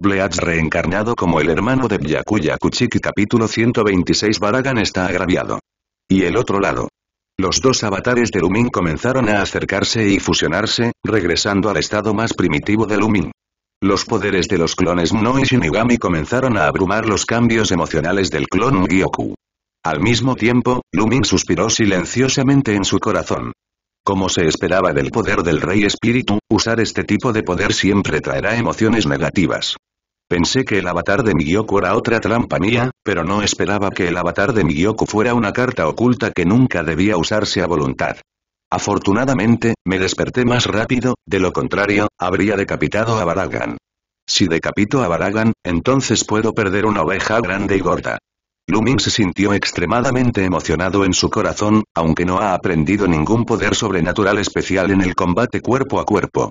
Bleach reencarnado como el hermano de Byakuya Kuchiki capítulo 126 Baragan está agraviado. Y el otro lado. Los dos avatares de Lumin comenzaron a acercarse y fusionarse, regresando al estado más primitivo de Lumin. Los poderes de los clones Mno y Shinigami comenzaron a abrumar los cambios emocionales del clon Gyoku. Al mismo tiempo, Lumin suspiró silenciosamente en su corazón. Como se esperaba del poder del Rey Espíritu, usar este tipo de poder siempre traerá emociones negativas. Pensé que el avatar de Miyoku era otra trampa mía, pero no esperaba que el avatar de Miyoku fuera una carta oculta que nunca debía usarse a voluntad. Afortunadamente, me desperté más rápido, de lo contrario, habría decapitado a Baragan. Si decapito a Baragan, entonces puedo perder una oveja grande y gorda. Lumin se sintió extremadamente emocionado en su corazón, aunque no ha aprendido ningún poder sobrenatural especial en el combate cuerpo a cuerpo.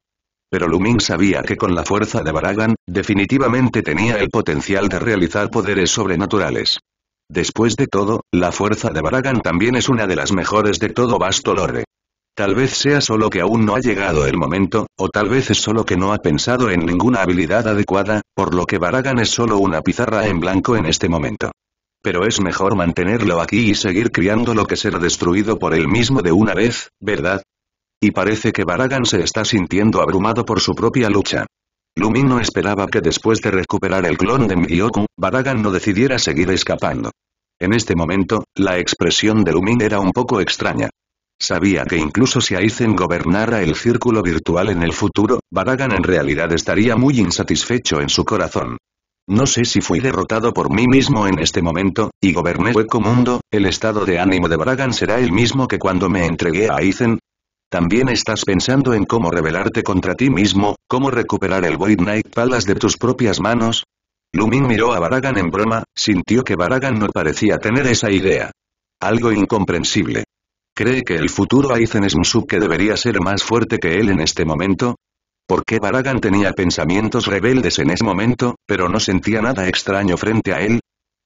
Pero Lumin sabía que con la fuerza de Baragan, definitivamente tenía el potencial de realizar poderes sobrenaturales. Después de todo, la fuerza de Baragan también es una de las mejores de todo vasto lore. Tal vez sea solo que aún no ha llegado el momento, o tal vez es solo que no ha pensado en ninguna habilidad adecuada, por lo que Baragan es solo una pizarra en blanco en este momento. Pero es mejor mantenerlo aquí y seguir criando lo que será destruido por él mismo de una vez, ¿verdad? Y parece que Baragan se está sintiendo abrumado por su propia lucha. Lumin no esperaba que después de recuperar el clon de Miyoku, Baragan no decidiera seguir escapando. En este momento, la expresión de Lumin era un poco extraña. Sabía que incluso si Aizen gobernara el círculo virtual en el futuro, Baragan en realidad estaría muy insatisfecho en su corazón. No sé si fui derrotado por mí mismo en este momento, y goberné Hueco Mundo, el estado de ánimo de Baragan será el mismo que cuando me entregué a Aizen, también estás pensando en cómo rebelarte contra ti mismo, cómo recuperar el Void Knight Palace de tus propias manos. Lumin miró a Baragan en broma, sintió que Baragan no parecía tener esa idea. Algo incomprensible. ¿Cree que el futuro Aizen es un sub que debería ser más fuerte que él en este momento? ¿Por qué Baragan tenía pensamientos rebeldes en ese momento, pero no sentía nada extraño frente a él?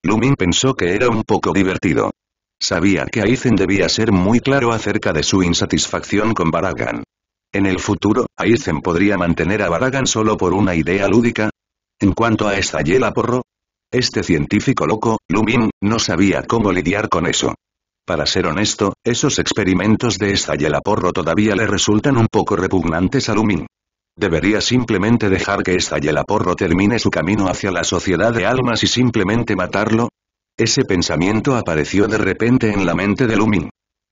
Lumin pensó que era un poco divertido. Sabía que Aizen debía ser muy claro acerca de su insatisfacción con Baragan. En el futuro, Aizen podría mantener a Baragan solo por una idea lúdica. En cuanto a Estayela Porro, este científico loco, Lumin, no sabía cómo lidiar con eso. Para ser honesto, esos experimentos de yela Porro todavía le resultan un poco repugnantes a Lumin. Debería simplemente dejar que yela Porro termine su camino hacia la sociedad de almas y simplemente matarlo, ese pensamiento apareció de repente en la mente de Lumin.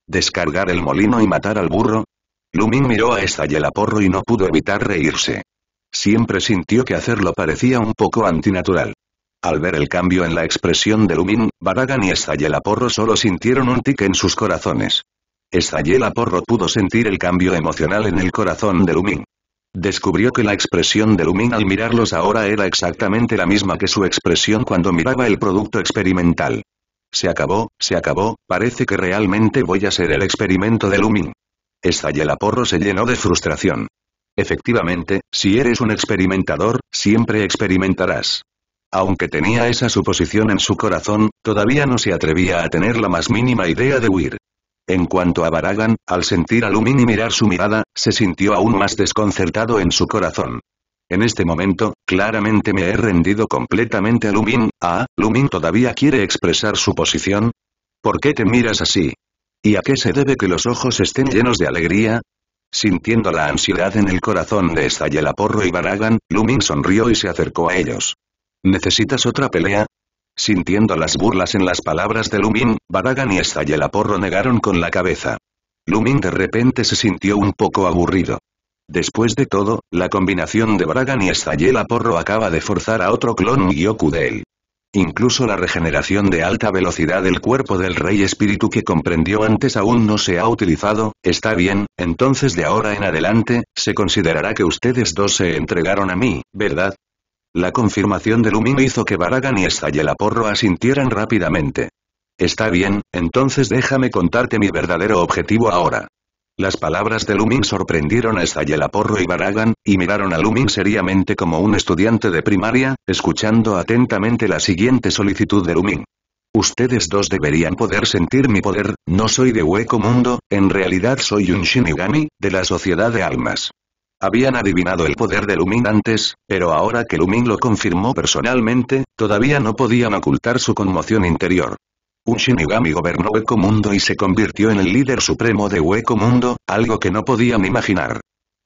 ¿Descargar el molino y matar al burro? Lumin miró a esta porro y no pudo evitar reírse. Siempre sintió que hacerlo parecía un poco antinatural. Al ver el cambio en la expresión de Lumin, Baragan y Porro solo sintieron un tic en sus corazones. Porro pudo sentir el cambio emocional en el corazón de Lumin. Descubrió que la expresión de Lumin al mirarlos ahora era exactamente la misma que su expresión cuando miraba el producto experimental. Se acabó, se acabó, parece que realmente voy a ser el experimento de Lumin. Estallé porro se llenó de frustración. Efectivamente, si eres un experimentador, siempre experimentarás. Aunque tenía esa suposición en su corazón, todavía no se atrevía a tener la más mínima idea de huir. En cuanto a Baragan, al sentir a y mirar su mirada, se sintió aún más desconcertado en su corazón. En este momento, claramente me he rendido completamente a Lumin, ¿ah, Lumin todavía quiere expresar su posición? ¿Por qué te miras así? ¿Y a qué se debe que los ojos estén llenos de alegría? Sintiendo la ansiedad en el corazón de Aporro y Baragan, Lumin sonrió y se acercó a ellos. ¿Necesitas otra pelea? Sintiendo las burlas en las palabras de Lumin, Baragan y Porro negaron con la cabeza. Lumin de repente se sintió un poco aburrido. Después de todo, la combinación de Bragan y Estayela Porro acaba de forzar a otro clon Gyoku de él. Incluso la regeneración de alta velocidad del cuerpo del Rey Espíritu que comprendió antes aún no se ha utilizado, está bien, entonces de ahora en adelante, se considerará que ustedes dos se entregaron a mí, ¿verdad? La confirmación de Lumin hizo que Baragan y Estayelaporro asintieran rápidamente. Está bien, entonces déjame contarte mi verdadero objetivo ahora. Las palabras de Lumin sorprendieron a Estayelaporro y Baragan, y miraron a Lumin seriamente como un estudiante de primaria, escuchando atentamente la siguiente solicitud de Lumin. Ustedes dos deberían poder sentir mi poder, no soy de Hueco Mundo, en realidad soy un Shinigami, de la Sociedad de Almas. Habían adivinado el poder de Lumin antes, pero ahora que Lumin lo confirmó personalmente, todavía no podían ocultar su conmoción interior. Un Shinigami gobernó Hueco Mundo y se convirtió en el líder supremo de Hueco Mundo, algo que no podían imaginar.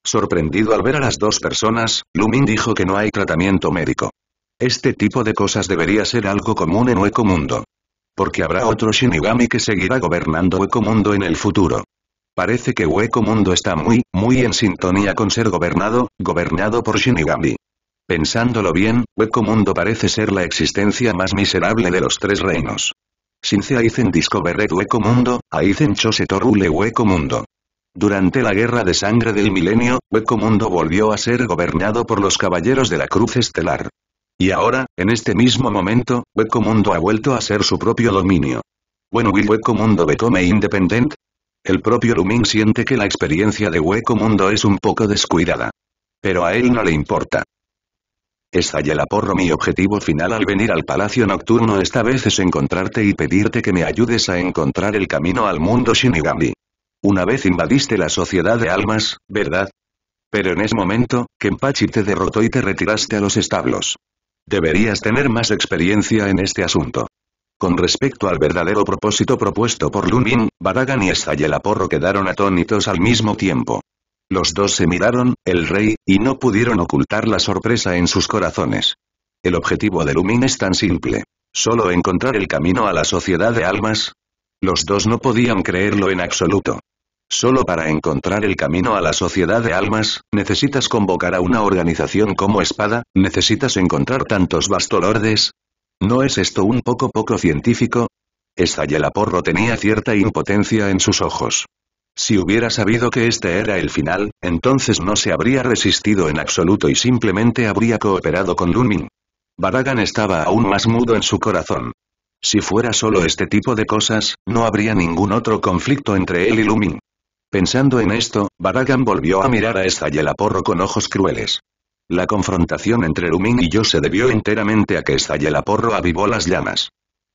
Sorprendido al ver a las dos personas, Lumin dijo que no hay tratamiento médico. Este tipo de cosas debería ser algo común en Hueco Mundo. Porque habrá otro Shinigami que seguirá gobernando Hueco Mundo en el futuro. Parece que Hueco Mundo está muy, muy en sintonía con ser gobernado, gobernado por Shinigami. Pensándolo bien, Hueco Mundo parece ser la existencia más miserable de los tres reinos. Since Aizen Discovered Hueco Mundo, Aizen Chose Torule Hueco Mundo. Durante la Guerra de Sangre del Milenio, Hueco Mundo volvió a ser gobernado por los Caballeros de la Cruz Estelar. Y ahora, en este mismo momento, Hueco Mundo ha vuelto a ser su propio dominio. Bueno will Hueco Mundo become independent? El propio Rumin siente que la experiencia de Hueco Mundo es un poco descuidada. Pero a él no le importa. Estallé la porro mi objetivo final al venir al Palacio Nocturno esta vez es encontrarte y pedirte que me ayudes a encontrar el camino al mundo Shinigami. Una vez invadiste la sociedad de almas, ¿verdad? Pero en ese momento, Kenpachi te derrotó y te retiraste a los establos. Deberías tener más experiencia en este asunto. Con respecto al verdadero propósito propuesto por Lumin, Baragan y Estallelaporro quedaron atónitos al mismo tiempo. Los dos se miraron, el rey, y no pudieron ocultar la sorpresa en sus corazones. El objetivo de Lumin es tan simple. Solo encontrar el camino a la sociedad de almas. Los dos no podían creerlo en absoluto. Solo para encontrar el camino a la sociedad de almas, necesitas convocar a una organización como Espada, necesitas encontrar tantos bastolordes, ¿No es esto un poco poco científico? porro tenía cierta impotencia en sus ojos. Si hubiera sabido que este era el final, entonces no se habría resistido en absoluto y simplemente habría cooperado con Lumin. Baragan estaba aún más mudo en su corazón. Si fuera solo este tipo de cosas, no habría ningún otro conflicto entre él y Lumin. Pensando en esto, Baragan volvió a mirar a porro con ojos crueles. La confrontación entre Lumin y yo se debió enteramente a que porro avivó las llamas.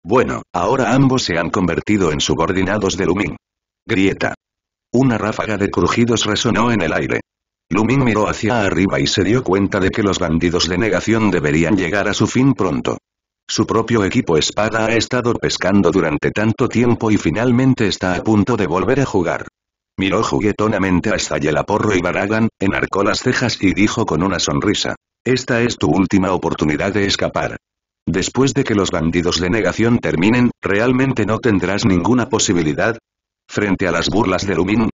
Bueno, ahora ambos se han convertido en subordinados de Lumin. Grieta. Una ráfaga de crujidos resonó en el aire. Lumin miró hacia arriba y se dio cuenta de que los bandidos de negación deberían llegar a su fin pronto. Su propio equipo espada ha estado pescando durante tanto tiempo y finalmente está a punto de volver a jugar. Miró juguetonamente a porro y Baragan, enarcó las cejas y dijo con una sonrisa. Esta es tu última oportunidad de escapar. Después de que los bandidos de negación terminen, ¿realmente no tendrás ninguna posibilidad? Frente a las burlas de Lumin,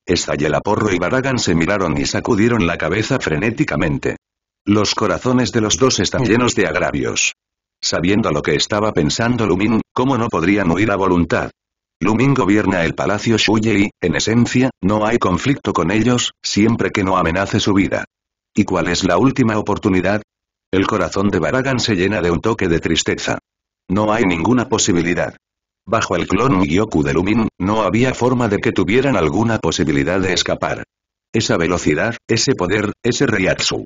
porro y Baragan se miraron y sacudieron la cabeza frenéticamente. Los corazones de los dos están llenos de agravios. Sabiendo lo que estaba pensando Lumin, ¿cómo no podrían huir a voluntad? Lumin gobierna el palacio Shuye y, en esencia, no hay conflicto con ellos, siempre que no amenace su vida. ¿Y cuál es la última oportunidad? El corazón de Baragan se llena de un toque de tristeza. No hay ninguna posibilidad. Bajo el clon Miyoku de Lumin, no había forma de que tuvieran alguna posibilidad de escapar. Esa velocidad, ese poder, ese Reiatsu.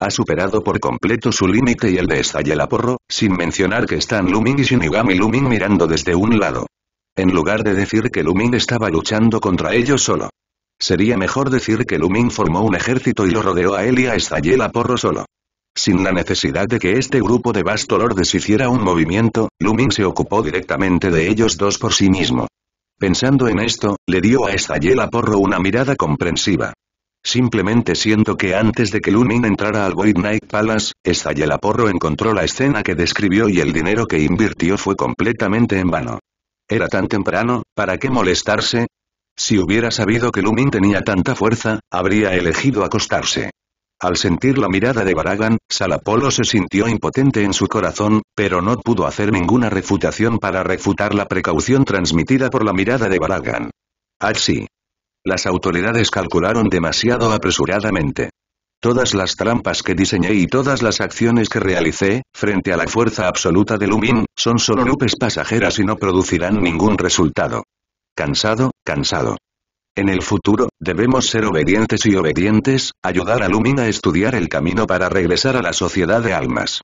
Ha superado por completo su límite y el de porro sin mencionar que están Lumin y Shinigami Lumin mirando desde un lado. En lugar de decir que Lumin estaba luchando contra ellos solo. Sería mejor decir que Lumin formó un ejército y lo rodeó a él y a Porro solo. Sin la necesidad de que este grupo de Lordes hiciera un movimiento, Lumin se ocupó directamente de ellos dos por sí mismo. Pensando en esto, le dio a Estayela Porro una mirada comprensiva. Simplemente siento que antes de que Lumin entrara al Void Knight Palace, Estayela Porro encontró la escena que describió y el dinero que invirtió fue completamente en vano. Era tan temprano, ¿para qué molestarse? Si hubiera sabido que Lumin tenía tanta fuerza, habría elegido acostarse. Al sentir la mirada de Baragan, Salapolo se sintió impotente en su corazón, pero no pudo hacer ninguna refutación para refutar la precaución transmitida por la mirada de Baragan. Así. Ah, Las autoridades calcularon demasiado apresuradamente. Todas las trampas que diseñé y todas las acciones que realicé, frente a la fuerza absoluta de Lumin, son solo nubes pasajeras y no producirán ningún resultado. Cansado, cansado. En el futuro, debemos ser obedientes y obedientes, ayudar a Lumin a estudiar el camino para regresar a la sociedad de almas.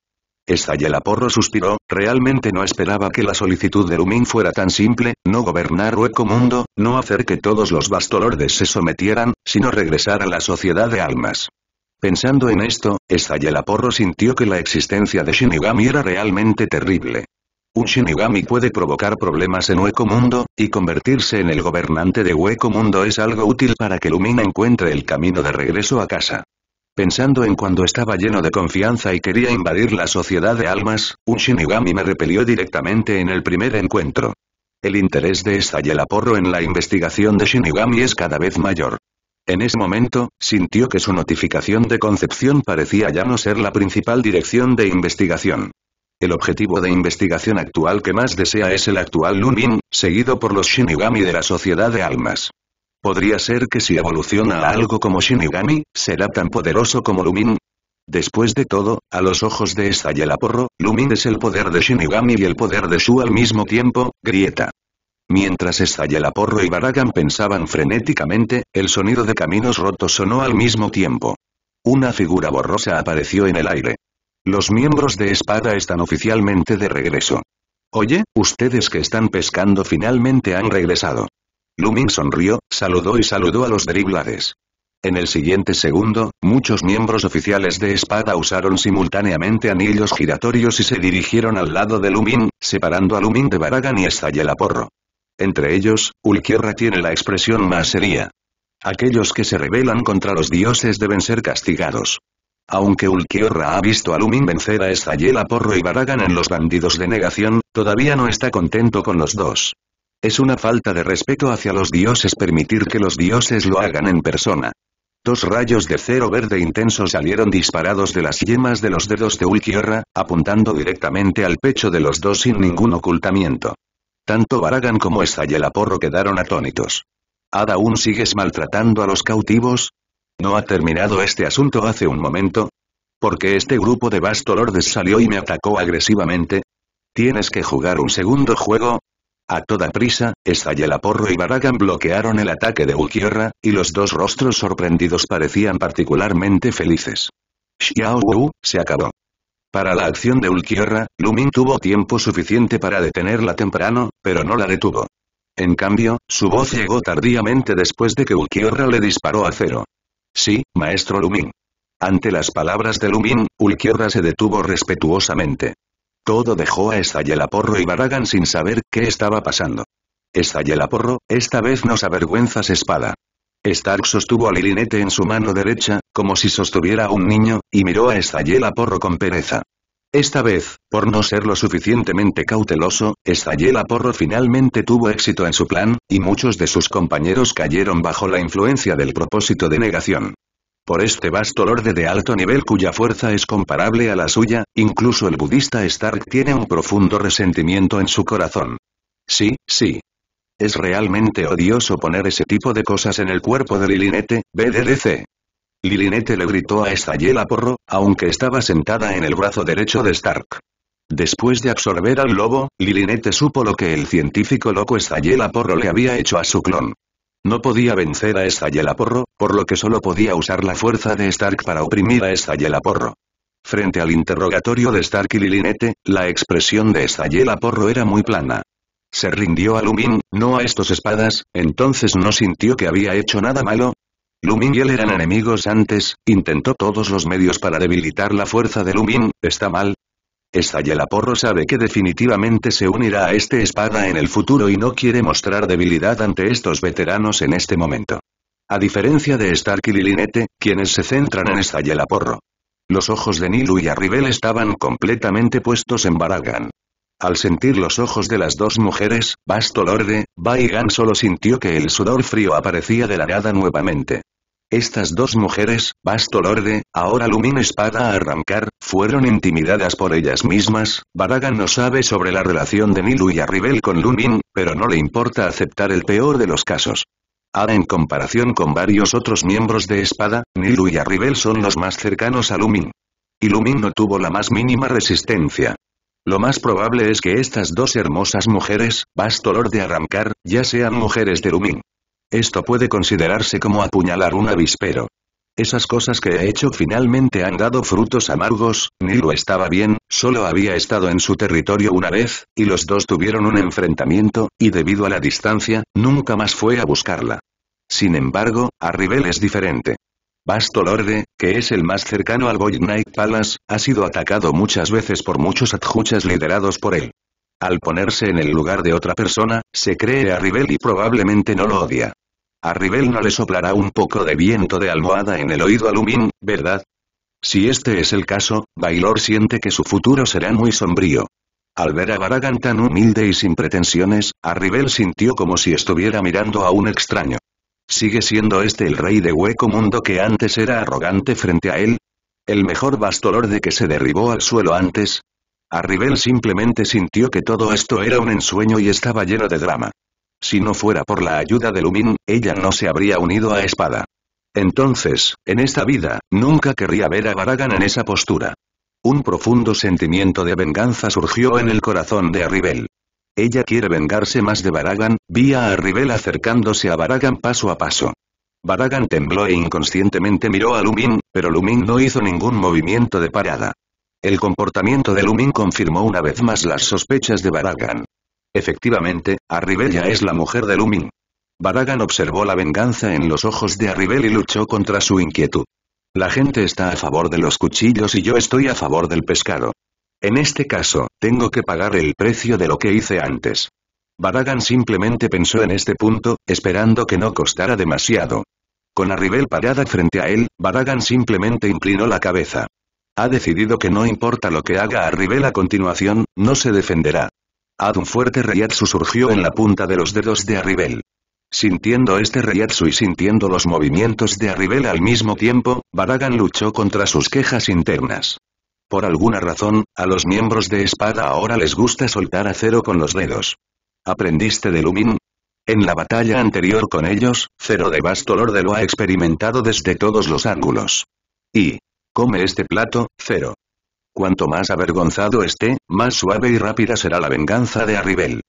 la Porro suspiró, realmente no esperaba que la solicitud de Lumin fuera tan simple, no gobernar hueco mundo, no hacer que todos los bastolordes se sometieran, sino regresar a la sociedad de almas. Pensando en esto, Porro sintió que la existencia de Shinigami era realmente terrible. Un Shinigami puede provocar problemas en Hueco Mundo, y convertirse en el gobernante de Hueco Mundo es algo útil para que Lumina encuentre el camino de regreso a casa. Pensando en cuando estaba lleno de confianza y quería invadir la sociedad de almas, un Shinigami me repelió directamente en el primer encuentro. El interés de Porro en la investigación de Shinigami es cada vez mayor. En ese momento, sintió que su notificación de Concepción parecía ya no ser la principal dirección de investigación. El objetivo de investigación actual que más desea es el actual Lumin, seguido por los Shinigami de la Sociedad de Almas. Podría ser que si evoluciona a algo como Shinigami, será tan poderoso como Lumin. Después de todo, a los ojos de esta Yelaporro, Lumin es el poder de Shinigami y el poder de Shu al mismo tiempo, grieta. Mientras la Porro y Baragan pensaban frenéticamente, el sonido de caminos rotos sonó al mismo tiempo. Una figura borrosa apareció en el aire. Los miembros de Espada están oficialmente de regreso. Oye, ustedes que están pescando finalmente han regresado. Lumin sonrió, saludó y saludó a los driblades. En el siguiente segundo, muchos miembros oficiales de espada usaron simultáneamente anillos giratorios y se dirigieron al lado de Lumin, separando a Lumin de Baragan y la Porro. Entre ellos, Ulquierra tiene la expresión más seria. Aquellos que se rebelan contra los dioses deben ser castigados. Aunque Ulquiorra ha visto a Lumin vencer a Estayela Porro y Baragan en los bandidos de negación, todavía no está contento con los dos. Es una falta de respeto hacia los dioses permitir que los dioses lo hagan en persona. Dos rayos de cero verde intenso salieron disparados de las yemas de los dedos de Ulquiorra, apuntando directamente al pecho de los dos sin ningún ocultamiento. Tanto Baragan como Estallelaporro quedaron atónitos. ¿Ada sigues maltratando a los cautivos? ¿No ha terminado este asunto hace un momento? Porque este grupo de Basto salió y me atacó agresivamente? ¿Tienes que jugar un segundo juego? A toda prisa, Estallelaporro y Baragan bloquearon el ataque de Ukierra, y los dos rostros sorprendidos parecían particularmente felices. Xiao Wu, se acabó. Para la acción de Ulquiorra, Lumin tuvo tiempo suficiente para detenerla temprano, pero no la detuvo. En cambio, su voz llegó tardíamente después de que Ulquiorra le disparó a cero. Sí, maestro Lumin. Ante las palabras de Lumin, Ulquiorra se detuvo respetuosamente. Todo dejó a Estallelaporro y Baragan sin saber qué estaba pasando. Estallelaporro, esta vez nos avergüenzas espada. Stark sostuvo al lirinete en su mano derecha, como si sostuviera a un niño, y miró a Estayela Porro con pereza. Esta vez, por no ser lo suficientemente cauteloso, Estayela Porro finalmente tuvo éxito en su plan, y muchos de sus compañeros cayeron bajo la influencia del propósito de negación. Por este vasto lorde de alto nivel cuya fuerza es comparable a la suya, incluso el budista Stark tiene un profundo resentimiento en su corazón. Sí, sí, es realmente odioso poner ese tipo de cosas en el cuerpo de Lilinete, BDDC. Lilinete le gritó a Estayela Porro, aunque estaba sentada en el brazo derecho de Stark. Después de absorber al lobo, Lilinete supo lo que el científico loco Estayela Porro le había hecho a su clon. No podía vencer a Estayela Porro, por lo que solo podía usar la fuerza de Stark para oprimir a Estayela Porro. Frente al interrogatorio de Stark y Lilinete, la expresión de Estayela Porro era muy plana. Se rindió a Lumin, no a estos espadas, entonces no sintió que había hecho nada malo. Lumin y él eran enemigos antes, intentó todos los medios para debilitar la fuerza de Lumin, está mal. Esta porro sabe que definitivamente se unirá a este espada en el futuro y no quiere mostrar debilidad ante estos veteranos en este momento. A diferencia de Stark y Lilinete, quienes se centran en esta porro Los ojos de Nilu y Arribel estaban completamente puestos en Baragan. Al sentir los ojos de las dos mujeres, Basto Lorde, Baigan solo sintió que el sudor frío aparecía de la nada nuevamente. Estas dos mujeres, Basto Lorde, ahora Lumin Espada a arrancar, fueron intimidadas por ellas mismas, Baragan no sabe sobre la relación de Nilu y Arribel con Lumin, pero no le importa aceptar el peor de los casos. A en comparación con varios otros miembros de Espada, Nilu y Arribel son los más cercanos a Lumin. Y Lumin no tuvo la más mínima resistencia. Lo más probable es que estas dos hermosas mujeres, bastolor de arrancar, ya sean mujeres de Rumín. Esto puede considerarse como apuñalar un avispero. Esas cosas que he hecho finalmente han dado frutos amargos, Nilo estaba bien, solo había estado en su territorio una vez, y los dos tuvieron un enfrentamiento, y debido a la distancia, nunca más fue a buscarla. Sin embargo, a Rivel es diferente. Bastolorde, Lorde, que es el más cercano al Boy Knight Palace, ha sido atacado muchas veces por muchos adjuchas liderados por él. Al ponerse en el lugar de otra persona, se cree a Rivel y probablemente no lo odia. A Rivel no le soplará un poco de viento de almohada en el oído a ¿verdad? Si este es el caso, Bailor siente que su futuro será muy sombrío. Al ver a Baragan tan humilde y sin pretensiones, a Rivel sintió como si estuviera mirando a un extraño. ¿Sigue siendo este el rey de hueco mundo que antes era arrogante frente a él? ¿El mejor de que se derribó al suelo antes? Arribel simplemente sintió que todo esto era un ensueño y estaba lleno de drama. Si no fuera por la ayuda de Lumin, ella no se habría unido a Espada. Entonces, en esta vida, nunca querría ver a Baragan en esa postura. Un profundo sentimiento de venganza surgió en el corazón de Arribel. Ella quiere vengarse más de Baragan, vía a acercándose a Baragan paso a paso. Baragan tembló e inconscientemente miró a Lumin, pero Lumin no hizo ningún movimiento de parada. El comportamiento de Lumin confirmó una vez más las sospechas de Baragan. Efectivamente, ya es la mujer de Lumin. Baragan observó la venganza en los ojos de Arribel y luchó contra su inquietud. La gente está a favor de los cuchillos y yo estoy a favor del pescado. En este caso, tengo que pagar el precio de lo que hice antes. Baragan simplemente pensó en este punto, esperando que no costara demasiado. Con Arribel parada frente a él, Baragan simplemente inclinó la cabeza. Ha decidido que no importa lo que haga Arribel a continuación, no se defenderá. Ad un fuerte reyatsu surgió en la punta de los dedos de Arribel. Sintiendo este reyatsu y sintiendo los movimientos de Arribel al mismo tiempo, Baragan luchó contra sus quejas internas. Por alguna razón, a los miembros de espada ahora les gusta soltar acero con los dedos. ¿Aprendiste de Lumin? En la batalla anterior con ellos, Cero de de lo ha experimentado desde todos los ángulos. Y... Come este plato, Cero. Cuanto más avergonzado esté, más suave y rápida será la venganza de Arribel.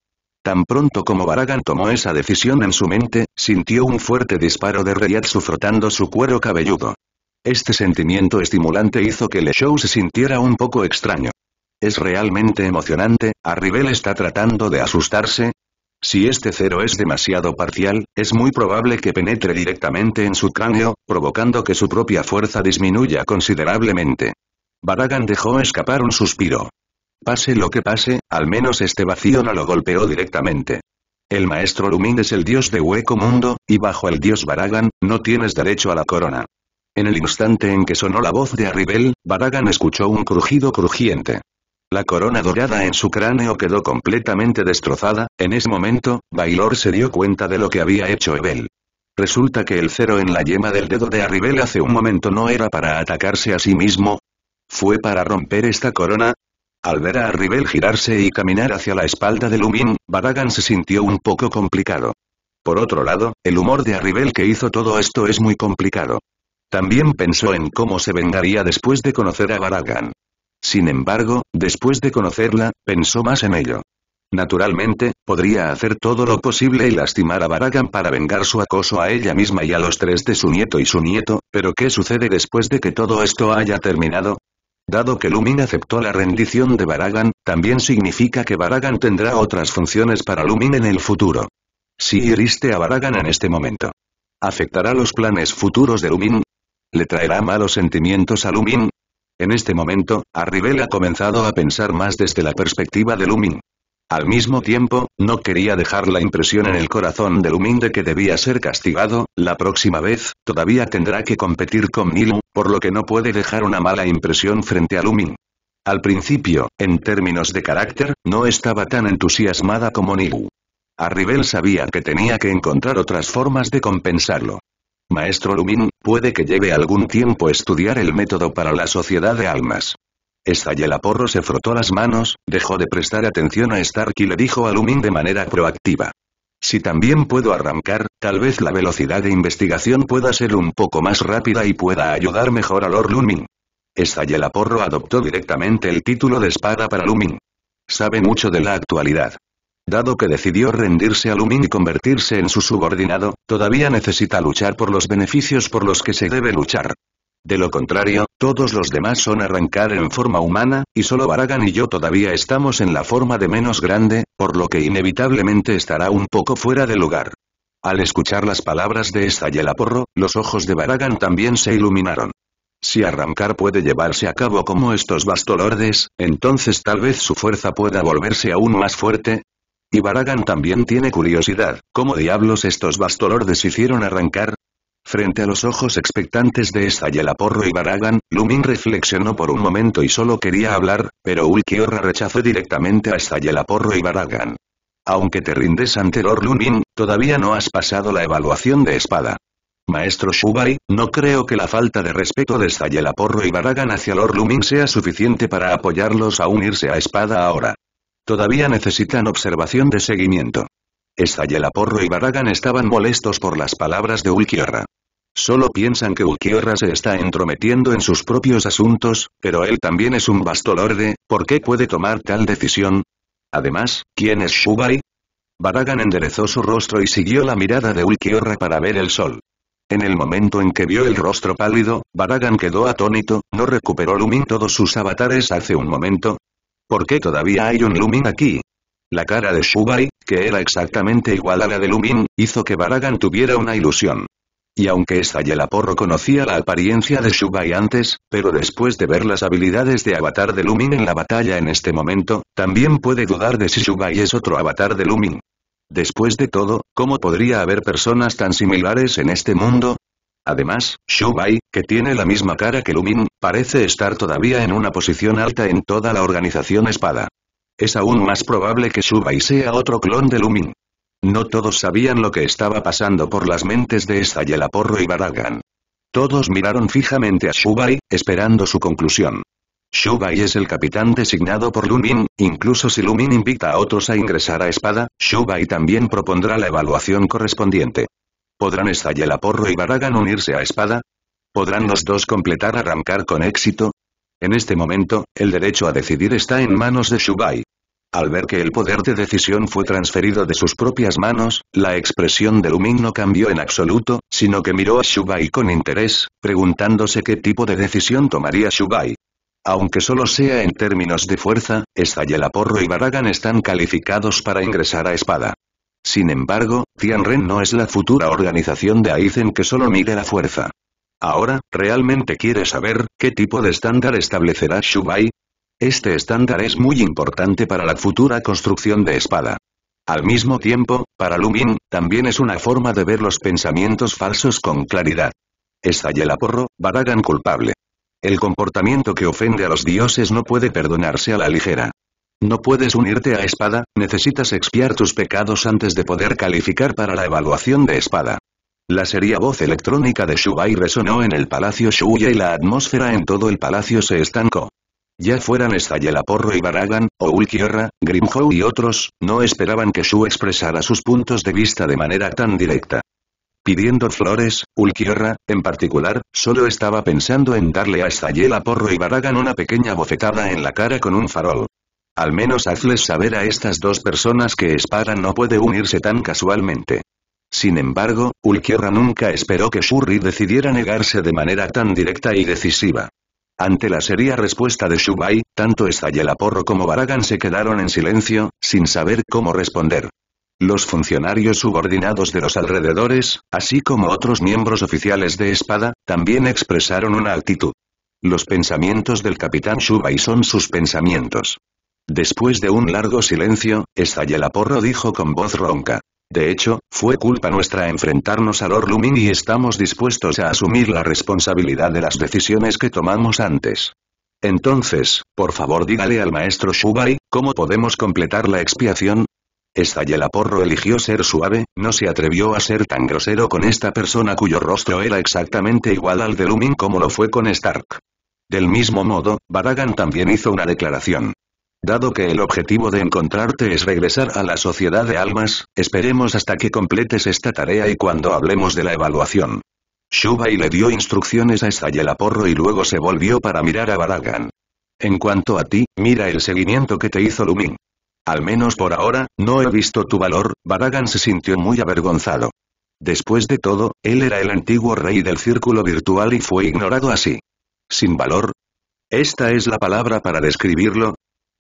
Tan pronto como Baragan tomó esa decisión en su mente, sintió un fuerte disparo de Reyatsu frotando su cuero cabelludo. Este sentimiento estimulante hizo que Le show se sintiera un poco extraño. Es realmente emocionante, Arribel está tratando de asustarse. Si este cero es demasiado parcial, es muy probable que penetre directamente en su cráneo, provocando que su propia fuerza disminuya considerablemente. Baragan dejó escapar un suspiro. Pase lo que pase, al menos este vacío no lo golpeó directamente. El maestro Lumin es el dios de Hueco Mundo, y bajo el dios Baragan, no tienes derecho a la corona. En el instante en que sonó la voz de Arribel, Baragan escuchó un crujido crujiente. La corona dorada en su cráneo quedó completamente destrozada, en ese momento, Baylor se dio cuenta de lo que había hecho Evel. Resulta que el cero en la yema del dedo de Arribel hace un momento no era para atacarse a sí mismo. ¿Fue para romper esta corona? Al ver a Arribel girarse y caminar hacia la espalda de Lumin, Baragan se sintió un poco complicado. Por otro lado, el humor de Arribel que hizo todo esto es muy complicado. También pensó en cómo se vengaría después de conocer a Baragan. Sin embargo, después de conocerla, pensó más en ello. Naturalmente, podría hacer todo lo posible y lastimar a Baragan para vengar su acoso a ella misma y a los tres de su nieto y su nieto, pero ¿qué sucede después de que todo esto haya terminado? Dado que Lumin aceptó la rendición de Baragan, también significa que Baragan tendrá otras funciones para Lumin en el futuro. Si hiriste a Baragan en este momento, afectará los planes futuros de Lumin, ¿Le traerá malos sentimientos a Lumin? En este momento, Arribel ha comenzado a pensar más desde la perspectiva de Lumin. Al mismo tiempo, no quería dejar la impresión en el corazón de Lumin de que debía ser castigado, la próxima vez, todavía tendrá que competir con Nilu, por lo que no puede dejar una mala impresión frente a Lumin. Al principio, en términos de carácter, no estaba tan entusiasmada como Nilu. Arribel sabía que tenía que encontrar otras formas de compensarlo. Maestro Lumin, puede que lleve algún tiempo estudiar el método para la sociedad de almas. porro se frotó las manos, dejó de prestar atención a Stark y le dijo a Lumin de manera proactiva. Si también puedo arrancar, tal vez la velocidad de investigación pueda ser un poco más rápida y pueda ayudar mejor a Lord Lumin. porro adoptó directamente el título de espada para Lumin. Sabe mucho de la actualidad. Dado que decidió rendirse a Lumin y convertirse en su subordinado, todavía necesita luchar por los beneficios por los que se debe luchar. De lo contrario, todos los demás son arrancar en forma humana, y solo Baragan y yo todavía estamos en la forma de menos grande, por lo que inevitablemente estará un poco fuera de lugar. Al escuchar las palabras de esta porro los ojos de Baragan también se iluminaron. Si arrancar puede llevarse a cabo como estos bastolordes, entonces tal vez su fuerza pueda volverse aún más fuerte, y Baragan también tiene curiosidad, ¿cómo diablos estos bastolordes hicieron arrancar? Frente a los ojos expectantes de Estallelaporro y Baragan, Lumin reflexionó por un momento y solo quería hablar, pero Ulquiorra rechazó directamente a Estallelaporro y Baragan. Aunque te rindes ante Lord Lumin, todavía no has pasado la evaluación de espada. Maestro Shubai, no creo que la falta de respeto de Estallelaporro y Baragan hacia Lord Lumin sea suficiente para apoyarlos a unirse a espada ahora. Todavía necesitan observación de seguimiento. Porro y Baragan estaban molestos por las palabras de Ulquiorra. Solo piensan que Ulquiorra se está entrometiendo en sus propios asuntos, pero él también es un bastolorde, ¿por qué puede tomar tal decisión? Además, ¿quién es Shubai? Baragan enderezó su rostro y siguió la mirada de Ulquiorra para ver el sol. En el momento en que vio el rostro pálido, Baragan quedó atónito, no recuperó Lumin todos sus avatares hace un momento, ¿Por qué todavía hay un Lumin aquí? La cara de Shubai, que era exactamente igual a la de Lumin, hizo que Baragan tuviera una ilusión. Y aunque esta porro conocía la apariencia de Shubai antes, pero después de ver las habilidades de avatar de Lumin en la batalla en este momento, también puede dudar de si Shubai es otro avatar de Lumin. Después de todo, ¿cómo podría haber personas tan similares en este mundo? Además, Shubai, que tiene la misma cara que Lumin, parece estar todavía en una posición alta en toda la organización espada. Es aún más probable que Shubai sea otro clon de Lumin. No todos sabían lo que estaba pasando por las mentes de porro y Baragan. Todos miraron fijamente a Shubai, esperando su conclusión. Shubai es el capitán designado por Lumin, incluso si Lumin invita a otros a ingresar a espada, Shubai también propondrá la evaluación correspondiente. ¿Podrán porro y Barragan unirse a espada? ¿Podrán los dos completar arrancar con éxito? En este momento, el derecho a decidir está en manos de Shubai. Al ver que el poder de decisión fue transferido de sus propias manos, la expresión de Lumin no cambió en absoluto, sino que miró a Shubai con interés, preguntándose qué tipo de decisión tomaría Shubai. Aunque solo sea en términos de fuerza, porro y Barragan están calificados para ingresar a espada. Sin embargo, Tianren no es la futura organización de Aizen que solo mide la fuerza. Ahora, ¿realmente quiere saber qué tipo de estándar establecerá Shubai? Este estándar es muy importante para la futura construcción de espada. Al mismo tiempo, para Lumin, también es una forma de ver los pensamientos falsos con claridad. la porro, Baragan culpable. El comportamiento que ofende a los dioses no puede perdonarse a la ligera. No puedes unirte a espada, necesitas expiar tus pecados antes de poder calificar para la evaluación de espada. La seria voz electrónica de Shubai resonó en el Palacio Shuya y la atmósfera en todo el palacio se estancó. Ya fueran Porro y Baragan, o Ulquiorra, Grimhow y otros, no esperaban que Shu expresara sus puntos de vista de manera tan directa. Pidiendo flores, Ulquiorra, en particular, solo estaba pensando en darle a Porro y Baragan una pequeña bofetada en la cara con un farol. Al menos hazles saber a estas dos personas que Espada no puede unirse tan casualmente. Sin embargo, Ulquiorra nunca esperó que Shuri decidiera negarse de manera tan directa y decisiva. Ante la seria respuesta de Shubai, tanto Estallelaporro como Baragan se quedaron en silencio, sin saber cómo responder. Los funcionarios subordinados de los alrededores, así como otros miembros oficiales de Espada, también expresaron una actitud. Los pensamientos del capitán Shubai son sus pensamientos. Después de un largo silencio, Estallelaporro dijo con voz ronca. De hecho, fue culpa nuestra enfrentarnos a Lord Lumin y estamos dispuestos a asumir la responsabilidad de las decisiones que tomamos antes. Entonces, por favor dígale al maestro Shubai, ¿cómo podemos completar la expiación? Estallelaporro eligió ser suave, no se atrevió a ser tan grosero con esta persona cuyo rostro era exactamente igual al de Lumin como lo fue con Stark. Del mismo modo, Baragan también hizo una declaración. Dado que el objetivo de encontrarte es regresar a la sociedad de almas, esperemos hasta que completes esta tarea y cuando hablemos de la evaluación. Shubai le dio instrucciones a Porro y luego se volvió para mirar a Baragan. En cuanto a ti, mira el seguimiento que te hizo Lumin. Al menos por ahora, no he visto tu valor, Baragan se sintió muy avergonzado. Después de todo, él era el antiguo rey del círculo virtual y fue ignorado así. ¿Sin valor? Esta es la palabra para describirlo,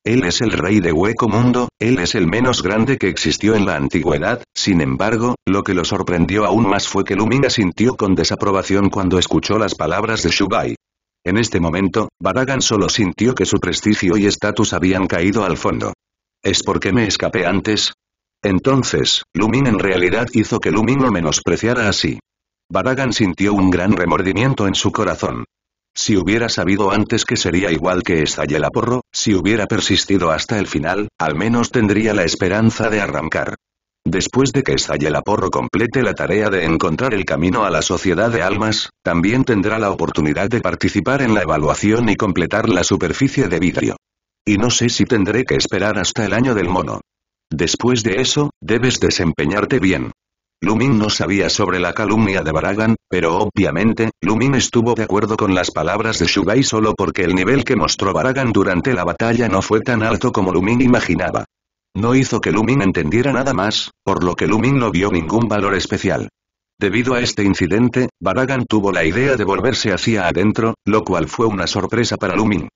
él es el rey de Hueco Mundo, él es el menos grande que existió en la antigüedad, sin embargo, lo que lo sorprendió aún más fue que Lumina sintió con desaprobación cuando escuchó las palabras de Shubai. En este momento, Baragan solo sintió que su prestigio y estatus habían caído al fondo. ¿Es porque me escapé antes? Entonces, Lumina en realidad hizo que Lumin lo menospreciara así. Baragan sintió un gran remordimiento en su corazón. Si hubiera sabido antes que sería igual que estalle porro, si hubiera persistido hasta el final, al menos tendría la esperanza de arrancar. Después de que estalle porro complete la tarea de encontrar el camino a la sociedad de almas, también tendrá la oportunidad de participar en la evaluación y completar la superficie de vidrio. Y no sé si tendré que esperar hasta el año del mono. Después de eso, debes desempeñarte bien. Lumin no sabía sobre la calumnia de Baragan, pero obviamente, Lumin estuvo de acuerdo con las palabras de Shugai solo porque el nivel que mostró Baragan durante la batalla no fue tan alto como Lumin imaginaba. No hizo que Lumin entendiera nada más, por lo que Lumin no vio ningún valor especial. Debido a este incidente, Baragan tuvo la idea de volverse hacia adentro, lo cual fue una sorpresa para Lumin.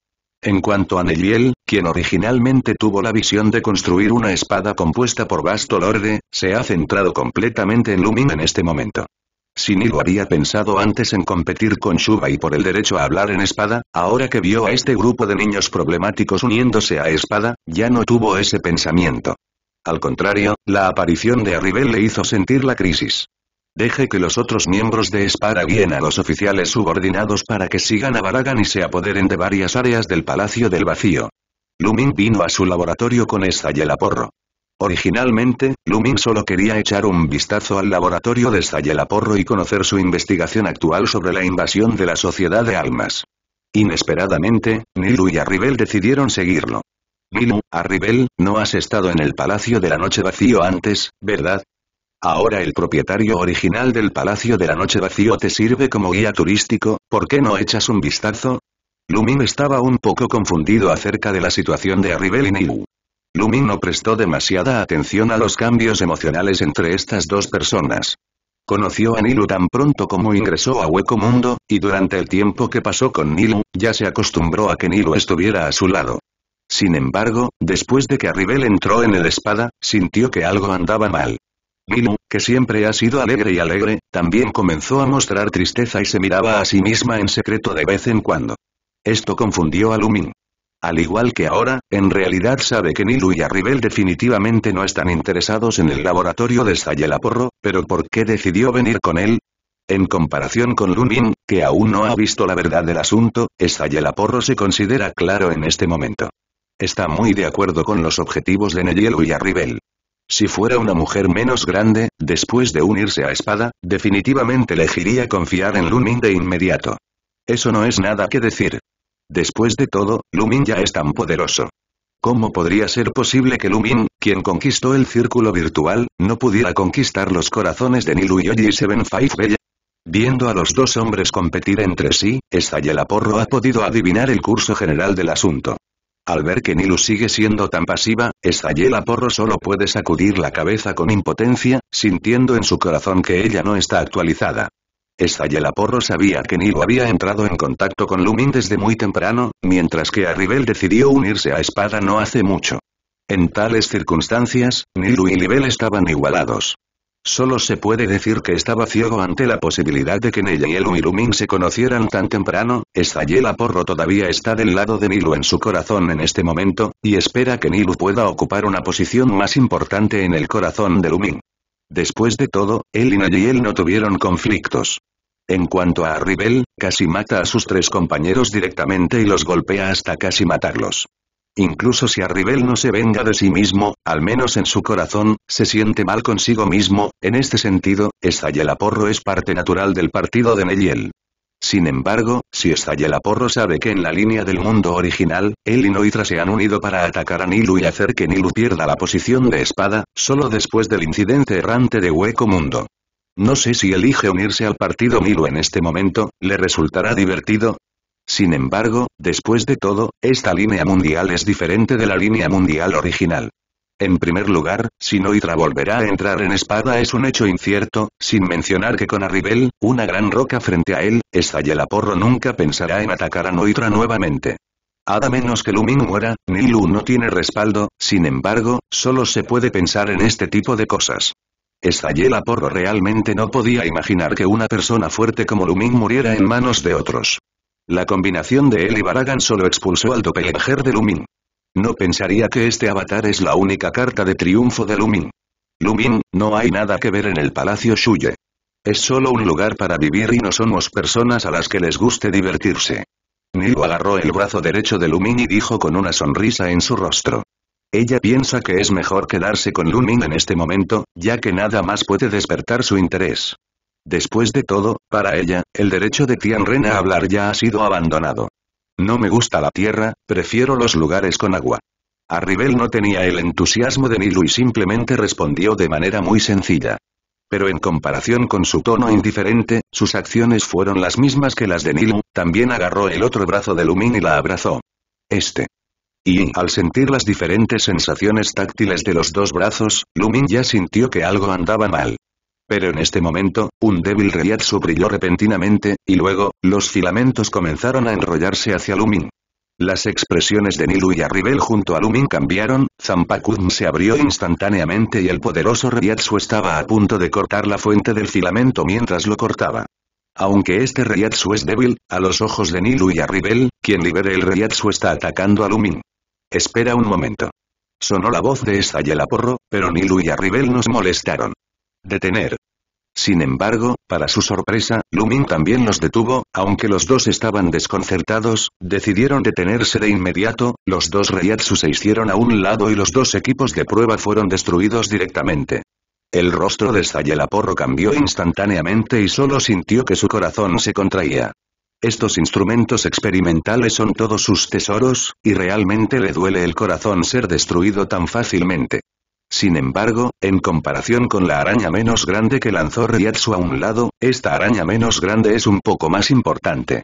En cuanto a Neliel, quien originalmente tuvo la visión de construir una espada compuesta por vasto Lorde, se ha centrado completamente en Lumin en este momento. Si había pensado antes en competir con y por el derecho a hablar en espada, ahora que vio a este grupo de niños problemáticos uniéndose a espada, ya no tuvo ese pensamiento. Al contrario, la aparición de Arribel le hizo sentir la crisis. Deje que los otros miembros de Spara guíen a los oficiales subordinados para que sigan a Baragan y se apoderen de varias áreas del Palacio del Vacío. Lumin vino a su laboratorio con esta Originalmente, Lumin solo quería echar un vistazo al laboratorio de Sayelaporro y conocer su investigación actual sobre la invasión de la Sociedad de Almas. Inesperadamente, Nilu y Arribel decidieron seguirlo. Nilu, Arribel, no has estado en el Palacio de la Noche Vacío antes, ¿verdad? Ahora el propietario original del Palacio de la Noche Vacío te sirve como guía turístico, ¿por qué no echas un vistazo? Lumin estaba un poco confundido acerca de la situación de Arribel y Nilu. Lumin no prestó demasiada atención a los cambios emocionales entre estas dos personas. Conoció a Nilu tan pronto como ingresó a Hueco Mundo, y durante el tiempo que pasó con Nilu, ya se acostumbró a que Nilu estuviera a su lado. Sin embargo, después de que Arribel entró en el espada, sintió que algo andaba mal lumin que siempre ha sido alegre y alegre, también comenzó a mostrar tristeza y se miraba a sí misma en secreto de vez en cuando. Esto confundió a Lumin. Al igual que ahora, en realidad sabe que Nilu y Arribel definitivamente no están interesados en el laboratorio de Sayelaporro, pero ¿por qué decidió venir con él? En comparación con Lumin, que aún no ha visto la verdad del asunto, Sayelaporro se considera claro en este momento. Está muy de acuerdo con los objetivos de Neyelu y Arribel. Si fuera una mujer menos grande, después de unirse a Espada, definitivamente elegiría confiar en Lumin de inmediato. Eso no es nada que decir. Después de todo, Lumin ya es tan poderoso. ¿Cómo podría ser posible que Lumin, quien conquistó el círculo virtual, no pudiera conquistar los corazones de Nilu Yoji y Seven Five Viendo a los dos hombres competir entre sí, porro ha podido adivinar el curso general del asunto. Al ver que Nilu sigue siendo tan pasiva, Estayela Porro solo puede sacudir la cabeza con impotencia, sintiendo en su corazón que ella no está actualizada. Estayela Porro sabía que Nilu había entrado en contacto con Lumin desde muy temprano, mientras que Arribel decidió unirse a Espada no hace mucho. En tales circunstancias, Nilu y Libel estaban igualados. Solo se puede decir que estaba ciego ante la posibilidad de que Neyelu y Lumin se conocieran tan temprano, Estayela Porro todavía está del lado de Nilu en su corazón en este momento, y espera que Nilu pueda ocupar una posición más importante en el corazón de Lumin. Después de todo, él y Nayel no tuvieron conflictos. En cuanto a Arribel, casi mata a sus tres compañeros directamente y los golpea hasta casi matarlos. Incluso si Arribel no se venga de sí mismo, al menos en su corazón, se siente mal consigo mismo, en este sentido, porro es parte natural del partido de Neyel. Sin embargo, si porro sabe que en la línea del mundo original, él y Noitra se han unido para atacar a Nilu y hacer que Nilu pierda la posición de espada, solo después del incidente errante de Hueco Mundo. No sé si elige unirse al partido Nilu en este momento, ¿le resultará divertido? Sin embargo, después de todo, esta línea mundial es diferente de la línea mundial original. En primer lugar, si Noitra volverá a entrar en espada es un hecho incierto, sin mencionar que con Arribel, una gran roca frente a él, Porro nunca pensará en atacar a Noitra nuevamente. Hada menos que Lumin muera, Nilu no tiene respaldo, sin embargo, solo se puede pensar en este tipo de cosas. Porro realmente no podía imaginar que una persona fuerte como Lumin muriera en manos de otros. La combinación de él y Baragan solo expulsó al doppelganger de Lumin. No pensaría que este avatar es la única carta de triunfo de Lumin. Lumin, no hay nada que ver en el Palacio Shuye. Es solo un lugar para vivir y no somos personas a las que les guste divertirse. Nilo agarró el brazo derecho de Lumin y dijo con una sonrisa en su rostro. Ella piensa que es mejor quedarse con Lumin en este momento, ya que nada más puede despertar su interés. Después de todo, para ella, el derecho de Tian Ren a hablar ya ha sido abandonado. No me gusta la tierra, prefiero los lugares con agua. Arribel no tenía el entusiasmo de Nilu y simplemente respondió de manera muy sencilla. Pero en comparación con su tono indiferente, sus acciones fueron las mismas que las de Nilu, también agarró el otro brazo de Lumin y la abrazó. Este. Y, al sentir las diferentes sensaciones táctiles de los dos brazos, Lumin ya sintió que algo andaba mal. Pero en este momento, un débil reiatsu brilló repentinamente, y luego, los filamentos comenzaron a enrollarse hacia Lumin. Las expresiones de Nilu y Arribel junto a Lumin cambiaron, Zampakun se abrió instantáneamente y el poderoso Reiatsu estaba a punto de cortar la fuente del filamento mientras lo cortaba. Aunque este Reiatsu es débil, a los ojos de Nilu y Arribel, quien libere el Reiatsu está atacando a Lumin. Espera un momento. Sonó la voz de Estayela Porro, pero Nilu y Arribel nos molestaron detener. Sin embargo, para su sorpresa, Lumin también los detuvo, aunque los dos estaban desconcertados, decidieron detenerse de inmediato, los dos Reyatsu se hicieron a un lado y los dos equipos de prueba fueron destruidos directamente. El rostro de porro cambió instantáneamente y solo sintió que su corazón se contraía. Estos instrumentos experimentales son todos sus tesoros, y realmente le duele el corazón ser destruido tan fácilmente. Sin embargo, en comparación con la araña menos grande que lanzó Riatsu a un lado, esta araña menos grande es un poco más importante.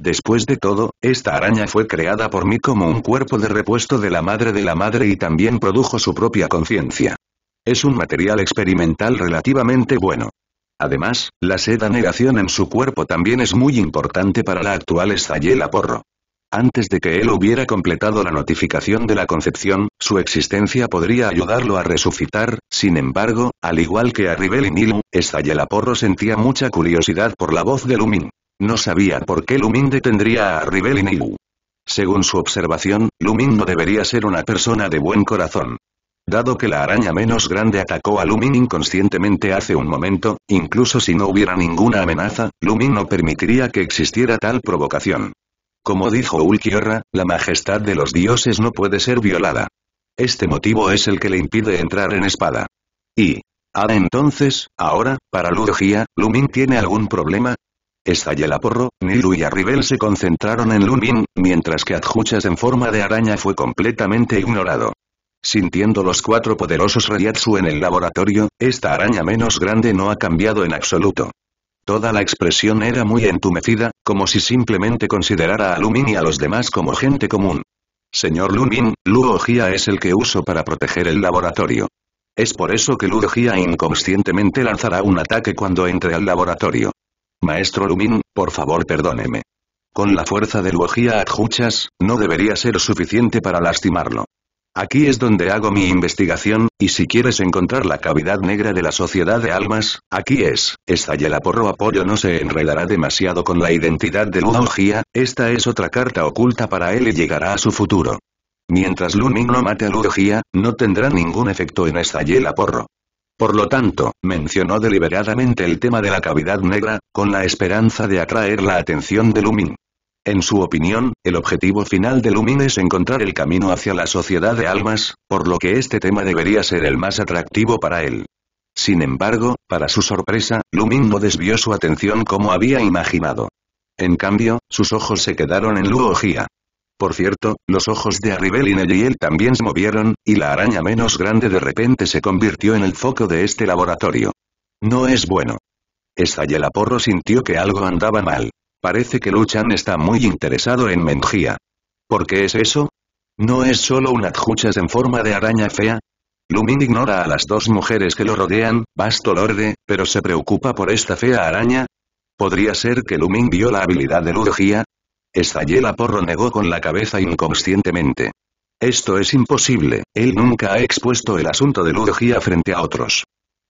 Después de todo, esta araña fue creada por mí como un cuerpo de repuesto de la madre de la madre y también produjo su propia conciencia. Es un material experimental relativamente bueno. Además, la seda negación en su cuerpo también es muy importante para la actual estallela porro. Antes de que él hubiera completado la notificación de la concepción, su existencia podría ayudarlo a resucitar, sin embargo, al igual que a Rivel y Nilo, sentía mucha curiosidad por la voz de Lumin. No sabía por qué Lumin detendría a Rivel y Según su observación, Lumin no debería ser una persona de buen corazón. Dado que la araña menos grande atacó a Lumin inconscientemente hace un momento, incluso si no hubiera ninguna amenaza, Lumin no permitiría que existiera tal provocación. Como dijo Ulquiorra, la majestad de los dioses no puede ser violada. Este motivo es el que le impide entrar en espada. Y... Ah, entonces, ahora, para Lugia, ¿Lumin tiene algún problema? la porro, Niru y Arribel se concentraron en Lumin, mientras que Adjuchas en forma de araña fue completamente ignorado. Sintiendo los cuatro poderosos Rayatsu en el laboratorio, esta araña menos grande no ha cambiado en absoluto. Toda la expresión era muy entumecida, como si simplemente considerara a Lumin y a los demás como gente común. Señor Lumin, Luogia es el que uso para proteger el laboratorio. Es por eso que Luogia inconscientemente lanzará un ataque cuando entre al laboratorio. Maestro Lumin, por favor perdóneme. Con la fuerza de Luo adjuchas, no debería ser suficiente para lastimarlo. Aquí es donde hago mi investigación, y si quieres encontrar la cavidad negra de la sociedad de almas, aquí es. Esta porro apoyo no se enredará demasiado con la identidad de Lugia, esta es otra carta oculta para él y llegará a su futuro. Mientras Lumin no mate a Lugia, no tendrá ningún efecto en esta porro. Por lo tanto, mencionó deliberadamente el tema de la cavidad negra, con la esperanza de atraer la atención de Lumin. En su opinión, el objetivo final de Lumin es encontrar el camino hacia la sociedad de almas, por lo que este tema debería ser el más atractivo para él. Sin embargo, para su sorpresa, Lumin no desvió su atención como había imaginado. En cambio, sus ojos se quedaron en Luo Por cierto, los ojos de Arribel y él también se movieron, y la araña menos grande de repente se convirtió en el foco de este laboratorio. No es bueno. aporro sintió que algo andaba mal. Parece que Luchan está muy interesado en Mengía. ¿Por qué es eso? ¿No es solo un adjuchas en forma de araña fea? Lumin ignora a las dos mujeres que lo rodean, basto lorde, pero se preocupa por esta fea araña. ¿Podría ser que Lumin vio la habilidad de Estallé la Porro negó con la cabeza inconscientemente. Esto es imposible, él nunca ha expuesto el asunto de Lurgia frente a otros.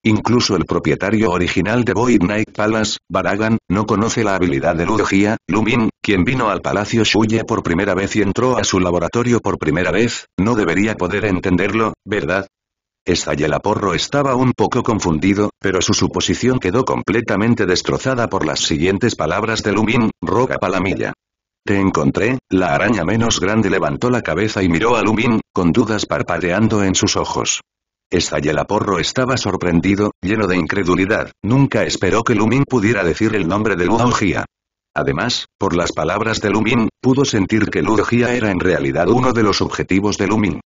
Incluso el propietario original de Void Night Palace, Baragan, no conoce la habilidad de Lugia, Lumin, quien vino al Palacio Shuya por primera vez y entró a su laboratorio por primera vez, no debería poder entenderlo, ¿verdad? porro estaba un poco confundido, pero su suposición quedó completamente destrozada por las siguientes palabras de Lumin, roca palamilla. Te encontré, la araña menos grande levantó la cabeza y miró a Lumin, con dudas parpadeando en sus ojos porro estaba sorprendido, lleno de incredulidad, nunca esperó que Lumin pudiera decir el nombre de Luogia. Además, por las palabras de Lumin, pudo sentir que Lurgia era en realidad uno de los objetivos de Lumin.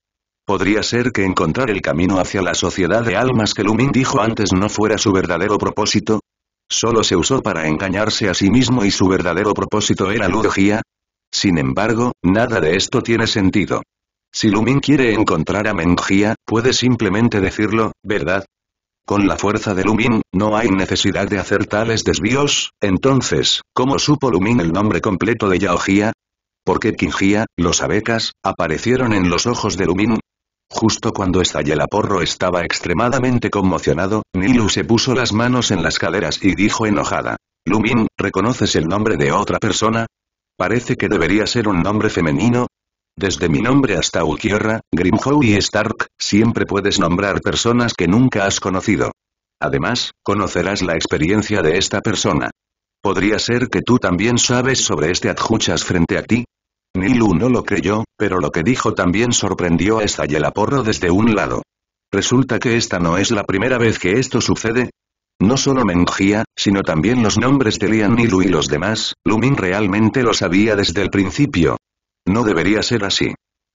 Podría ser que encontrar el camino hacia la sociedad de almas que Lumin dijo antes no fuera su verdadero propósito. Solo se usó para engañarse a sí mismo y su verdadero propósito era Lurgia. Sin embargo, nada de esto tiene sentido. Si Lumin quiere encontrar a Mengia, puede simplemente decirlo, ¿verdad? Con la fuerza de Lumin, no hay necesidad de hacer tales desvíos, entonces, ¿cómo supo Lumin el nombre completo de Yaojia?» ¿Por qué Kingia, los abecas, aparecieron en los ojos de Lumin? Justo cuando porro estaba extremadamente conmocionado, Nilu se puso las manos en las caderas y dijo enojada. Lumin, ¿reconoces el nombre de otra persona? Parece que debería ser un nombre femenino, desde mi nombre hasta Ukiora, Grimhow y Stark, siempre puedes nombrar personas que nunca has conocido. Además, conocerás la experiencia de esta persona. ¿Podría ser que tú también sabes sobre este adjuchas frente a ti? Nilu no lo creyó, pero lo que dijo también sorprendió a esta desde un lado. Resulta que esta no es la primera vez que esto sucede, no solo Mengia, sino también los nombres de Lian Nilu y los demás, Lumin realmente lo sabía desde el principio. No debería ser así.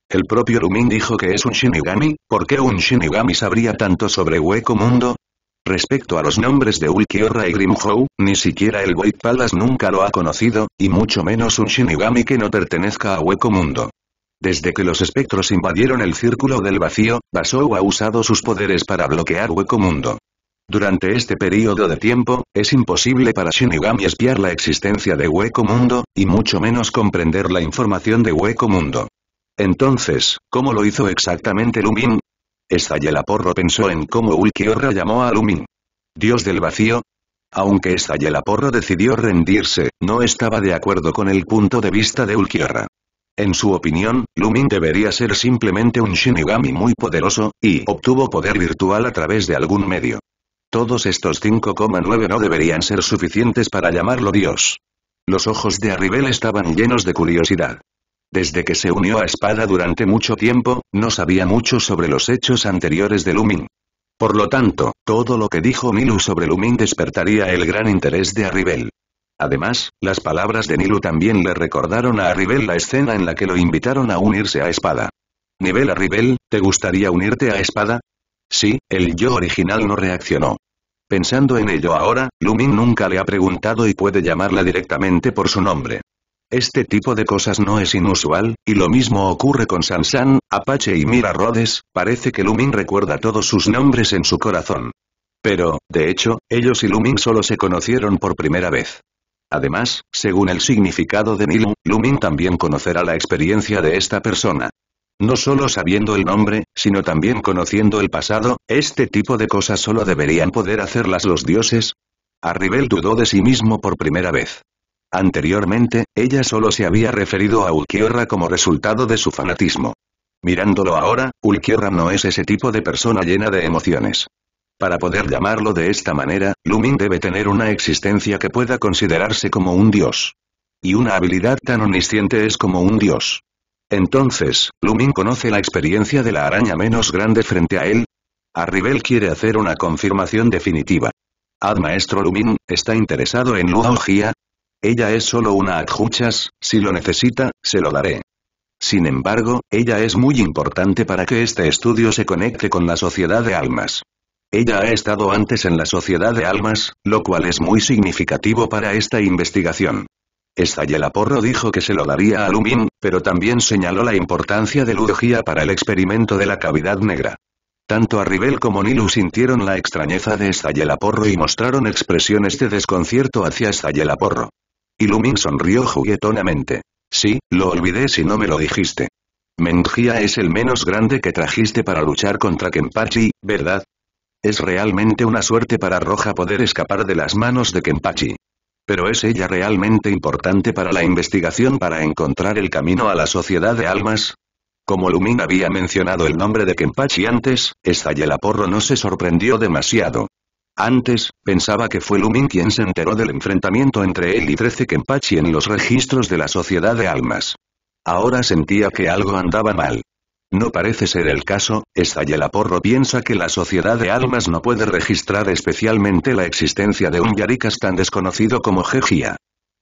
El propio Rumin dijo que es un Shinigami, ¿por qué un Shinigami sabría tanto sobre Hueco Mundo? Respecto a los nombres de Ulquiorra y Grimhou, ni siquiera el White Palace nunca lo ha conocido, y mucho menos un Shinigami que no pertenezca a Hueco Mundo. Desde que los espectros invadieron el círculo del vacío, Basou ha usado sus poderes para bloquear Hueco Mundo. Durante este periodo de tiempo, es imposible para Shinigami espiar la existencia de Hueco Mundo, y mucho menos comprender la información de Hueco Mundo. Entonces, ¿cómo lo hizo exactamente Lumin? porro pensó en cómo Ulquiorra llamó a Lumin. ¿Dios del vacío? Aunque porro decidió rendirse, no estaba de acuerdo con el punto de vista de Ulquiorra. En su opinión, Lumin debería ser simplemente un Shinigami muy poderoso, y obtuvo poder virtual a través de algún medio. Todos estos 5,9 no deberían ser suficientes para llamarlo Dios. Los ojos de Arribel estaban llenos de curiosidad. Desde que se unió a Espada durante mucho tiempo, no sabía mucho sobre los hechos anteriores de Lumin. Por lo tanto, todo lo que dijo Nilu sobre Lumin despertaría el gran interés de Arribel. Además, las palabras de Nilu también le recordaron a Arribel la escena en la que lo invitaron a unirse a Espada. Nivel Arribel, ¿te gustaría unirte a Espada? Sí, el yo original no reaccionó. Pensando en ello ahora, Lumin nunca le ha preguntado y puede llamarla directamente por su nombre. Este tipo de cosas no es inusual, y lo mismo ocurre con Sansan, Apache y Mira Rhodes, parece que Lumin recuerda todos sus nombres en su corazón. Pero, de hecho, ellos y Lumin solo se conocieron por primera vez. Además, según el significado de Nilu, Lumin también conocerá la experiencia de esta persona. No solo sabiendo el nombre, sino también conociendo el pasado, este tipo de cosas solo deberían poder hacerlas los dioses. Arribel dudó de sí mismo por primera vez. Anteriormente, ella solo se había referido a Ulquiorra como resultado de su fanatismo. Mirándolo ahora, Ulquiorra no es ese tipo de persona llena de emociones. Para poder llamarlo de esta manera, Lumin debe tener una existencia que pueda considerarse como un dios. Y una habilidad tan omnisciente es como un dios. Entonces, Lumin conoce la experiencia de la araña menos grande frente a él. Arribel quiere hacer una confirmación definitiva. Ad Maestro Lumin, ¿está interesado en Jia? Ella es solo una adjuchas, si lo necesita, se lo daré. Sin embargo, ella es muy importante para que este estudio se conecte con la Sociedad de Almas. Ella ha estado antes en la Sociedad de Almas, lo cual es muy significativo para esta investigación. Porro dijo que se lo daría a Lumin, pero también señaló la importancia de Lugia para el experimento de la cavidad negra. Tanto Arribel como Nilu sintieron la extrañeza de Porro y mostraron expresiones de desconcierto hacia porro. Y Lumin sonrió juguetonamente. Sí, lo olvidé si no me lo dijiste. Mengia es el menos grande que trajiste para luchar contra Kenpachi, ¿verdad? Es realmente una suerte para Roja poder escapar de las manos de Kenpachi. Pero es ella realmente importante para la investigación para encontrar el camino a la sociedad de almas. Como Lumin había mencionado el nombre de Kenpachi antes, porro no se sorprendió demasiado. Antes, pensaba que fue Lumin quien se enteró del enfrentamiento entre él y Trece Kenpachi en los registros de la Sociedad de Almas. Ahora sentía que algo andaba mal. No parece ser el caso, Estallelaporro piensa que la sociedad de almas no puede registrar especialmente la existencia de un Yaricas tan desconocido como Jejía.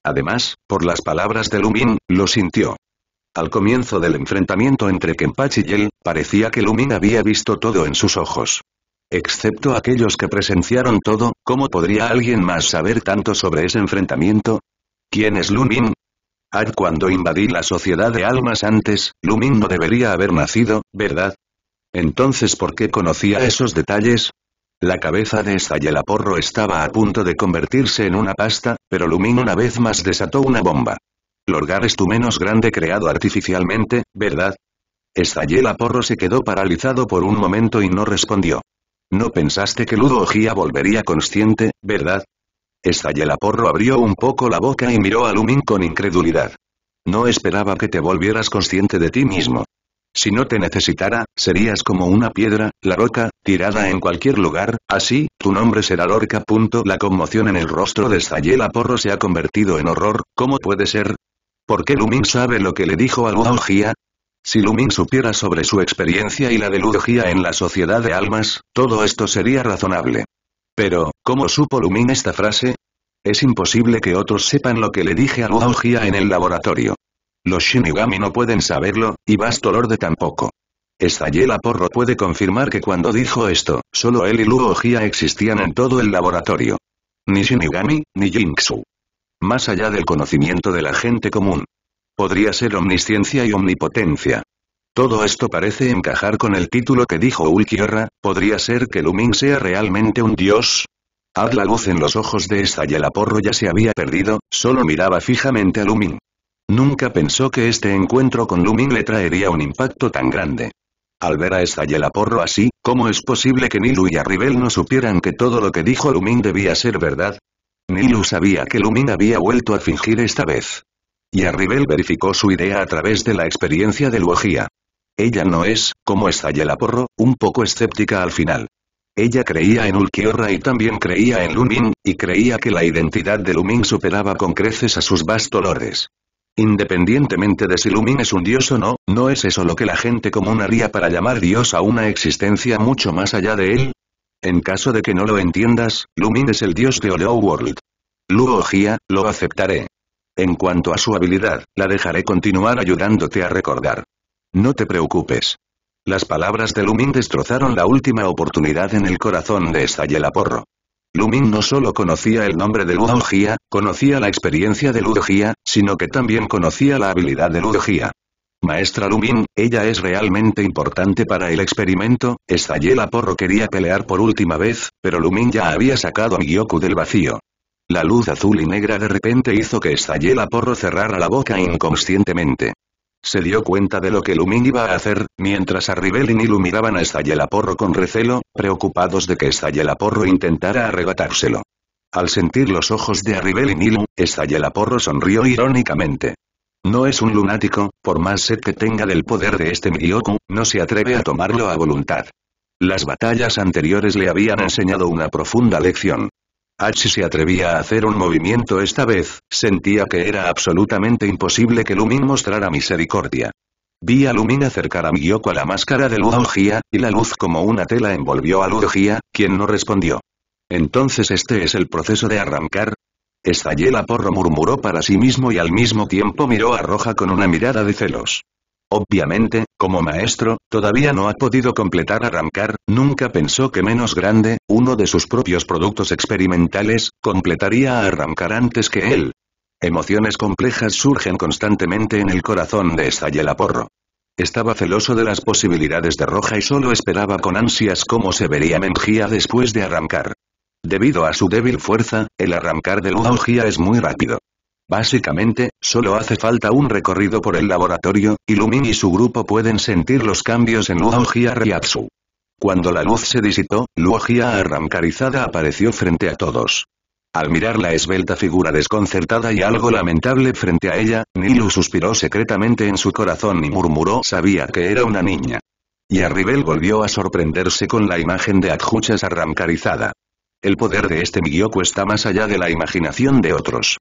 Además, por las palabras de Lumin, lo sintió. Al comienzo del enfrentamiento entre Kenpachi y él, parecía que Lumin había visto todo en sus ojos. Excepto aquellos que presenciaron todo, ¿cómo podría alguien más saber tanto sobre ese enfrentamiento? ¿Quién es Lumin? cuando invadí la sociedad de almas antes, Lumin no debería haber nacido, ¿verdad? Entonces ¿por qué conocía esos detalles? La cabeza de Estallelaporro estaba a punto de convertirse en una pasta, pero Lumin una vez más desató una bomba. Lorgar es tu menos grande creado artificialmente, ¿verdad? Estallelaporro se quedó paralizado por un momento y no respondió. No pensaste que Ludo volvería consciente, ¿verdad? porro abrió un poco la boca y miró a Lumin con incredulidad. No esperaba que te volvieras consciente de ti mismo. Si no te necesitara, serías como una piedra, la roca, tirada en cualquier lugar, así, tu nombre será Lorca. La conmoción en el rostro de stayela Porro se ha convertido en horror, ¿cómo puede ser? ¿Por qué Lumin sabe lo que le dijo a Luaujía? Si Lumin supiera sobre su experiencia y la de Lugia en la Sociedad de Almas, todo esto sería razonable. Pero, ¿cómo supo Lumin esta frase? Es imposible que otros sepan lo que le dije a Jia en el laboratorio. Los Shinigami no pueden saberlo, y Bastolorde de tampoco. Estayela Porro puede confirmar que cuando dijo esto, solo él y Luogia existían en todo el laboratorio. Ni Shinigami, ni Jinxu. Más allá del conocimiento de la gente común. Podría ser omnisciencia y omnipotencia, todo esto parece encajar con el título que dijo Ulquiorra, ¿podría ser que Lumin sea realmente un dios? Haz la luz en los ojos de esta y ya se había perdido, solo miraba fijamente a Lumin. Nunca pensó que este encuentro con Lumin le traería un impacto tan grande. Al ver a esta y así, ¿cómo es posible que Nilu y Arribel no supieran que todo lo que dijo Lumin debía ser verdad? Nilu sabía que Lumin había vuelto a fingir esta vez. Y Arribel verificó su idea a través de la experiencia de Luogía. Ella no es, como estalla la porro, un poco escéptica al final. Ella creía en Ulquiorra y también creía en Lumin, y creía que la identidad de Lumin superaba con creces a sus dolores. Independientemente de si Lumin es un dios o no, ¿no es eso lo que la gente común haría para llamar dios a una existencia mucho más allá de él? En caso de que no lo entiendas, Lumin es el dios de Hollow World. Luogia, lo aceptaré. En cuanto a su habilidad, la dejaré continuar ayudándote a recordar. No te preocupes. Las palabras de Lumin destrozaron la última oportunidad en el corazón de Porro. Lumin no solo conocía el nombre de Ludogía, conocía la experiencia de Ludogía, sino que también conocía la habilidad de Ludogía. Maestra Lumin, ella es realmente importante para el experimento, Estayela Porro quería pelear por última vez, pero Lumin ya había sacado a Miyoku del vacío. La luz azul y negra de repente hizo que Estayela Porro cerrara la boca inconscientemente se dio cuenta de lo que Lumin iba a hacer, mientras a y Nilu miraban a Estallelaporro con recelo, preocupados de que Estallelaporro intentara arrebatárselo. Al sentir los ojos de Arribel y Nilu, Estallelaporro sonrió irónicamente. No es un lunático, por más sed que tenga del poder de este Miyoku, no se atreve a tomarlo a voluntad. Las batallas anteriores le habían enseñado una profunda lección. Hachi se atrevía a hacer un movimiento esta vez, sentía que era absolutamente imposible que Lumin mostrara misericordia. Vi a Lumin acercar a Miyoko a la máscara de Lugia, y la luz como una tela envolvió a Lugia, quien no respondió. Entonces este es el proceso de arrancar. Estallé la porro murmuró para sí mismo y al mismo tiempo miró a Roja con una mirada de celos. Obviamente, como maestro, todavía no ha podido completar arrancar, nunca pensó que menos grande, uno de sus propios productos experimentales, completaría arrancar antes que él. Emociones complejas surgen constantemente en el corazón de Porro. Estaba celoso de las posibilidades de Roja y solo esperaba con ansias cómo se vería Mengía después de arrancar. Debido a su débil fuerza, el arrancar de Luaugia es muy rápido. Básicamente, solo hace falta un recorrido por el laboratorio, y Lumin y su grupo pueden sentir los cambios en Luogia Ryatsu. Cuando la luz se disipó, Luogia arrancarizada apareció frente a todos. Al mirar la esbelta figura desconcertada y algo lamentable frente a ella, Nilu suspiró secretamente en su corazón y murmuró sabía que era una niña. Y Arribel volvió a sorprenderse con la imagen de Adjuchas arrancarizada. El poder de este miyoku está más allá de la imaginación de otros.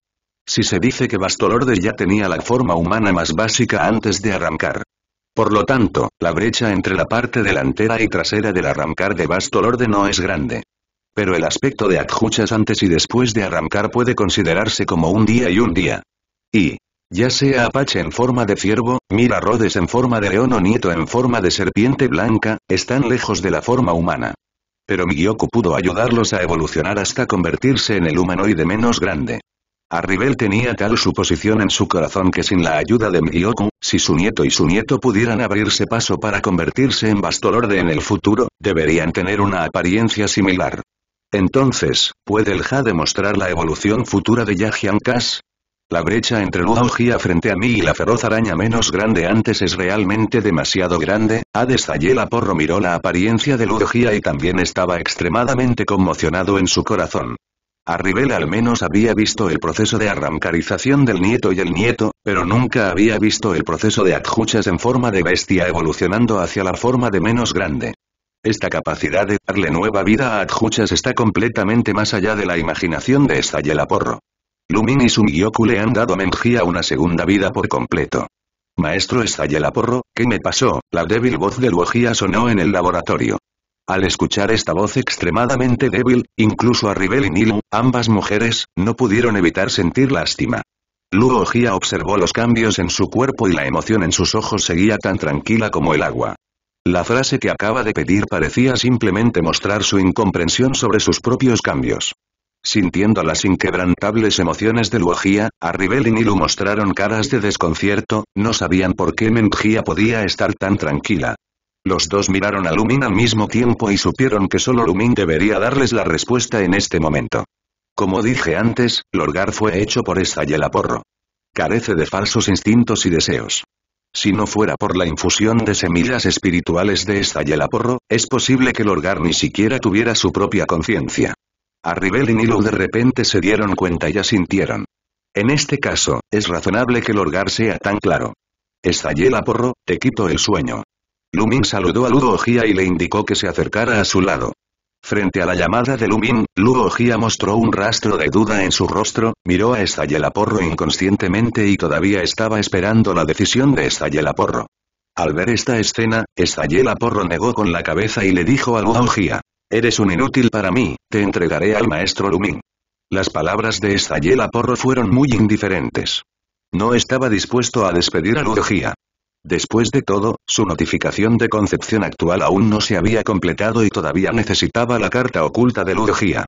Si se dice que Bastolorde ya tenía la forma humana más básica antes de arrancar. Por lo tanto, la brecha entre la parte delantera y trasera del arrancar de Bastolorde no es grande. Pero el aspecto de Adjuchas antes y después de arrancar puede considerarse como un día y un día. Y, ya sea Apache en forma de ciervo, Mira en forma de león o Nieto en forma de serpiente blanca, están lejos de la forma humana. Pero Miyoku pudo ayudarlos a evolucionar hasta convertirse en el humanoide menos grande. Arribel tenía tal suposición en su corazón que sin la ayuda de Mgyoku, si su nieto y su nieto pudieran abrirse paso para convertirse en bastolorde en el futuro, deberían tener una apariencia similar. Entonces, ¿puede el Ja demostrar la evolución futura de Yajiankas? La brecha entre Gia frente a mí y la feroz araña menos grande antes es realmente demasiado grande, Hades la Porro miró la apariencia de Gia y también estaba extremadamente conmocionado en su corazón. Arribela al menos había visto el proceso de arrancarización del nieto y el nieto, pero nunca había visto el proceso de adjuchas en forma de bestia evolucionando hacia la forma de menos grande. Esta capacidad de darle nueva vida a adjuchas está completamente más allá de la imaginación de Estallelaporro. Lumin y Sumiyoku le han dado a Mengia una segunda vida por completo. Maestro Estallelaporro, ¿qué me pasó? La débil voz de Luogia sonó en el laboratorio. Al escuchar esta voz extremadamente débil, incluso a Rivel y Nilu, ambas mujeres, no pudieron evitar sentir lástima. Luo observó los cambios en su cuerpo y la emoción en sus ojos seguía tan tranquila como el agua. La frase que acaba de pedir parecía simplemente mostrar su incomprensión sobre sus propios cambios. Sintiendo las inquebrantables emociones de a Rivel y Nilu mostraron caras de desconcierto, no sabían por qué Mengia podía estar tan tranquila. Los dos miraron a Lumin al mismo tiempo y supieron que solo Lumin debería darles la respuesta en este momento. Como dije antes, Lorgar fue hecho por esta Carece de falsos instintos y deseos. Si no fuera por la infusión de semillas espirituales de esta es posible que Lorgar ni siquiera tuviera su propia conciencia. Arribel y Nilo de repente se dieron cuenta y asintieron. En este caso, es razonable que Lorgar sea tan claro. Estallé porro, te quito el sueño. Lumin saludó a Ludo Ojía y le indicó que se acercara a su lado. Frente a la llamada de Lumin, Ludo Ojía mostró un rastro de duda en su rostro, miró a Porro inconscientemente y todavía estaba esperando la decisión de Porro. Al ver esta escena, Porro negó con la cabeza y le dijo a Ludo «Eres un inútil para mí, te entregaré al maestro Lumin». Las palabras de Porro fueron muy indiferentes. No estaba dispuesto a despedir a Ludo Ojía. Después de todo, su notificación de concepción actual aún no se había completado y todavía necesitaba la carta oculta de Lugia.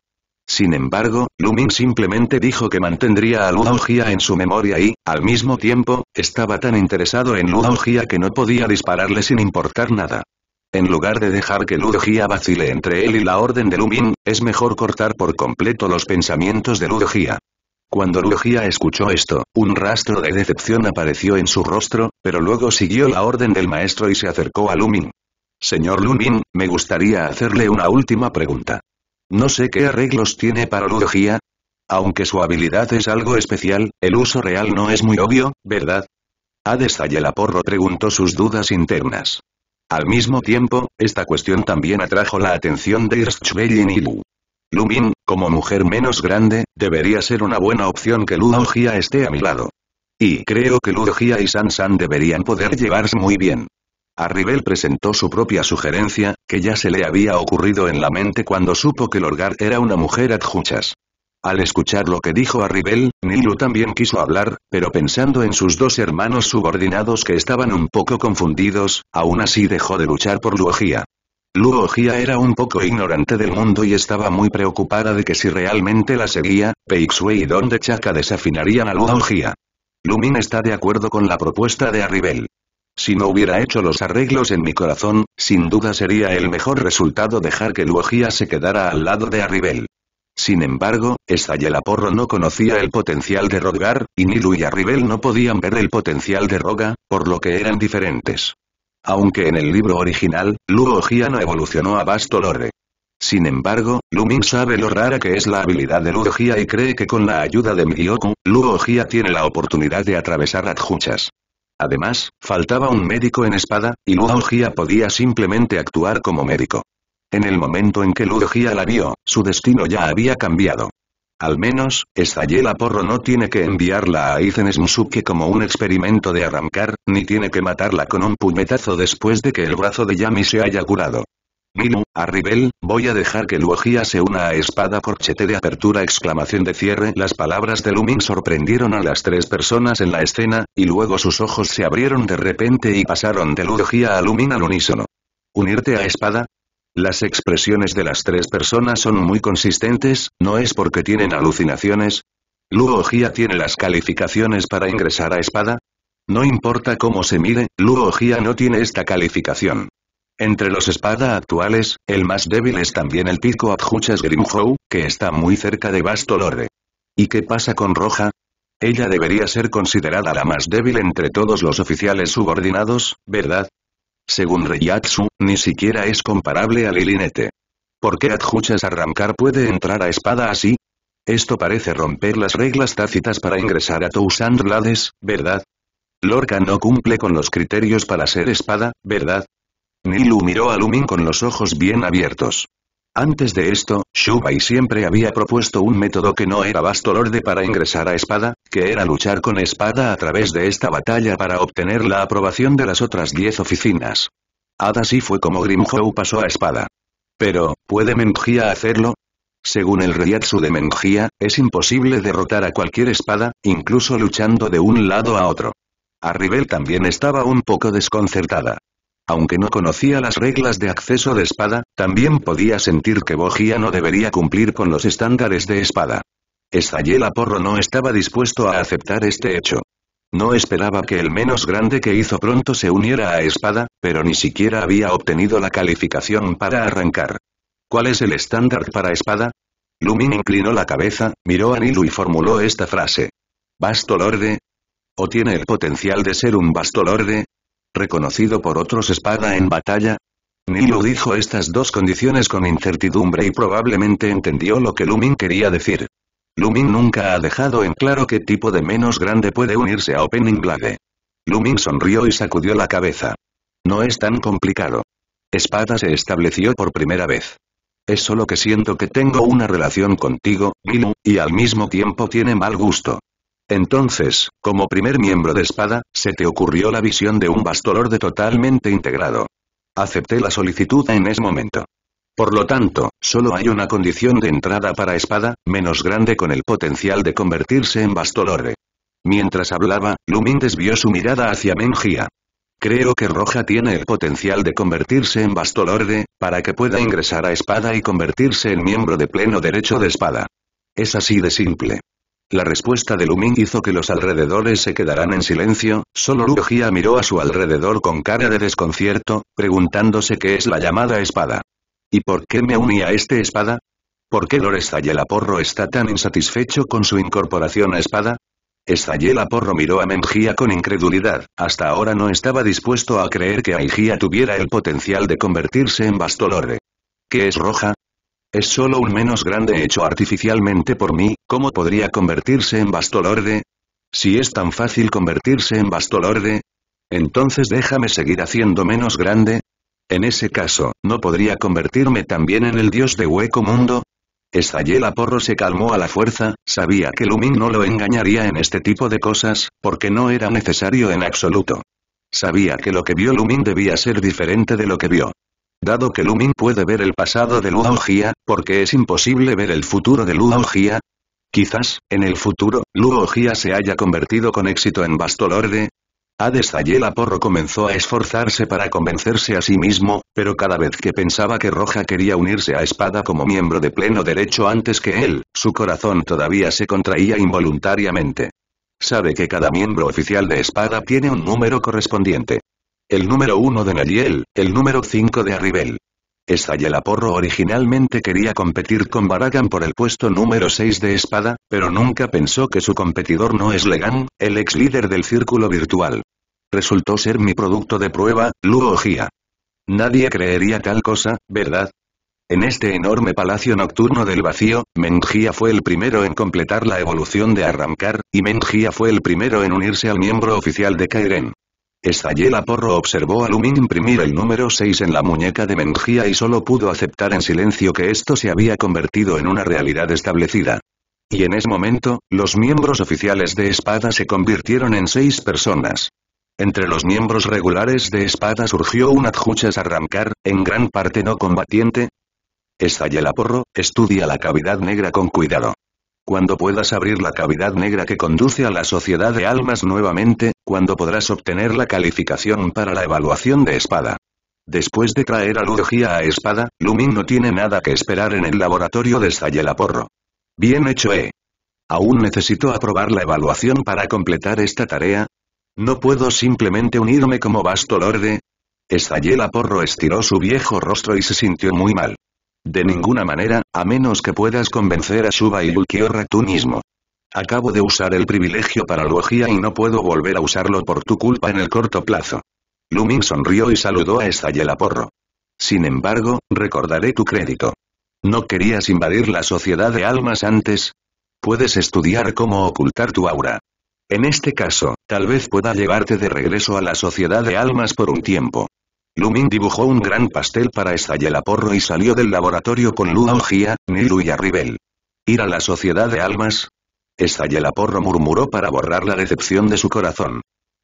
Sin embargo, Lumin simplemente dijo que mantendría a Lugia en su memoria y, al mismo tiempo, estaba tan interesado en Lugia que no podía dispararle sin importar nada. En lugar de dejar que Lugia vacile entre él y la orden de Lumin, es mejor cortar por completo los pensamientos de Lugia. Cuando Lugia escuchó esto, un rastro de decepción apareció en su rostro, pero luego siguió la orden del maestro y se acercó a Lumin. Señor Lumin, me gustaría hacerle una última pregunta. No sé qué arreglos tiene para Lugia. Aunque su habilidad es algo especial, el uso real no es muy obvio, ¿verdad? Hades Porro preguntó sus dudas internas. Al mismo tiempo, esta cuestión también atrajo la atención de Irschbell y Nilu. Lumin, como mujer menos grande, debería ser una buena opción que Luo esté a mi lado. Y creo que Luogia y San San deberían poder llevarse muy bien. Arribel presentó su propia sugerencia, que ya se le había ocurrido en la mente cuando supo que Lorgar era una mujer adjuchas. Al escuchar lo que dijo Arribel, Nilu también quiso hablar, pero pensando en sus dos hermanos subordinados que estaban un poco confundidos, aún así dejó de luchar por Luogia. Luo era un poco ignorante del mundo y estaba muy preocupada de que si realmente la seguía, Peixue y Don Chaka desafinarían a Luo Lumin está de acuerdo con la propuesta de Arribel. Si no hubiera hecho los arreglos en mi corazón, sin duda sería el mejor resultado dejar que Luogia se quedara al lado de Arribel. Sin embargo, Porro no conocía el potencial de Rogar, y ni Lu y Arribel no podían ver el potencial de Roga, por lo que eran diferentes aunque en el libro original, Luo no evolucionó a Bastolore. Sin embargo, Lumin sabe lo rara que es la habilidad de Luo y cree que con la ayuda de Miyoku, Luo tiene la oportunidad de atravesar adjuchas. Además, faltaba un médico en espada, y Luo podía simplemente actuar como médico. En el momento en que Luo la vio, su destino ya había cambiado. Al menos, yela Porro no tiene que enviarla a Aizen como un experimento de arrancar, ni tiene que matarla con un puñetazo después de que el brazo de Yami se haya curado. Minu, a voy a dejar que Luogia se una a espada corchete de apertura exclamación de cierre Las palabras de Lumin sorprendieron a las tres personas en la escena, y luego sus ojos se abrieron de repente y pasaron de Luogia a Lumin al unísono. ¿Unirte a espada? Las expresiones de las tres personas son muy consistentes, ¿no es porque tienen alucinaciones? Luo tiene las calificaciones para ingresar a espada. No importa cómo se mire, Luo no tiene esta calificación. Entre los espada actuales, el más débil es también el pico Abjucha's Grimhow, que está muy cerca de Lorde. ¿Y qué pasa con Roja? Ella debería ser considerada la más débil entre todos los oficiales subordinados, ¿verdad? Según Reyatsu, ni siquiera es comparable al Ilinete. ¿Por qué Adjuchas arrancar puede entrar a espada así? Esto parece romper las reglas tácitas para ingresar a Toussaint Blades, ¿verdad? Lorca no cumple con los criterios para ser espada, ¿verdad? Nilu miró a Lumin con los ojos bien abiertos. Antes de esto, Shubai siempre había propuesto un método que no era vasto lorde para ingresar a espada, que era luchar con espada a través de esta batalla para obtener la aprobación de las otras 10 oficinas. Así fue como Grimjow pasó a espada. Pero, ¿puede Menjia hacerlo? Según el Ryatsu de Mengia, es imposible derrotar a cualquier espada, incluso luchando de un lado a otro. Arribel también estaba un poco desconcertada. Aunque no conocía las reglas de acceso de espada, también podía sentir que Bogia no debería cumplir con los estándares de espada. Estayela Porro no estaba dispuesto a aceptar este hecho. No esperaba que el menos grande que hizo pronto se uniera a espada, pero ni siquiera había obtenido la calificación para arrancar. ¿Cuál es el estándar para espada? Lumin inclinó la cabeza, miró a Nilu y formuló esta frase. Lorde ¿O tiene el potencial de ser un bastolorde? reconocido por otros espada en batalla? Nilo dijo estas dos condiciones con incertidumbre y probablemente entendió lo que Lumin quería decir. Lumin nunca ha dejado en claro qué tipo de menos grande puede unirse a Opening Blade. Lumin sonrió y sacudió la cabeza. No es tan complicado. Espada se estableció por primera vez. Es solo que siento que tengo una relación contigo, Milu, y al mismo tiempo tiene mal gusto. Entonces, como primer miembro de espada, se te ocurrió la visión de un bastolorde totalmente integrado. Acepté la solicitud en ese momento. Por lo tanto, solo hay una condición de entrada para espada, menos grande con el potencial de convertirse en bastolorde. Mientras hablaba, Lumin desvió su mirada hacia Mengia. Creo que Roja tiene el potencial de convertirse en bastolorde, para que pueda ingresar a espada y convertirse en miembro de pleno derecho de espada. Es así de simple. La respuesta de Lumin hizo que los alrededores se quedaran en silencio, solo Rugia miró a su alrededor con cara de desconcierto, preguntándose qué es la llamada espada. ¿Y por qué me uní a este espada? ¿Por qué Lord Porro está tan insatisfecho con su incorporación a espada? Estayela Porro miró a Mengía con incredulidad, hasta ahora no estaba dispuesto a creer que Aigia tuviera el potencial de convertirse en bastolore. ¿Qué es roja? Es solo un menos grande hecho artificialmente por mí, ¿Cómo podría convertirse en Bastolorde? Si es tan fácil convertirse en Bastolorde, entonces déjame seguir haciendo menos grande. En ese caso, ¿no podría convertirme también en el dios de hueco mundo? la Porro se calmó a la fuerza, sabía que Lumin no lo engañaría en este tipo de cosas, porque no era necesario en absoluto. Sabía que lo que vio Lumin debía ser diferente de lo que vio. Dado que Lumin puede ver el pasado de ¿por porque es imposible ver el futuro de Gia. Quizás, en el futuro, Luo se haya convertido con éxito en Bastolorde. Hades Zayela Porro comenzó a esforzarse para convencerse a sí mismo, pero cada vez que pensaba que Roja quería unirse a Espada como miembro de pleno derecho antes que él, su corazón todavía se contraía involuntariamente. Sabe que cada miembro oficial de Espada tiene un número correspondiente. El número 1 de Nayel, el número 5 de Arribel, Porro originalmente quería competir con Baragan por el puesto número 6 de espada, pero nunca pensó que su competidor no es Legan, el ex líder del círculo virtual. Resultó ser mi producto de prueba, Luo Nadie creería tal cosa, ¿verdad? En este enorme palacio nocturno del vacío, Mengia fue el primero en completar la evolución de Arrancar, y Mengia fue el primero en unirse al miembro oficial de Kairen. Estayela Porro observó a Lumin imprimir el número 6 en la muñeca de Mengía y solo pudo aceptar en silencio que esto se había convertido en una realidad establecida. Y en ese momento, los miembros oficiales de espada se convirtieron en seis personas. Entre los miembros regulares de espada surgió un adjuchas arrancar, en gran parte no combatiente. la Porro, estudia la cavidad negra con cuidado. Cuando puedas abrir la cavidad negra que conduce a la sociedad de almas nuevamente, cuando podrás obtener la calificación para la evaluación de espada. Después de traer a a espada, Lumin no tiene nada que esperar en el laboratorio de Porro. Bien hecho, eh. Aún necesito aprobar la evaluación para completar esta tarea. No puedo simplemente unirme como vasto lorde. Porro estiró su viejo rostro y se sintió muy mal. De ninguna manera, a menos que puedas convencer a Suba y Yulkiorra tú mismo. Acabo de usar el privilegio para logia y no puedo volver a usarlo por tu culpa en el corto plazo. Lumin sonrió y saludó a Porro. Sin embargo, recordaré tu crédito. ¿No querías invadir la sociedad de almas antes? Puedes estudiar cómo ocultar tu aura. En este caso, tal vez pueda llevarte de regreso a la sociedad de almas por un tiempo. Lumin dibujó un gran pastel para porro y salió del laboratorio con Luogia, Nilu y Arribel. Ir a la sociedad de almas, Estallé la porro murmuró para borrar la decepción de su corazón.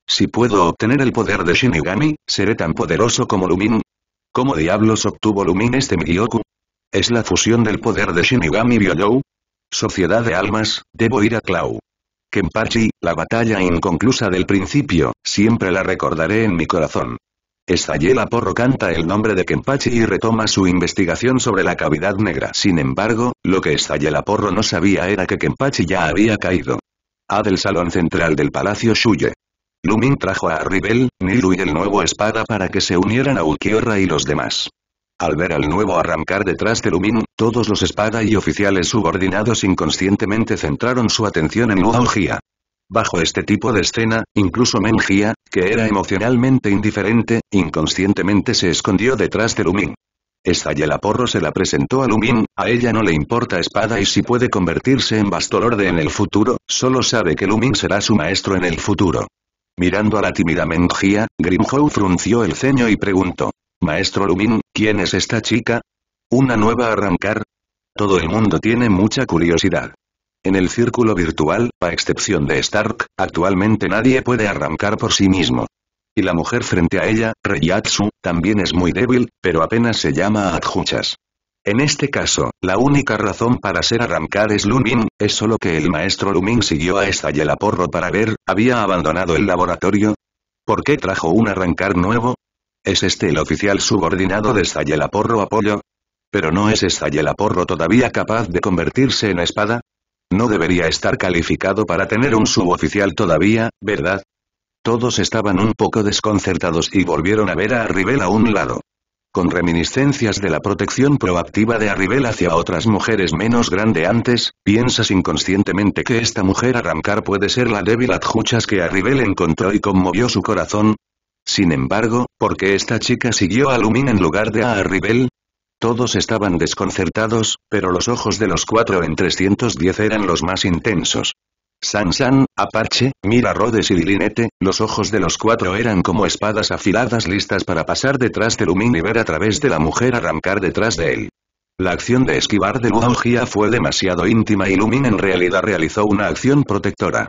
Si puedo obtener el poder de Shinigami, seré tan poderoso como Lumin. ¿Cómo diablos obtuvo Lumin este Miyoku? ¿Es la fusión del poder de Shinigami Byodou? Sociedad de almas, debo ir a Clau. Kenpachi, la batalla inconclusa del principio, siempre la recordaré en mi corazón. Estayela Porro canta el nombre de Kenpachi y retoma su investigación sobre la cavidad negra. Sin embargo, lo que la Porro no sabía era que Kenpachi ya había caído. A del salón central del Palacio Shuye. Lumin trajo a Rivel, Nilu y el nuevo espada para que se unieran a Ukiorra y los demás. Al ver al nuevo arrancar detrás de Lumin, todos los espada y oficiales subordinados inconscientemente centraron su atención en Luaojia. Bajo este tipo de escena, incluso Mengia, que era emocionalmente indiferente, inconscientemente se escondió detrás de Lumin. Esta porro se la presentó a Lumin, a ella no le importa espada y si puede convertirse en bastolorde en el futuro, solo sabe que Lumin será su maestro en el futuro. Mirando a la tímida Mengia, Grimhow frunció el ceño y preguntó. Maestro Lumin, ¿quién es esta chica? ¿Una nueva arrancar? Todo el mundo tiene mucha curiosidad. En el círculo virtual, a excepción de Stark, actualmente nadie puede arrancar por sí mismo. Y la mujer frente a ella, Reyatsu, también es muy débil, pero apenas se llama Adjuchas. En este caso, la única razón para ser arrancar es Lumin, es solo que el maestro Lumin siguió a esta para ver, ¿había abandonado el laboratorio? ¿Por qué trajo un arrancar nuevo? ¿Es este el oficial subordinado de porro Apoyo? Pero no es porro todavía capaz de convertirse en espada, no debería estar calificado para tener un suboficial todavía, ¿verdad? Todos estaban un poco desconcertados y volvieron a ver a Arribel a un lado. Con reminiscencias de la protección proactiva de Arribel hacia otras mujeres menos grande antes, piensas inconscientemente que esta mujer arrancar puede ser la débil adjuchas que Arribel encontró y conmovió su corazón. Sin embargo, ¿por qué esta chica siguió a Lumin en lugar de a Arribel? Todos estaban desconcertados, pero los ojos de los cuatro en 310 eran los más intensos. San San, Apache, Mira Rhodes y Dilinete, los ojos de los cuatro eran como espadas afiladas listas para pasar detrás de Lumin y ver a través de la mujer arrancar detrás de él. La acción de esquivar de Luangia fue demasiado íntima y Lumin en realidad realizó una acción protectora.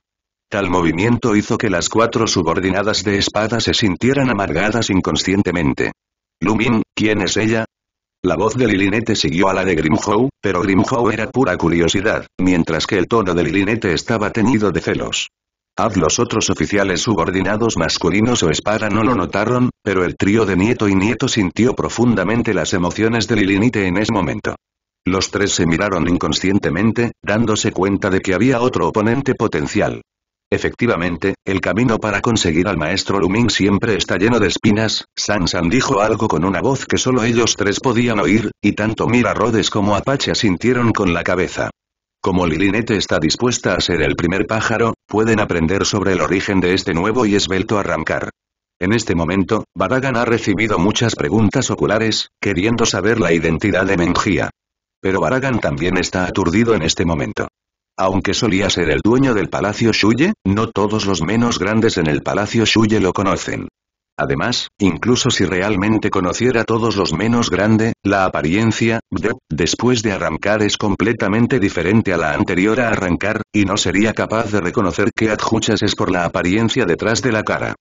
Tal movimiento hizo que las cuatro subordinadas de espada se sintieran amargadas inconscientemente. Lumin, ¿quién es ella? La voz de Lilinete siguió a la de Grimhow, pero Grimhow era pura curiosidad, mientras que el tono de Lilinete estaba teñido de celos. Haz los otros oficiales subordinados masculinos o Espara no lo notaron, pero el trío de Nieto y Nieto sintió profundamente las emociones de Lilinete en ese momento. Los tres se miraron inconscientemente, dándose cuenta de que había otro oponente potencial. Efectivamente, el camino para conseguir al maestro Luming siempre está lleno de espinas, Sansan dijo algo con una voz que solo ellos tres podían oír, y tanto Mira Rhodes como Apache sintieron con la cabeza. Como Lilinete está dispuesta a ser el primer pájaro, pueden aprender sobre el origen de este nuevo y esbelto arrancar. En este momento, Baragan ha recibido muchas preguntas oculares, queriendo saber la identidad de Mengia. Pero Baragan también está aturdido en este momento. Aunque solía ser el dueño del Palacio Shuye, no todos los menos grandes en el Palacio Shuye lo conocen. Además, incluso si realmente conociera a todos los menos grande, la apariencia, después de arrancar es completamente diferente a la anterior a arrancar, y no sería capaz de reconocer que adjuchas es por la apariencia detrás de la cara.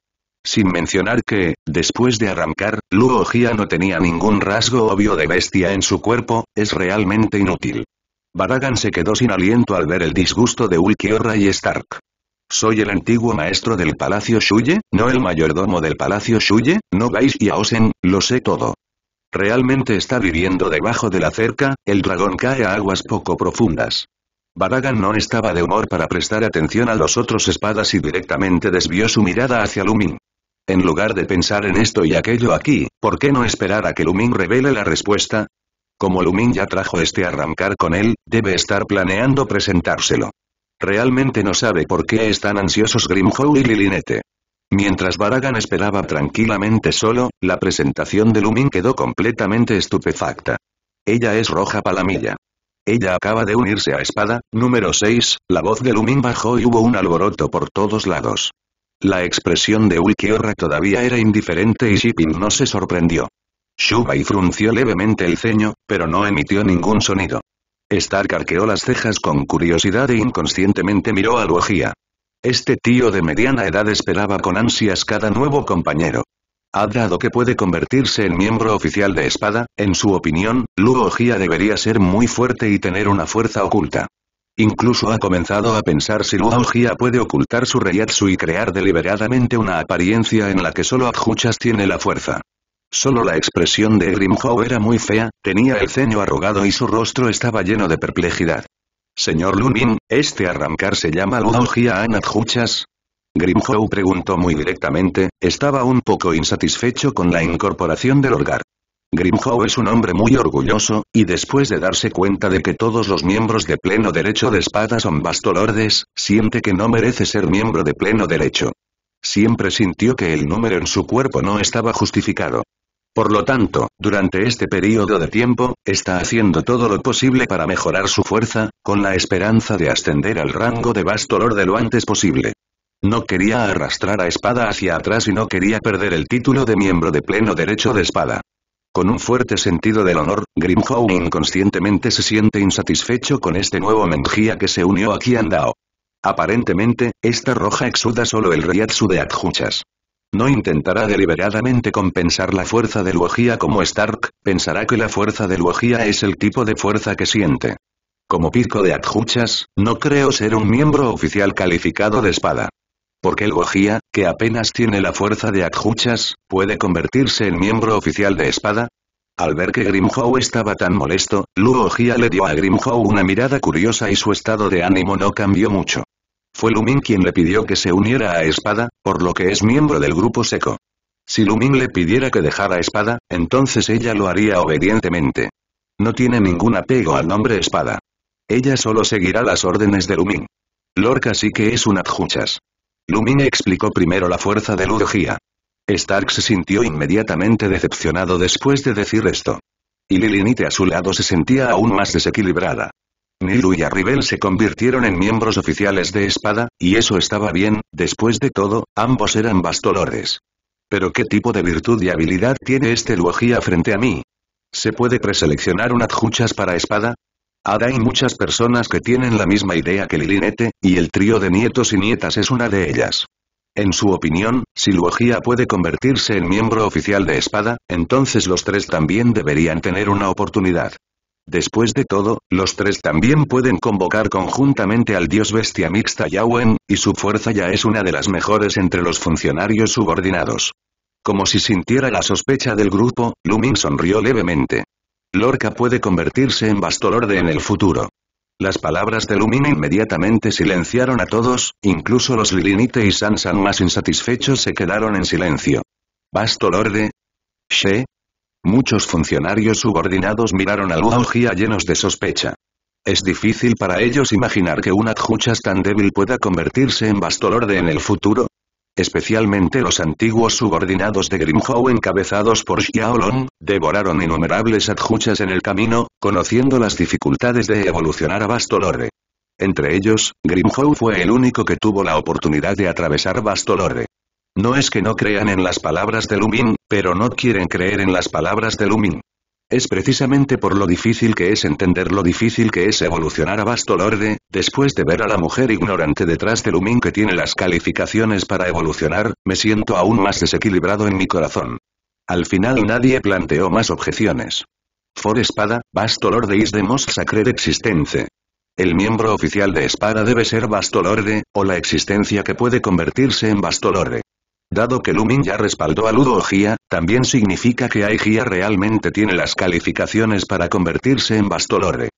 Sin mencionar que, después de arrancar, Luo no tenía ningún rasgo obvio de bestia en su cuerpo, es realmente inútil. Baragan se quedó sin aliento al ver el disgusto de Ulquiorra y Stark. Soy el antiguo maestro del Palacio Shuye, no el mayordomo del Palacio Shuye, no vais y Aosen, lo sé todo. Realmente está viviendo debajo de la cerca, el dragón cae a aguas poco profundas. Baragan no estaba de humor para prestar atención a los otros espadas y directamente desvió su mirada hacia Lumin. En lugar de pensar en esto y aquello aquí, ¿por qué no esperar a que Lumin revele la respuesta? Como Lumin ya trajo este arrancar con él, debe estar planeando presentárselo. Realmente no sabe por qué están ansiosos Grimhow y Lilinete. Mientras Baragan esperaba tranquilamente solo, la presentación de Lumin quedó completamente estupefacta. Ella es Roja Palamilla. Ella acaba de unirse a Espada, número 6, la voz de Lumin bajó y hubo un alboroto por todos lados. La expresión de Ulquiorra todavía era indiferente y Shipping no se sorprendió. Shubai frunció levemente el ceño, pero no emitió ningún sonido. Stark arqueó las cejas con curiosidad e inconscientemente miró a Luogia. Este tío de mediana edad esperaba con ansias cada nuevo compañero. Ha dado que puede convertirse en miembro oficial de espada, en su opinión, Luogia debería ser muy fuerte y tener una fuerza oculta. Incluso ha comenzado a pensar si Luogia puede ocultar su reiatsu y crear deliberadamente una apariencia en la que solo Adjuchas tiene la fuerza. Solo la expresión de Grimhow era muy fea, tenía el ceño arrogado y su rostro estaba lleno de perplejidad. Señor Lunin, ¿este arrancar se llama Ludogia Anadjuchas? Grimhow preguntó muy directamente, estaba un poco insatisfecho con la incorporación del orgar. Grimhow es un hombre muy orgulloso, y después de darse cuenta de que todos los miembros de pleno derecho de espada son bastolordes, siente que no merece ser miembro de pleno derecho. Siempre sintió que el número en su cuerpo no estaba justificado. Por lo tanto, durante este periodo de tiempo, está haciendo todo lo posible para mejorar su fuerza, con la esperanza de ascender al rango de vasto de lo antes posible. No quería arrastrar a espada hacia atrás y no quería perder el título de miembro de pleno derecho de espada. Con un fuerte sentido del honor, Grimhow inconscientemente se siente insatisfecho con este nuevo menjía que se unió a Kiandao. Aparentemente, esta roja exuda solo el Ryatsu de Adjuchas. No intentará deliberadamente compensar la fuerza de Luogia como Stark, pensará que la fuerza de Luogia es el tipo de fuerza que siente. Como pico de adjuchas, no creo ser un miembro oficial calificado de espada. ¿Por qué Luogia, que apenas tiene la fuerza de adjuchas, puede convertirse en miembro oficial de espada? Al ver que Grimhow estaba tan molesto, Luogia le dio a Grimhow una mirada curiosa y su estado de ánimo no cambió mucho. Fue Lumin quien le pidió que se uniera a Espada, por lo que es miembro del grupo seco. Si Lumin le pidiera que dejara Espada, entonces ella lo haría obedientemente. No tiene ningún apego al nombre Espada. Ella solo seguirá las órdenes de Lumin. Lorca sí que es un adjuchas. Lumin explicó primero la fuerza de Ludogía. Stark se sintió inmediatamente decepcionado después de decir esto. Y Lilinite a su lado se sentía aún más desequilibrada. Nilu y Arribel se convirtieron en miembros oficiales de Espada, y eso estaba bien, después de todo, ambos eran bastolores. Pero ¿qué tipo de virtud y habilidad tiene este Luogia frente a mí? ¿Se puede preseleccionar un adjuchas para Espada? Ahora hay muchas personas que tienen la misma idea que Lilinete, y el trío de nietos y nietas es una de ellas. En su opinión, si Luogía puede convertirse en miembro oficial de Espada, entonces los tres también deberían tener una oportunidad. Después de todo, los tres también pueden convocar conjuntamente al dios bestia mixta Yawen, y su fuerza ya es una de las mejores entre los funcionarios subordinados. Como si sintiera la sospecha del grupo, Lumin sonrió levemente. Lorca puede convertirse en Bastolorde en el futuro. Las palabras de Lumin inmediatamente silenciaron a todos, incluso los Lilinite y Sansan más insatisfechos se quedaron en silencio. ¿Bastolorde? ¿She? Muchos funcionarios subordinados miraron a Uaujia llenos de sospecha. Es difícil para ellos imaginar que un adjuchas tan débil pueda convertirse en Bastolorde en el futuro. Especialmente los antiguos subordinados de Grimhow encabezados por Xiaolong, devoraron innumerables adjuchas en el camino, conociendo las dificultades de evolucionar a Bastolorde. Entre ellos, Grimhow fue el único que tuvo la oportunidad de atravesar Bastolorde. No es que no crean en las palabras de Lumin, pero no quieren creer en las palabras de Lumin. Es precisamente por lo difícil que es entender lo difícil que es evolucionar a Bastolorde, después de ver a la mujer ignorante detrás de Lumin que tiene las calificaciones para evolucionar, me siento aún más desequilibrado en mi corazón. Al final nadie planteó más objeciones. For Espada, Bastolorde Lorde is the most sacred existence. El miembro oficial de Espada debe ser Bastolorde, o la existencia que puede convertirse en Bastolorde. Dado que Lumin ya respaldó a Ludo Gia, también significa que Aegia realmente tiene las calificaciones para convertirse en Bastolore.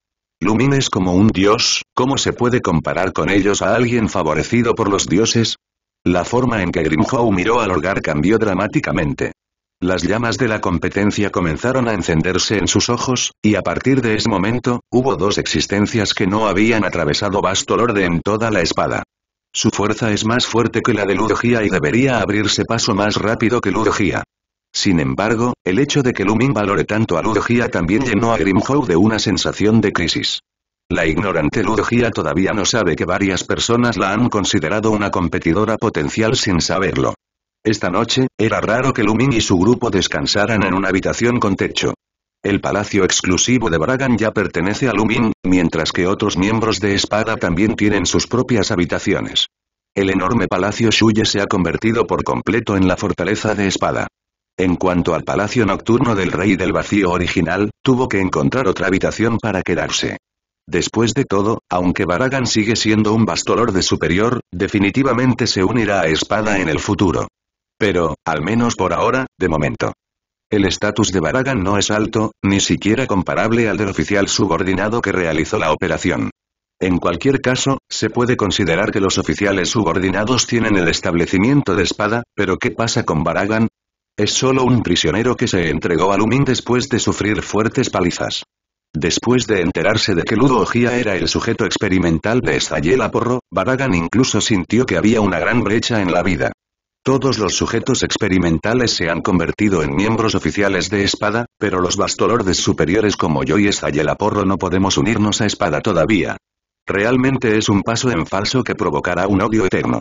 Lumin es como un dios, ¿cómo se puede comparar con ellos a alguien favorecido por los dioses? La forma en que Grimhow miró al hogar cambió dramáticamente. Las llamas de la competencia comenzaron a encenderse en sus ojos, y a partir de ese momento, hubo dos existencias que no habían atravesado Bastolorde en toda la espada. Su fuerza es más fuerte que la de Lurgia y debería abrirse paso más rápido que Lurgia. Sin embargo, el hecho de que Lumin valore tanto a Lurgia también llenó a Grimjaw de una sensación de crisis. La ignorante Lurgia todavía no sabe que varias personas la han considerado una competidora potencial sin saberlo. Esta noche, era raro que Lumin y su grupo descansaran en una habitación con techo. El palacio exclusivo de Bragan ya pertenece a Lumin, mientras que otros miembros de Espada también tienen sus propias habitaciones. El enorme palacio Shuye se ha convertido por completo en la fortaleza de Espada. En cuanto al palacio nocturno del rey del vacío original, tuvo que encontrar otra habitación para quedarse. Después de todo, aunque Baragan sigue siendo un de superior, definitivamente se unirá a Espada en el futuro. Pero, al menos por ahora, de momento. El estatus de Baragan no es alto, ni siquiera comparable al del oficial subordinado que realizó la operación. En cualquier caso, se puede considerar que los oficiales subordinados tienen el establecimiento de espada, pero ¿qué pasa con Baragan? Es solo un prisionero que se entregó a Lumin después de sufrir fuertes palizas. Después de enterarse de que Ludo Ojía era el sujeto experimental de Zayela Porro, Baragan incluso sintió que había una gran brecha en la vida. Todos los sujetos experimentales se han convertido en miembros oficiales de Espada, pero los bastolordes superiores como yo y porro no podemos unirnos a Espada todavía. Realmente es un paso en falso que provocará un odio eterno.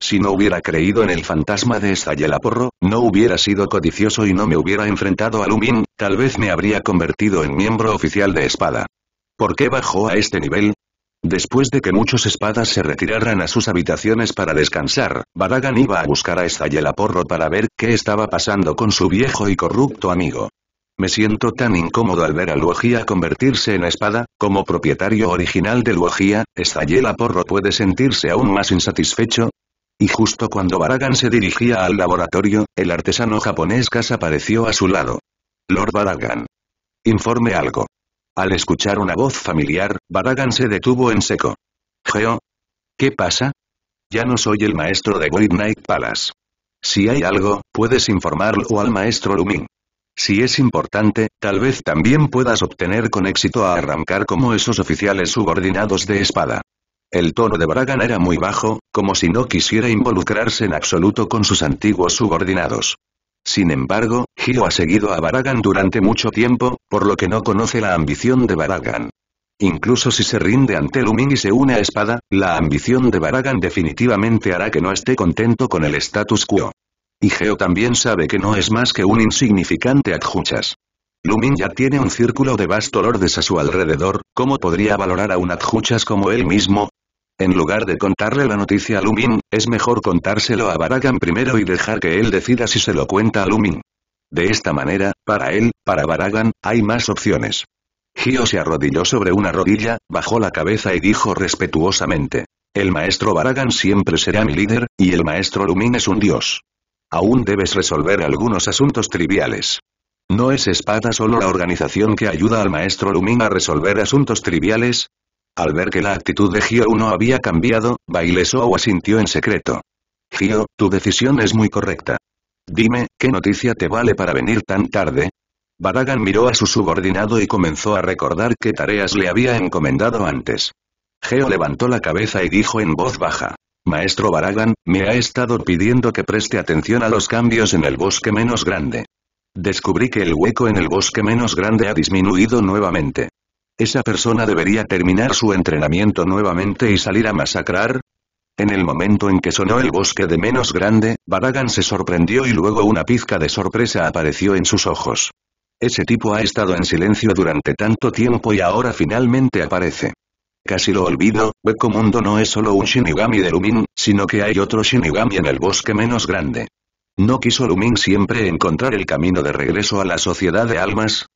Si no hubiera creído en el fantasma de porro no hubiera sido codicioso y no me hubiera enfrentado a Lumin, tal vez me habría convertido en miembro oficial de Espada. ¿Por qué bajó a este nivel? Después de que muchos espadas se retiraran a sus habitaciones para descansar, Baragan iba a buscar a Porro para ver qué estaba pasando con su viejo y corrupto amigo. Me siento tan incómodo al ver a Luogia convertirse en espada, como propietario original de Luogia, Estayela Porro puede sentirse aún más insatisfecho. Y justo cuando Baragan se dirigía al laboratorio, el artesano japonés Cas apareció a su lado. Lord Baragan. Informe algo. Al escuchar una voz familiar, Baragan se detuvo en seco. «¿Geo? ¿Qué pasa? Ya no soy el maestro de White Knight Palace. Si hay algo, puedes informarlo al maestro Lumin. Si es importante, tal vez también puedas obtener con éxito a arrancar como esos oficiales subordinados de espada». El tono de Baragan era muy bajo, como si no quisiera involucrarse en absoluto con sus antiguos subordinados. Sin embargo, Gio ha seguido a Baragan durante mucho tiempo, por lo que no conoce la ambición de Baragan. Incluso si se rinde ante Lumin y se une a Espada, la ambición de Baragan definitivamente hará que no esté contento con el status quo. Y Geo también sabe que no es más que un insignificante adjuchas. Lumin ya tiene un círculo de vasto lordes a su alrededor, ¿cómo podría valorar a un adjuchas como él mismo? En lugar de contarle la noticia a Lumin, es mejor contárselo a Baragan primero y dejar que él decida si se lo cuenta a Lumin. De esta manera, para él, para Baragan, hay más opciones. Gio se arrodilló sobre una rodilla, bajó la cabeza y dijo respetuosamente. El maestro Baragan siempre será mi líder, y el maestro Lumin es un dios. Aún debes resolver algunos asuntos triviales. No es espada solo la organización que ayuda al maestro Lumin a resolver asuntos triviales, al ver que la actitud de Gio no había cambiado, o asintió en secreto. Gio, tu decisión es muy correcta. Dime, ¿qué noticia te vale para venir tan tarde? Baragan miró a su subordinado y comenzó a recordar qué tareas le había encomendado antes. Geo levantó la cabeza y dijo en voz baja. Maestro Baragan, me ha estado pidiendo que preste atención a los cambios en el bosque menos grande. Descubrí que el hueco en el bosque menos grande ha disminuido nuevamente. ¿Esa persona debería terminar su entrenamiento nuevamente y salir a masacrar? En el momento en que sonó el bosque de menos grande, Baragan se sorprendió y luego una pizca de sorpresa apareció en sus ojos. Ese tipo ha estado en silencio durante tanto tiempo y ahora finalmente aparece. Casi lo olvido, Beko Mundo no es solo un Shinigami de Lumin, sino que hay otro Shinigami en el bosque menos grande. ¿No quiso Lumin siempre encontrar el camino de regreso a la sociedad de almas?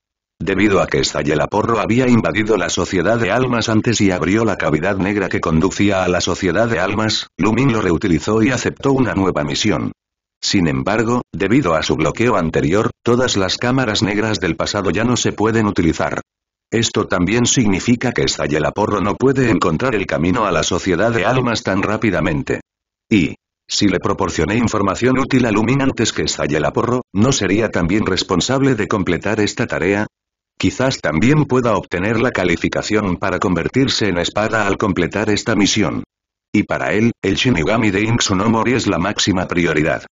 Debido a que porro había invadido la Sociedad de Almas antes y abrió la cavidad negra que conducía a la Sociedad de Almas, Lumin lo reutilizó y aceptó una nueva misión. Sin embargo, debido a su bloqueo anterior, todas las cámaras negras del pasado ya no se pueden utilizar. Esto también significa que porro no puede encontrar el camino a la Sociedad de Almas tan rápidamente. Y, si le proporcioné información útil a Lumin antes que estalle ¿no sería también responsable de completar esta tarea? Quizás también pueda obtener la calificación para convertirse en espada al completar esta misión. Y para él, el Shinigami de Inksunomori es la máxima prioridad.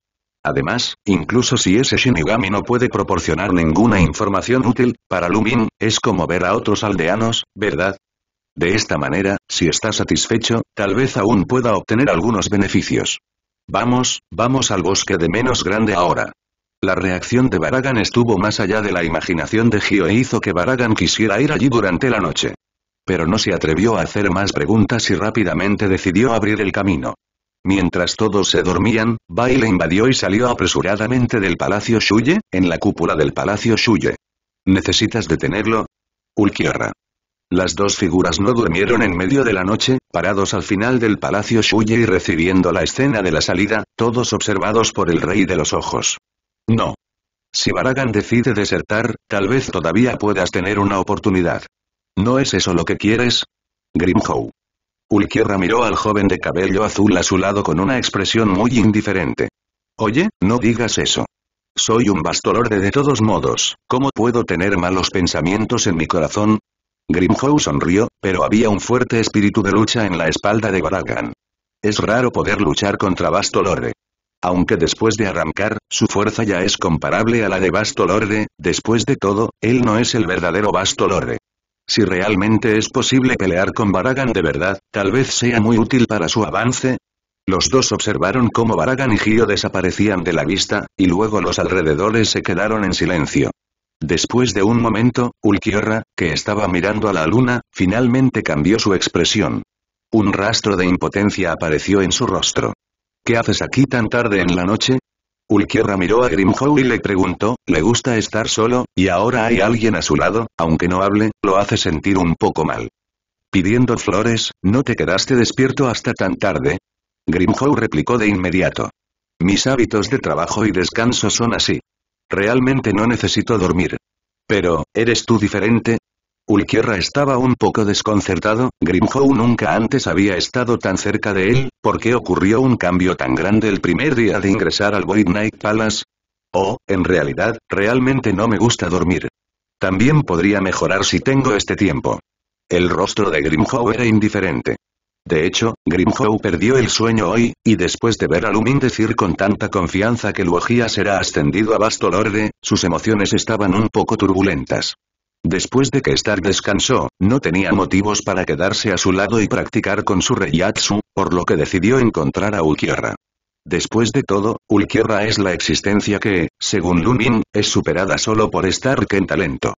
Además, incluso si ese Shinigami no puede proporcionar ninguna información útil, para Lumin, es como ver a otros aldeanos, ¿verdad? De esta manera, si está satisfecho, tal vez aún pueda obtener algunos beneficios. Vamos, vamos al bosque de menos grande ahora. La reacción de Baragan estuvo más allá de la imaginación de Gio e hizo que Baragan quisiera ir allí durante la noche. Pero no se atrevió a hacer más preguntas y rápidamente decidió abrir el camino. Mientras todos se dormían, Baile invadió y salió apresuradamente del Palacio Shuye, en la cúpula del Palacio Shuye. ¿Necesitas detenerlo? Ulquiorra. Las dos figuras no durmieron en medio de la noche, parados al final del Palacio Shuye y recibiendo la escena de la salida, todos observados por el Rey de los Ojos. No. Si Baragan decide desertar, tal vez todavía puedas tener una oportunidad. ¿No es eso lo que quieres? Grimhow. Ulquierra miró al joven de cabello azul a su lado con una expresión muy indiferente. Oye, no digas eso. Soy un bastolorde de todos modos, ¿cómo puedo tener malos pensamientos en mi corazón? Grimhow sonrió, pero había un fuerte espíritu de lucha en la espalda de Baragan. Es raro poder luchar contra Bastolorde aunque después de arrancar, su fuerza ya es comparable a la de Lorde, después de todo, él no es el verdadero Lorde. Si realmente es posible pelear con Baragan de verdad, tal vez sea muy útil para su avance. Los dos observaron cómo Baragan y Gio desaparecían de la vista, y luego los alrededores se quedaron en silencio. Después de un momento, Ulquiorra, que estaba mirando a la luna, finalmente cambió su expresión. Un rastro de impotencia apareció en su rostro. ¿Qué haces aquí tan tarde en la noche? Ulquierra miró a Grimhow y le preguntó, ¿le gusta estar solo, y ahora hay alguien a su lado, aunque no hable, lo hace sentir un poco mal? Pidiendo flores, ¿no te quedaste despierto hasta tan tarde? Grimhow replicó de inmediato. Mis hábitos de trabajo y descanso son así. Realmente no necesito dormir. Pero, ¿eres tú diferente? Ulquierra estaba un poco desconcertado, Grimhow nunca antes había estado tan cerca de él, ¿por qué ocurrió un cambio tan grande el primer día de ingresar al Void Knight Palace? Oh, en realidad, realmente no me gusta dormir. También podría mejorar si tengo este tiempo. El rostro de Grimhow era indiferente. De hecho, Grimhow perdió el sueño hoy, y después de ver a Lumin decir con tanta confianza que Luogia será ascendido a Vasto Lorde, sus emociones estaban un poco turbulentas. Después de que Stark descansó, no tenía motivos para quedarse a su lado y practicar con su Yatsu, por lo que decidió encontrar a Ulquiorra. Después de todo, Ulquiorra es la existencia que, según Lumin, es superada solo por Stark en talento.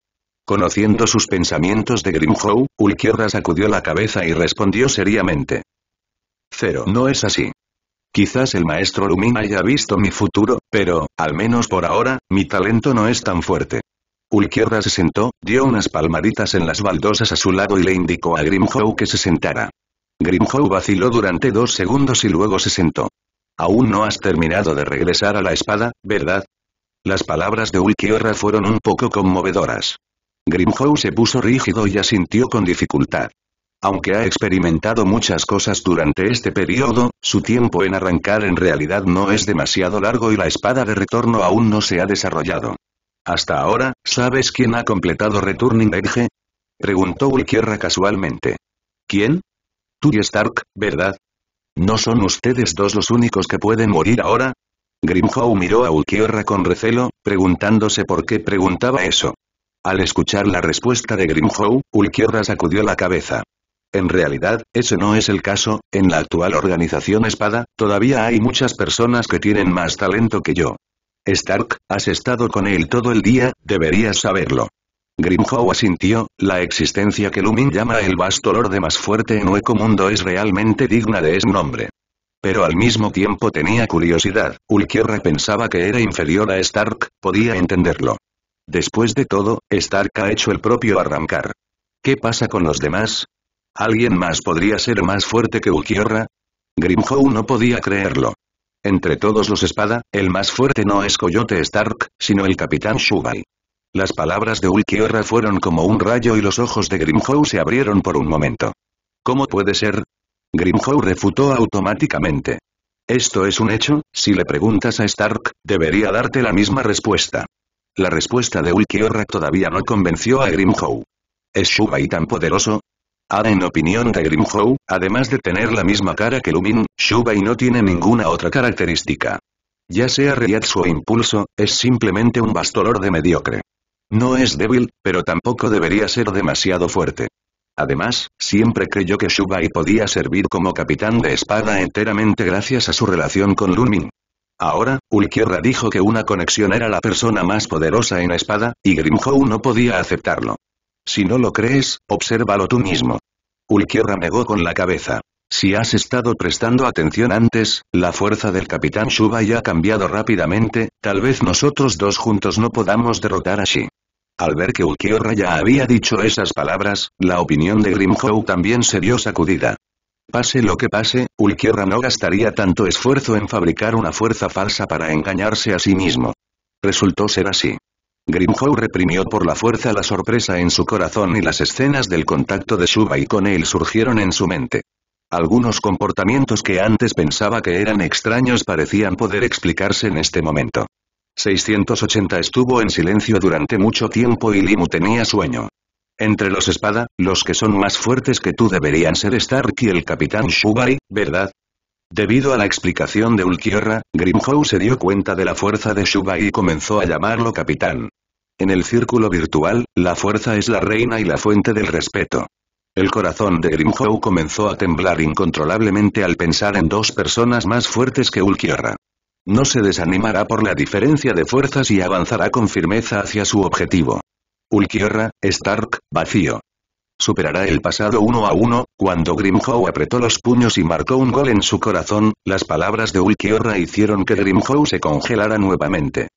Conociendo sus pensamientos de Grimhow, Ulquiorra sacudió la cabeza y respondió seriamente. Cero no es así. Quizás el maestro Lumin haya visto mi futuro, pero, al menos por ahora, mi talento no es tan fuerte. Ulquiorra se sentó, dio unas palmaditas en las baldosas a su lado y le indicó a Grimhow que se sentara. Grimhow vaciló durante dos segundos y luego se sentó. Aún no has terminado de regresar a la espada, ¿verdad? Las palabras de Ulquiorra fueron un poco conmovedoras. Grimhow se puso rígido y asintió con dificultad. Aunque ha experimentado muchas cosas durante este periodo, su tiempo en arrancar en realidad no es demasiado largo y la espada de retorno aún no se ha desarrollado. Hasta ahora, ¿sabes quién ha completado Returning Edge? Preguntó Ulquiorra casualmente. ¿Quién? Tú y Stark, ¿verdad? ¿No son ustedes dos los únicos que pueden morir ahora? Grimhow miró a Ulquiorra con recelo, preguntándose por qué preguntaba eso. Al escuchar la respuesta de Grimhow, Ulquiorra sacudió la cabeza. En realidad, ese no es el caso, en la actual organización Espada, todavía hay muchas personas que tienen más talento que yo. Stark, has estado con él todo el día, deberías saberlo. Grimhow asintió, la existencia que Lumin llama el vasto lorde más fuerte en Hueco Mundo es realmente digna de ese nombre. Pero al mismo tiempo tenía curiosidad, Ulquiorra pensaba que era inferior a Stark, podía entenderlo. Después de todo, Stark ha hecho el propio arrancar. ¿Qué pasa con los demás? ¿Alguien más podría ser más fuerte que Ulquiorra? Grimhow no podía creerlo. Entre todos los espada, el más fuerte no es Coyote Stark, sino el Capitán Shubai. Las palabras de Ulquiorra fueron como un rayo y los ojos de Grimhow se abrieron por un momento. ¿Cómo puede ser? Grimhow refutó automáticamente. Esto es un hecho, si le preguntas a Stark, debería darte la misma respuesta. La respuesta de Ulquiorra todavía no convenció a Grimhow. ¿Es Shubai tan poderoso? Ah, en opinión de Grimhow, además de tener la misma cara que Lumin, Shubai no tiene ninguna otra característica. Ya sea Riatsu o Impulso, es simplemente un bastolor de mediocre. No es débil, pero tampoco debería ser demasiado fuerte. Además, siempre creyó que Shubai podía servir como capitán de espada enteramente gracias a su relación con Lumin. Ahora, Ulquiorra dijo que una conexión era la persona más poderosa en espada, y Grimhow no podía aceptarlo. Si no lo crees, obsérvalo tú mismo. Ulquiorra negó con la cabeza. Si has estado prestando atención antes, la fuerza del capitán Shuba ya ha cambiado rápidamente, tal vez nosotros dos juntos no podamos derrotar a Shi. Al ver que Ulquiorra ya había dicho esas palabras, la opinión de Grimhow también se dio sacudida. Pase lo que pase, Ulquiorra no gastaría tanto esfuerzo en fabricar una fuerza falsa para engañarse a sí mismo. Resultó ser así. Grimhow reprimió por la fuerza la sorpresa en su corazón y las escenas del contacto de Shubai con él surgieron en su mente. Algunos comportamientos que antes pensaba que eran extraños parecían poder explicarse en este momento. 680 estuvo en silencio durante mucho tiempo y Limu tenía sueño. Entre los espada, los que son más fuertes que tú deberían ser Stark y el Capitán Shubai, ¿verdad? Debido a la explicación de Ulquiorra, Grimhow se dio cuenta de la fuerza de Shubai y comenzó a llamarlo Capitán. En el círculo virtual, la fuerza es la reina y la fuente del respeto. El corazón de Grimhow comenzó a temblar incontrolablemente al pensar en dos personas más fuertes que Ulquiorra. No se desanimará por la diferencia de fuerzas y avanzará con firmeza hacia su objetivo. Ulquiorra, Stark, vacío. Superará el pasado uno a uno, cuando Grimhow apretó los puños y marcó un gol en su corazón, las palabras de Ulquiorra hicieron que Grimhow se congelara nuevamente.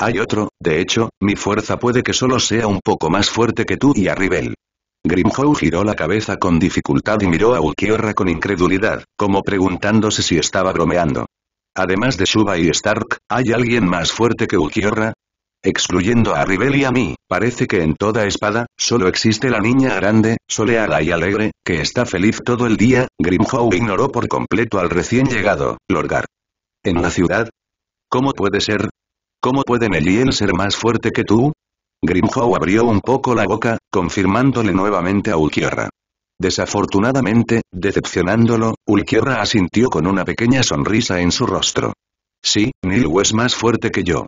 Hay otro, de hecho, mi fuerza puede que solo sea un poco más fuerte que tú y a Rivel. Grimhow giró la cabeza con dificultad y miró a Ukiorra con incredulidad, como preguntándose si estaba bromeando. Además de Shuba y Stark, ¿hay alguien más fuerte que Ukiorra, Excluyendo a Ribel y a mí, parece que en toda espada, solo existe la niña grande, soleada y alegre, que está feliz todo el día, Grimhow ignoró por completo al recién llegado, Lorgar. En la ciudad, ¿Cómo puede ser? ¿Cómo puede Meliel ser más fuerte que tú? Grimhow abrió un poco la boca, confirmándole nuevamente a Ulkierra. Desafortunadamente, decepcionándolo, Ulquierra asintió con una pequeña sonrisa en su rostro. Sí, Nilu es más fuerte que yo.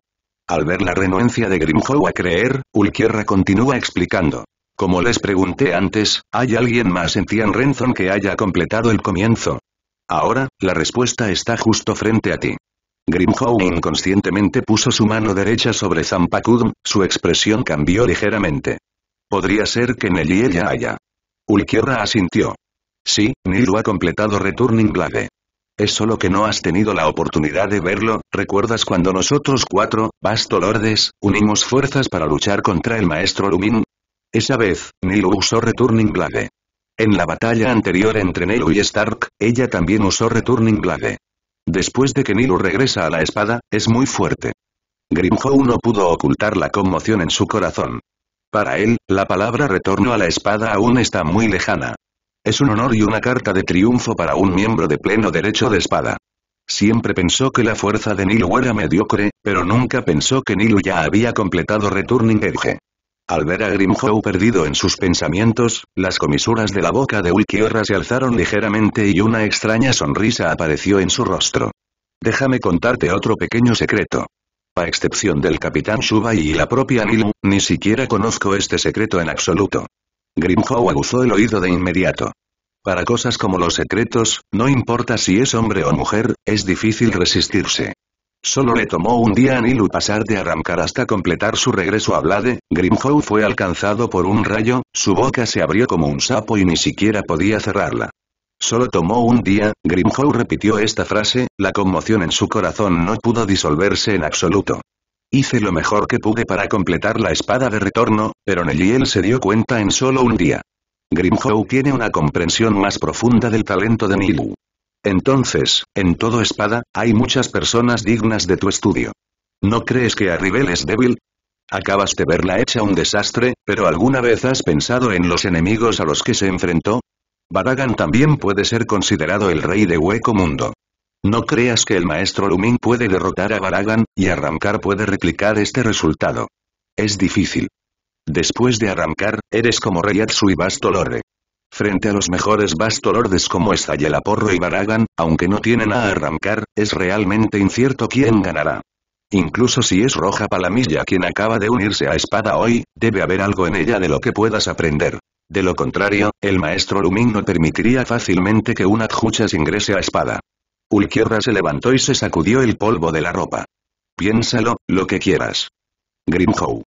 Al ver la renuencia de Grimhow a creer, Ulquierra continúa explicando. Como les pregunté antes, ¿hay alguien más en Tian Renzon que haya completado el comienzo? Ahora, la respuesta está justo frente a ti. Grimhow inconscientemente puso su mano derecha sobre Zampakudm, su expresión cambió ligeramente. Podría ser que y ella haya. Ulquiorra asintió. Sí, Nilu ha completado Returning Blade. Es solo que no has tenido la oportunidad de verlo, ¿recuerdas cuando nosotros cuatro, Basto Lordes, unimos fuerzas para luchar contra el Maestro Lumin? Esa vez, Nilu usó Returning Blade. En la batalla anterior entre Nilu y Stark, ella también usó Returning Blade. Después de que Nilu regresa a la espada, es muy fuerte. grimhou no pudo ocultar la conmoción en su corazón. Para él, la palabra retorno a la espada aún está muy lejana. Es un honor y una carta de triunfo para un miembro de pleno derecho de espada. Siempre pensó que la fuerza de Nilu era mediocre, pero nunca pensó que Nilu ya había completado Returning Edge. Al ver a Grimhow perdido en sus pensamientos, las comisuras de la boca de Ulquiorra se alzaron ligeramente y una extraña sonrisa apareció en su rostro. Déjame contarte otro pequeño secreto. A excepción del Capitán Shubai y la propia Nilu, ni siquiera conozco este secreto en absoluto. Grimhow aguzó el oído de inmediato. Para cosas como los secretos, no importa si es hombre o mujer, es difícil resistirse. Solo le tomó un día a Nilu pasar de arrancar hasta completar su regreso a Blade, Grimhow fue alcanzado por un rayo, su boca se abrió como un sapo y ni siquiera podía cerrarla. Solo tomó un día, Grimhow repitió esta frase, la conmoción en su corazón no pudo disolverse en absoluto. Hice lo mejor que pude para completar la espada de retorno, pero Neliel se dio cuenta en solo un día. Grimhow tiene una comprensión más profunda del talento de Nilu. Entonces, en todo Espada, hay muchas personas dignas de tu estudio. ¿No crees que Arribel es débil? Acabas de verla hecha un desastre, pero ¿alguna vez has pensado en los enemigos a los que se enfrentó? Baragan también puede ser considerado el rey de Hueco Mundo. No creas que el maestro Lumin puede derrotar a Baragan, y Arrancar puede replicar este resultado. Es difícil. Después de Arrancar, eres como Reyatsu y Lore. Frente a los mejores bastolordes como porro y Baragan, aunque no tienen a arrancar, es realmente incierto quién ganará. Incluso si es Roja Palamilla quien acaba de unirse a Espada hoy, debe haber algo en ella de lo que puedas aprender. De lo contrario, el maestro Lumin no permitiría fácilmente que una adjuchas ingrese a Espada. Ulquiorra se levantó y se sacudió el polvo de la ropa. Piénsalo, lo que quieras. Grimhow.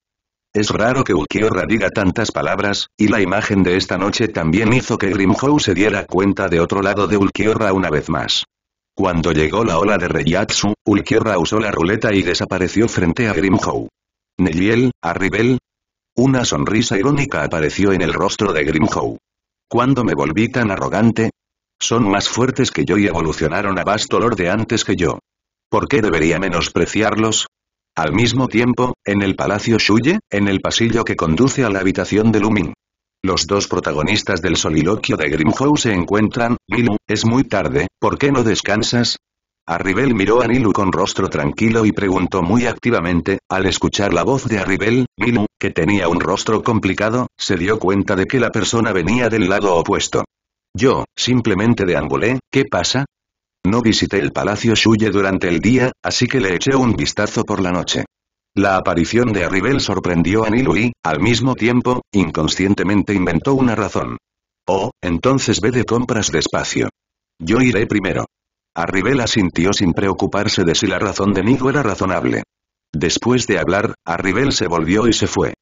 Es raro que Ulquiorra diga tantas palabras, y la imagen de esta noche también hizo que Grimhow se diera cuenta de otro lado de Ulkiorra una vez más. Cuando llegó la ola de reyatsu, Ulkiorra usó la ruleta y desapareció frente a Grimhow. Neliel, a Una sonrisa irónica apareció en el rostro de Grimhow. ¿Cuándo me volví tan arrogante? Son más fuertes que yo y evolucionaron a Basto de antes que yo. ¿Por qué debería menospreciarlos? Al mismo tiempo, en el Palacio Shuye, en el pasillo que conduce a la habitación de Lumin. Los dos protagonistas del soliloquio de Grimhow se encuentran, Lilu, es muy tarde, ¿por qué no descansas? Arribel miró a Nilu con rostro tranquilo y preguntó muy activamente, al escuchar la voz de Arribel, Nilu, que tenía un rostro complicado, se dio cuenta de que la persona venía del lado opuesto. Yo, simplemente deambulé, ¿qué pasa? No visité el Palacio Shuye durante el día, así que le eché un vistazo por la noche. La aparición de Arribel sorprendió a Nilu y, al mismo tiempo, inconscientemente inventó una razón. Oh, entonces ve de compras despacio. Yo iré primero. Arribel asintió sin preocuparse de si la razón de Nilu era razonable. Después de hablar, Arribel se volvió y se fue.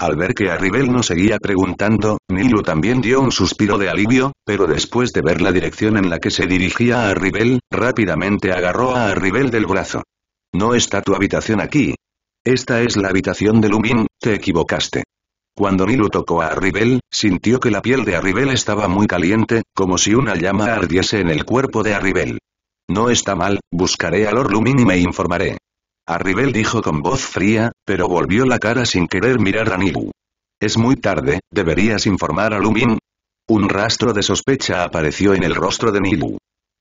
Al ver que Arribel no seguía preguntando, Nilu también dio un suspiro de alivio, pero después de ver la dirección en la que se dirigía a rápidamente agarró a Arribel del brazo. No está tu habitación aquí. Esta es la habitación de Lumin, te equivocaste. Cuando Nilu tocó a Arribel, sintió que la piel de Arribel estaba muy caliente, como si una llama ardiese en el cuerpo de Arribel. No está mal, buscaré a Lord Lumin y me informaré. Arribel dijo con voz fría, pero volvió la cara sin querer mirar a Nibu. Es muy tarde, deberías informar a Lumin. Un rastro de sospecha apareció en el rostro de Nibu.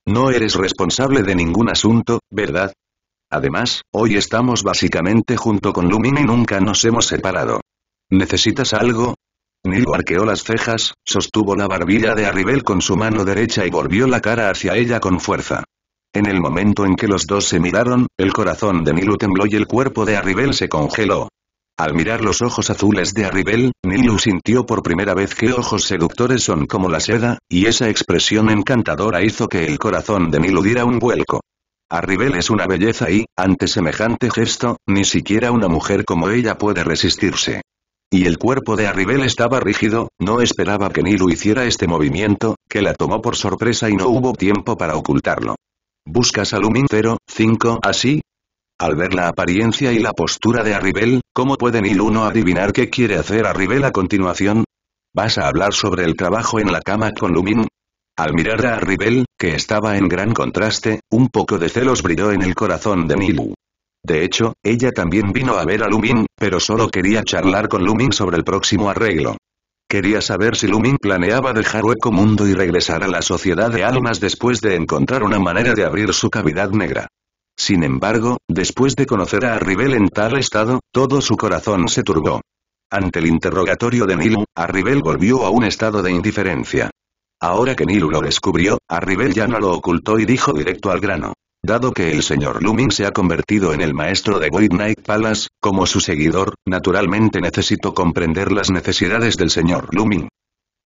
No eres responsable de ningún asunto, ¿verdad? Además, hoy estamos básicamente junto con Lumin y nunca nos hemos separado. ¿Necesitas algo? Nibu arqueó las cejas, sostuvo la barbilla de Arribel con su mano derecha y volvió la cara hacia ella con fuerza. En el momento en que los dos se miraron, el corazón de Nilu tembló y el cuerpo de Arribel se congeló. Al mirar los ojos azules de Arribel, Nilu sintió por primera vez que ojos seductores son como la seda, y esa expresión encantadora hizo que el corazón de Nilu diera un vuelco. Arribel es una belleza y, ante semejante gesto, ni siquiera una mujer como ella puede resistirse. Y el cuerpo de Arribel estaba rígido, no esperaba que Nilu hiciera este movimiento, que la tomó por sorpresa y no hubo tiempo para ocultarlo. ¿Buscas a 0 5, así? Al ver la apariencia y la postura de Arribel, ¿cómo puede Nilu uno adivinar qué quiere hacer Arribel a continuación? ¿Vas a hablar sobre el trabajo en la cama con Lumin? Al mirar a Arribel, que estaba en gran contraste, un poco de celos brilló en el corazón de Nilu. De hecho, ella también vino a ver a Lumin, pero solo quería charlar con Lumin sobre el próximo arreglo. Quería saber si Lumin planeaba dejar Hueco Mundo y regresar a la Sociedad de Almas después de encontrar una manera de abrir su cavidad negra. Sin embargo, después de conocer a Arribel en tal estado, todo su corazón se turbó. Ante el interrogatorio de Nilu, Arribel volvió a un estado de indiferencia. Ahora que Nilu lo descubrió, Arribel ya no lo ocultó y dijo directo al grano. Dado que el señor Lumin se ha convertido en el maestro de Knight Palace, como su seguidor, naturalmente necesito comprender las necesidades del señor Lumin.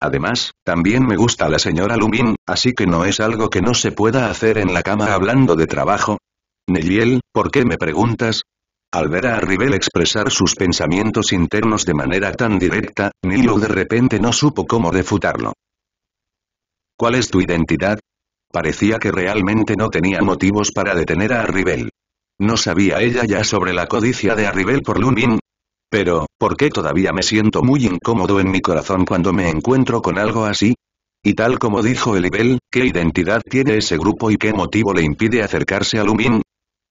Además, también me gusta la señora Lumin, así que no es algo que no se pueda hacer en la cama hablando de trabajo. Neliel, ¿por qué me preguntas? Al ver a Rivel expresar sus pensamientos internos de manera tan directa, Nilo de repente no supo cómo refutarlo. ¿Cuál es tu identidad? Parecía que realmente no tenía motivos para detener a Arribel. ¿No sabía ella ya sobre la codicia de Arribel por Lumin. Pero, ¿por qué todavía me siento muy incómodo en mi corazón cuando me encuentro con algo así? Y tal como dijo Elibel, ¿qué identidad tiene ese grupo y qué motivo le impide acercarse a Lumin?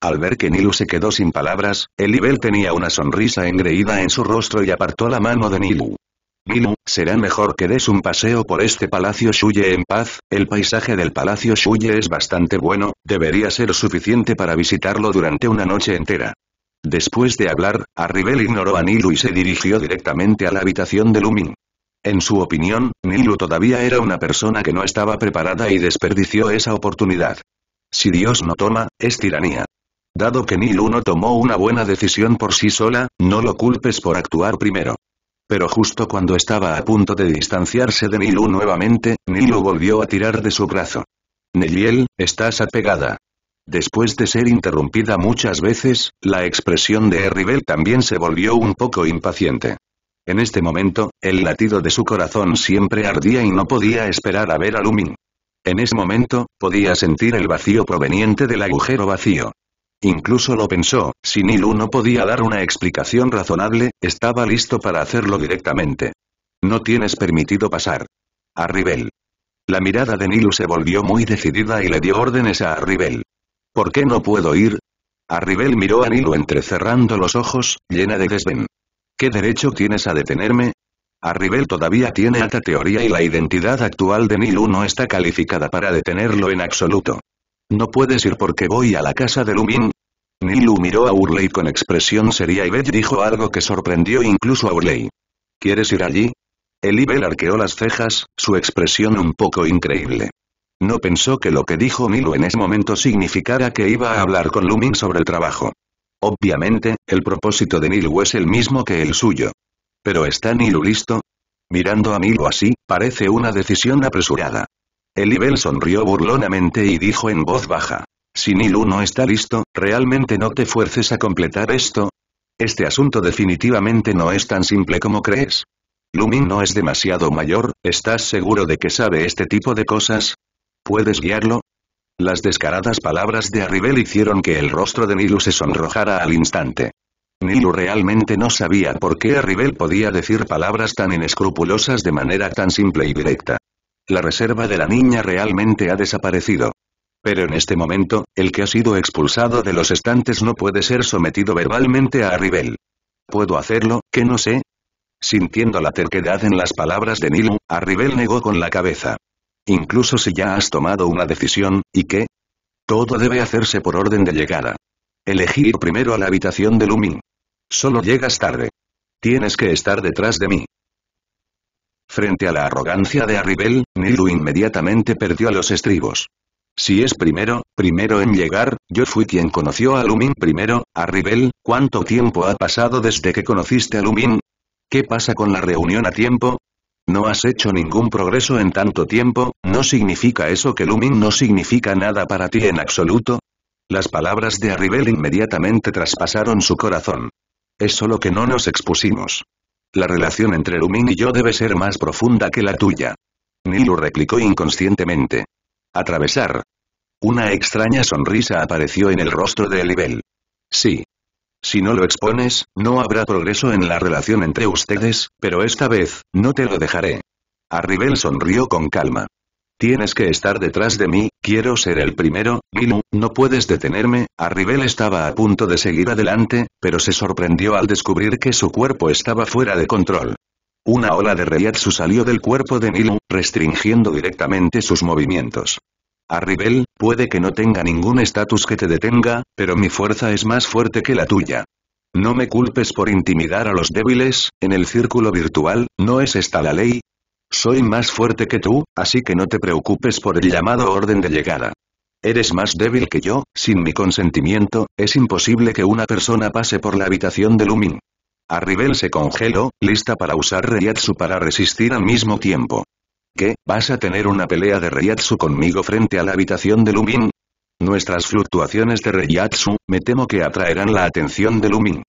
Al ver que Nilu se quedó sin palabras, Elibel tenía una sonrisa engreída en su rostro y apartó la mano de Nilu. «Nilu, será mejor que des un paseo por este Palacio Shuye en paz, el paisaje del Palacio Shuye es bastante bueno, debería ser suficiente para visitarlo durante una noche entera. Después de hablar, Arribel ignoró a Nilu y se dirigió directamente a la habitación de Lumin. En su opinión, Nilu todavía era una persona que no estaba preparada y desperdició esa oportunidad. Si Dios no toma, es tiranía. Dado que Nilu no tomó una buena decisión por sí sola, no lo culpes por actuar primero. Pero justo cuando estaba a punto de distanciarse de Nilu nuevamente, Nilu volvió a tirar de su brazo. Neliel, estás apegada. Después de ser interrumpida muchas veces, la expresión de Erribel también se volvió un poco impaciente. En este momento, el latido de su corazón siempre ardía y no podía esperar a ver a Lumin. En ese momento, podía sentir el vacío proveniente del agujero vacío. Incluso lo pensó, si Nilu no podía dar una explicación razonable, estaba listo para hacerlo directamente. No tienes permitido pasar. Arribel. La mirada de Nilu se volvió muy decidida y le dio órdenes a Arribel. ¿Por qué no puedo ir? Arribel miró a Nilu entrecerrando los ojos, llena de desdén. ¿Qué derecho tienes a detenerme? Arribel todavía tiene alta teoría y la identidad actual de Nilu no está calificada para detenerlo en absoluto. No puedes ir porque voy a la casa de Lumin. Nilu miró a Urley con expresión seria y Bell dijo algo que sorprendió incluso a Urley. ¿Quieres ir allí? Elibel arqueó las cejas, su expresión un poco increíble. No pensó que lo que dijo Nilu en ese momento significara que iba a hablar con Lumin sobre el trabajo. Obviamente, el propósito de Nilu es el mismo que el suyo. ¿Pero está Nilu listo? Mirando a Nilu así, parece una decisión apresurada. Elibel sonrió burlonamente y dijo en voz baja. Si Nilu no está listo, ¿realmente no te fuerces a completar esto? Este asunto definitivamente no es tan simple como crees. Lumin no es demasiado mayor, ¿estás seguro de que sabe este tipo de cosas? ¿Puedes guiarlo? Las descaradas palabras de Arribel hicieron que el rostro de Nilu se sonrojara al instante. Nilu realmente no sabía por qué Arribel podía decir palabras tan inescrupulosas de manera tan simple y directa. La reserva de la niña realmente ha desaparecido. Pero en este momento, el que ha sido expulsado de los estantes no puede ser sometido verbalmente a Arribel. ¿Puedo hacerlo, que no sé? Sintiendo la terquedad en las palabras de Nilu, Arribel negó con la cabeza. Incluso si ya has tomado una decisión, ¿y qué? Todo debe hacerse por orden de llegada. Elegir primero a la habitación de Lumin. Solo llegas tarde. Tienes que estar detrás de mí. Frente a la arrogancia de Arribel, Niru inmediatamente perdió a los estribos. Si es primero, primero en llegar, yo fui quien conoció a Lumin primero, Arribel, ¿cuánto tiempo ha pasado desde que conociste a Lumin? ¿Qué pasa con la reunión a tiempo? No has hecho ningún progreso en tanto tiempo, ¿no significa eso que Lumin no significa nada para ti en absoluto? Las palabras de Arribel inmediatamente traspasaron su corazón. Es solo que no nos expusimos. La relación entre Rumin y yo debe ser más profunda que la tuya. Nilu replicó inconscientemente. Atravesar. Una extraña sonrisa apareció en el rostro de Elibel. Sí. Si no lo expones, no habrá progreso en la relación entre ustedes, pero esta vez, no te lo dejaré. Arribel sonrió con calma. Tienes que estar detrás de mí, quiero ser el primero, Nilu, no puedes detenerme, Arribel estaba a punto de seguir adelante, pero se sorprendió al descubrir que su cuerpo estaba fuera de control. Una ola de reyatsu salió del cuerpo de Nilu, restringiendo directamente sus movimientos. Arribel, puede que no tenga ningún estatus que te detenga, pero mi fuerza es más fuerte que la tuya. No me culpes por intimidar a los débiles, en el círculo virtual, ¿no es esta la ley? Soy más fuerte que tú, así que no te preocupes por el llamado orden de llegada. Eres más débil que yo, sin mi consentimiento, es imposible que una persona pase por la habitación de Lumin. Arribel se congeló, lista para usar reyatsu para resistir al mismo tiempo. ¿Qué, vas a tener una pelea de reyatsu conmigo frente a la habitación de Lumin? Nuestras fluctuaciones de reyatsu, me temo que atraerán la atención de Lumin.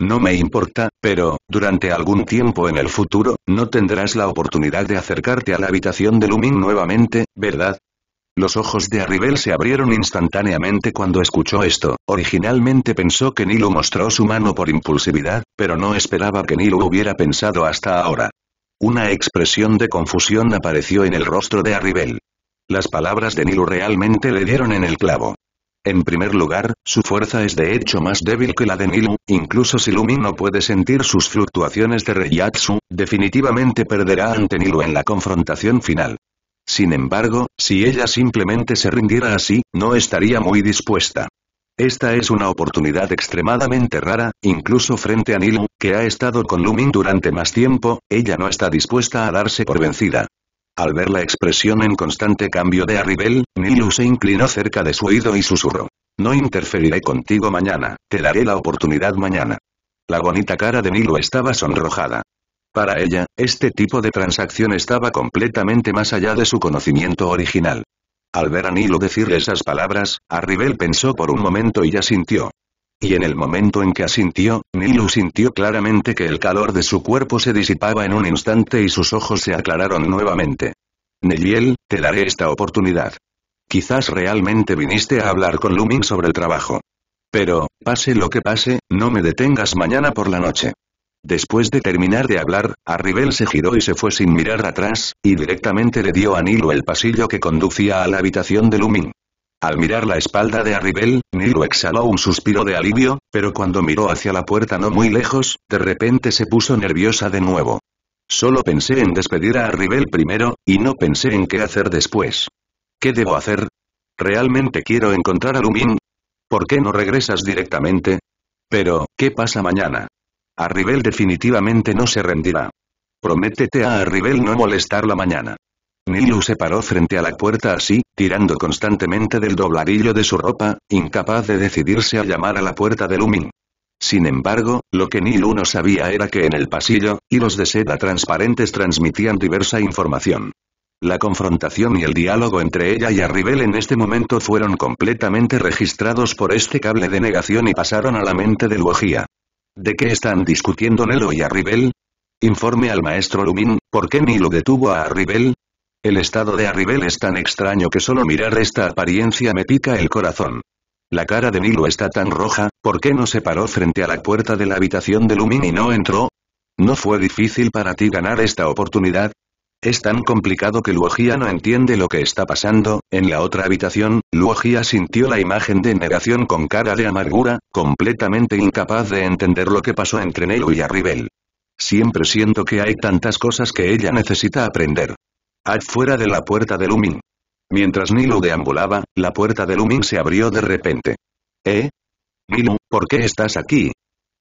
No me importa, pero, durante algún tiempo en el futuro, no tendrás la oportunidad de acercarte a la habitación de Lumin nuevamente, ¿verdad? Los ojos de Arribel se abrieron instantáneamente cuando escuchó esto. Originalmente pensó que Nilo mostró su mano por impulsividad, pero no esperaba que Nilo hubiera pensado hasta ahora. Una expresión de confusión apareció en el rostro de Arribel. Las palabras de Nilo realmente le dieron en el clavo. En primer lugar, su fuerza es de hecho más débil que la de Nilu, incluso si Lumin no puede sentir sus fluctuaciones de Reiatsu, definitivamente perderá ante Nilu en la confrontación final. Sin embargo, si ella simplemente se rindiera así, no estaría muy dispuesta. Esta es una oportunidad extremadamente rara, incluso frente a Nilu, que ha estado con Lumin durante más tiempo, ella no está dispuesta a darse por vencida. Al ver la expresión en constante cambio de Arribel, Nilu se inclinó cerca de su oído y susurró. No interferiré contigo mañana, te daré la oportunidad mañana. La bonita cara de Nilu estaba sonrojada. Para ella, este tipo de transacción estaba completamente más allá de su conocimiento original. Al ver a Nilo decir esas palabras, Arribel pensó por un momento y ya sintió y en el momento en que asintió, Nilu sintió claramente que el calor de su cuerpo se disipaba en un instante y sus ojos se aclararon nuevamente. Neliel, te daré esta oportunidad. Quizás realmente viniste a hablar con Lumin sobre el trabajo. Pero, pase lo que pase, no me detengas mañana por la noche. Después de terminar de hablar, Arribel se giró y se fue sin mirar atrás, y directamente le dio a Nilo el pasillo que conducía a la habitación de Lumin. Al mirar la espalda de Arribel, Nilo exhaló un suspiro de alivio, pero cuando miró hacia la puerta no muy lejos, de repente se puso nerviosa de nuevo. Solo pensé en despedir a Arribel primero, y no pensé en qué hacer después. ¿Qué debo hacer? ¿Realmente quiero encontrar a Lumin? ¿Por qué no regresas directamente? Pero, ¿qué pasa mañana? Arribel definitivamente no se rendirá. Prométete a Arribel no molestarla mañana. Nilo se paró frente a la puerta así, tirando constantemente del dobladillo de su ropa, incapaz de decidirse a llamar a la puerta de Lumin. Sin embargo, lo que Nilo no sabía era que en el pasillo, hilos de seda transparentes transmitían diversa información. La confrontación y el diálogo entre ella y Arribel en este momento fueron completamente registrados por este cable de negación y pasaron a la mente de Lujía. ¿De qué están discutiendo Nelo y Arribel? Informe al maestro Lumin, ¿por qué Nilo detuvo a Arribel? El estado de Arribel es tan extraño que solo mirar esta apariencia me pica el corazón. La cara de Nilo está tan roja, ¿por qué no se paró frente a la puerta de la habitación de Lumin y no entró? ¿No fue difícil para ti ganar esta oportunidad? Es tan complicado que Luogia no entiende lo que está pasando, en la otra habitación, Luogia sintió la imagen de negación con cara de amargura, completamente incapaz de entender lo que pasó entre Nilo y Arribel. Siempre siento que hay tantas cosas que ella necesita aprender fuera de la puerta de Lumin. Mientras Nilu deambulaba, la puerta de Lumin se abrió de repente. ¿Eh? Milo, ¿por qué estás aquí?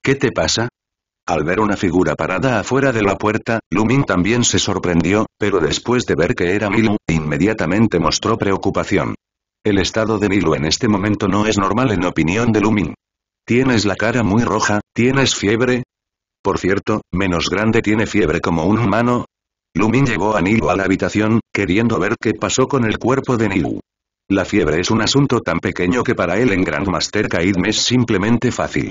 ¿Qué te pasa? Al ver una figura parada afuera de la puerta, Lumin también se sorprendió, pero después de ver que era Milo, inmediatamente mostró preocupación. El estado de Nilu en este momento no es normal en opinión de Lumin. Tienes la cara muy roja, ¿tienes fiebre? Por cierto, menos grande tiene fiebre como un humano, Lumin llevó a Nilu a la habitación, queriendo ver qué pasó con el cuerpo de Nilu. La fiebre es un asunto tan pequeño que para él en Grandmaster Master es simplemente fácil.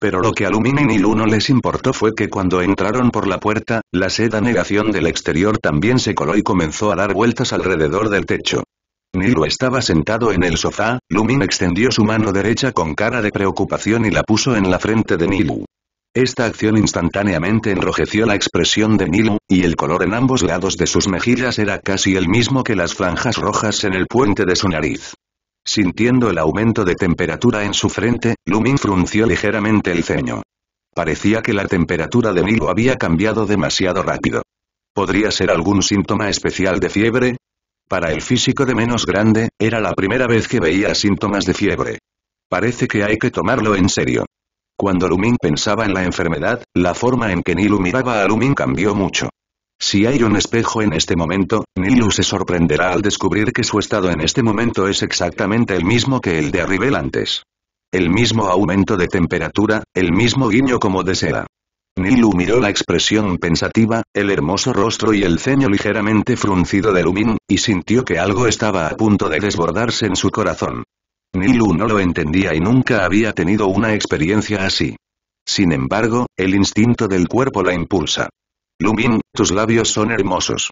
Pero lo que a Lumin y Nilu no les importó fue que cuando entraron por la puerta, la seda negación del exterior también se coló y comenzó a dar vueltas alrededor del techo. Nilu estaba sentado en el sofá, Lumin extendió su mano derecha con cara de preocupación y la puso en la frente de Nilu. Esta acción instantáneamente enrojeció la expresión de Nilo, y el color en ambos lados de sus mejillas era casi el mismo que las franjas rojas en el puente de su nariz. Sintiendo el aumento de temperatura en su frente, Lumin frunció ligeramente el ceño. Parecía que la temperatura de Nilo había cambiado demasiado rápido. ¿Podría ser algún síntoma especial de fiebre? Para el físico de menos grande, era la primera vez que veía síntomas de fiebre. Parece que hay que tomarlo en serio. Cuando Lumin pensaba en la enfermedad, la forma en que Nilu miraba a Lumin cambió mucho. Si hay un espejo en este momento, Nilu se sorprenderá al descubrir que su estado en este momento es exactamente el mismo que el de Arribel antes. El mismo aumento de temperatura, el mismo guiño como desea. Nilu miró la expresión pensativa, el hermoso rostro y el ceño ligeramente fruncido de Lumin, y sintió que algo estaba a punto de desbordarse en su corazón. Nilu no lo entendía y nunca había tenido una experiencia así. Sin embargo, el instinto del cuerpo la impulsa. Lumin, tus labios son hermosos.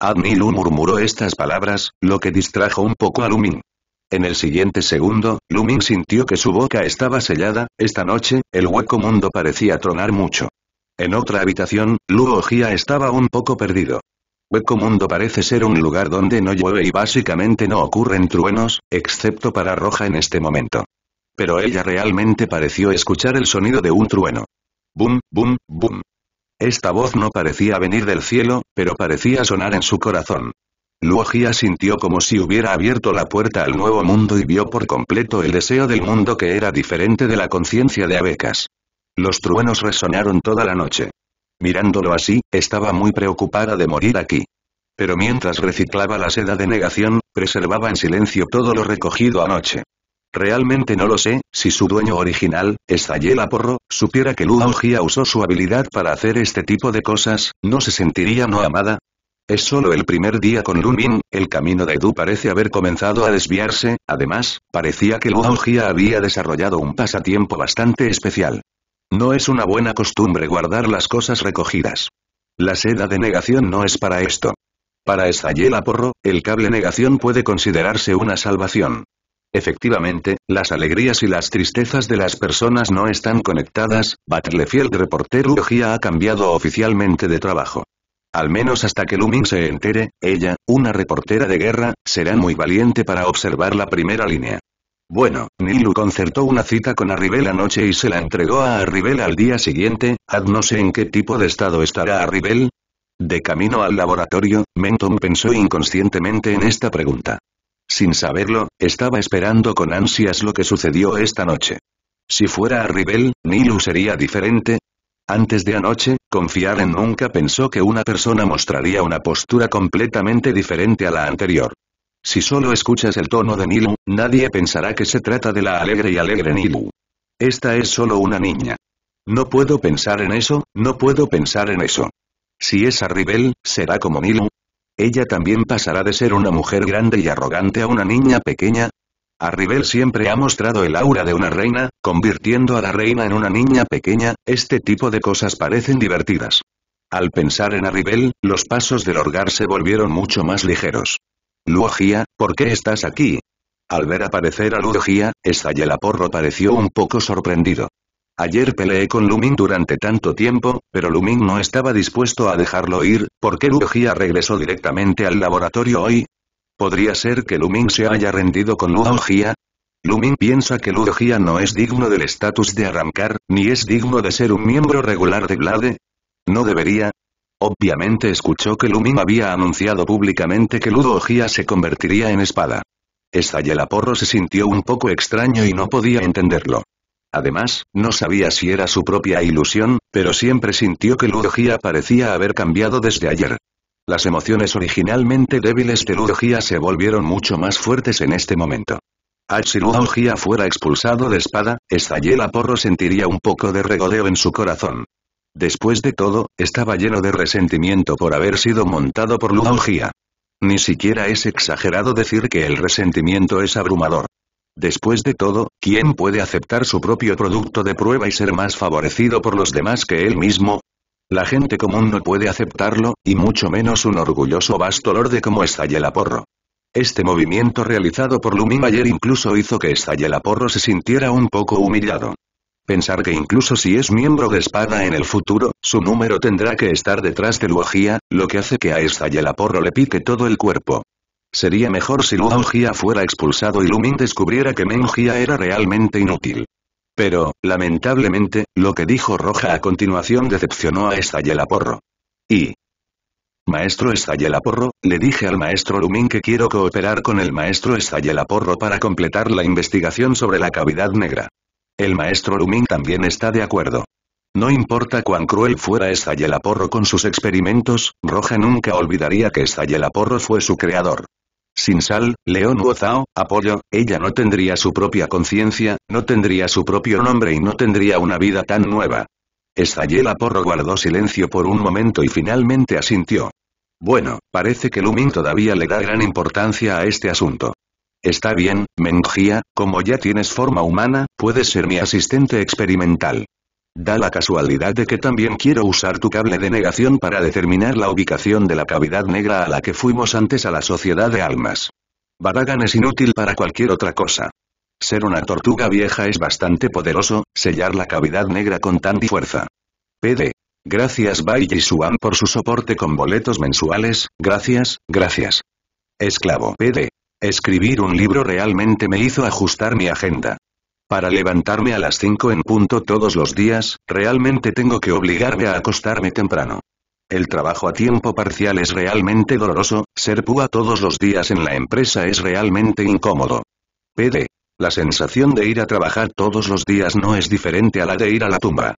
Adnilu murmuró estas palabras, lo que distrajo un poco a Lumin. En el siguiente segundo, Lumin sintió que su boca estaba sellada, esta noche, el hueco mundo parecía tronar mucho. En otra habitación, Lu estaba un poco perdido mundo parece ser un lugar donde no llueve y básicamente no ocurren truenos, excepto para Roja en este momento. Pero ella realmente pareció escuchar el sonido de un trueno. Bum, bum, bum. Esta voz no parecía venir del cielo, pero parecía sonar en su corazón. Luogia sintió como si hubiera abierto la puerta al nuevo mundo y vio por completo el deseo del mundo que era diferente de la conciencia de Abecas. Los truenos resonaron toda la noche. Mirándolo así, estaba muy preocupada de morir aquí. Pero mientras reciclaba la seda de negación, preservaba en silencio todo lo recogido anoche. Realmente no lo sé, si su dueño original, Estayela Porro, supiera que Jia usó su habilidad para hacer este tipo de cosas, ¿no se sentiría no amada? Es solo el primer día con Min, el camino de Edu parece haber comenzado a desviarse, además, parecía que Jia había desarrollado un pasatiempo bastante especial. No es una buena costumbre guardar las cosas recogidas. La seda de negación no es para esto. Para Estayela Porro, el cable negación puede considerarse una salvación. Efectivamente, las alegrías y las tristezas de las personas no están conectadas, Battlefield Reporter ha cambiado oficialmente de trabajo. Al menos hasta que Lumin se entere, ella, una reportera de guerra, será muy valiente para observar la primera línea. Bueno, Nilu concertó una cita con Arribel anoche y se la entregó a Arribel al día siguiente, ad no sé en qué tipo de estado estará Arribel. De camino al laboratorio, Menton pensó inconscientemente en esta pregunta. Sin saberlo, estaba esperando con ansias lo que sucedió esta noche. Si fuera Arribel, Nilu sería diferente, antes de anoche, confiar en nunca pensó que una persona mostraría una postura completamente diferente a la anterior. Si solo escuchas el tono de Nilu, nadie pensará que se trata de la alegre y alegre Nilu. Esta es solo una niña. No puedo pensar en eso, no puedo pensar en eso. Si es Arribel, será como Nilu. Ella también pasará de ser una mujer grande y arrogante a una niña pequeña. Arribel siempre ha mostrado el aura de una reina, convirtiendo a la reina en una niña pequeña, este tipo de cosas parecen divertidas. Al pensar en Arribel, los pasos del orgar se volvieron mucho más ligeros. Luogia, ¿por qué estás aquí? Al ver aparecer a Luogia, Estallelaporro pareció un poco sorprendido. Ayer peleé con Lumin durante tanto tiempo, pero Lumin no estaba dispuesto a dejarlo ir, ¿por qué Luogia regresó directamente al laboratorio hoy? ¿Podría ser que Lumin se haya rendido con Luogia? Lumin piensa que Luogia no es digno del estatus de arrancar, ni es digno de ser un miembro regular de Blade. No debería, Obviamente escuchó que Lumin había anunciado públicamente que Ludo se convertiría en espada. Porro se sintió un poco extraño y no podía entenderlo. Además, no sabía si era su propia ilusión, pero siempre sintió que Ludogía parecía haber cambiado desde ayer. Las emociones originalmente débiles de Ludogía se volvieron mucho más fuertes en este momento. Al si Ludogía fuera expulsado de espada, Porro sentiría un poco de regodeo en su corazón. Después de todo, estaba lleno de resentimiento por haber sido montado por Luangia. Ni siquiera es exagerado decir que el resentimiento es abrumador. Después de todo, ¿quién puede aceptar su propio producto de prueba y ser más favorecido por los demás que él mismo? La gente común no puede aceptarlo, y mucho menos un orgulloso bastolor de como porro. Este movimiento realizado por Lumimayer incluso hizo que porro se sintiera un poco humillado. Pensar que incluso si es miembro de espada en el futuro, su número tendrá que estar detrás de Luogia, lo que hace que a esta le pique todo el cuerpo. Sería mejor si Luogia fuera expulsado y Lumin descubriera que Mengia era realmente inútil. Pero, lamentablemente, lo que dijo Roja a continuación decepcionó a esta y Y... Maestro Estallelaporro, le dije al maestro Lumin que quiero cooperar con el maestro porro para completar la investigación sobre la cavidad negra. El maestro Lumin también está de acuerdo. No importa cuán cruel fuera Estayelaporro con sus experimentos, Roja nunca olvidaría que Estayelaporro fue su creador. Sin Sal, León Uozao, Apoyo, ella no tendría su propia conciencia, no tendría su propio nombre y no tendría una vida tan nueva. Estayelaporro guardó silencio por un momento y finalmente asintió. Bueno, parece que Lumin todavía le da gran importancia a este asunto. Está bien, Mengjia, como ya tienes forma humana, puedes ser mi asistente experimental. Da la casualidad de que también quiero usar tu cable de negación para determinar la ubicación de la cavidad negra a la que fuimos antes a la sociedad de almas. Baragan es inútil para cualquier otra cosa. Ser una tortuga vieja es bastante poderoso, sellar la cavidad negra con tanta fuerza. PD. Gracias Bai Suan por su soporte con boletos mensuales, gracias, gracias. Esclavo PD. Escribir un libro realmente me hizo ajustar mi agenda. Para levantarme a las 5 en punto todos los días, realmente tengo que obligarme a acostarme temprano. El trabajo a tiempo parcial es realmente doloroso, ser púa todos los días en la empresa es realmente incómodo. PD. La sensación de ir a trabajar todos los días no es diferente a la de ir a la tumba.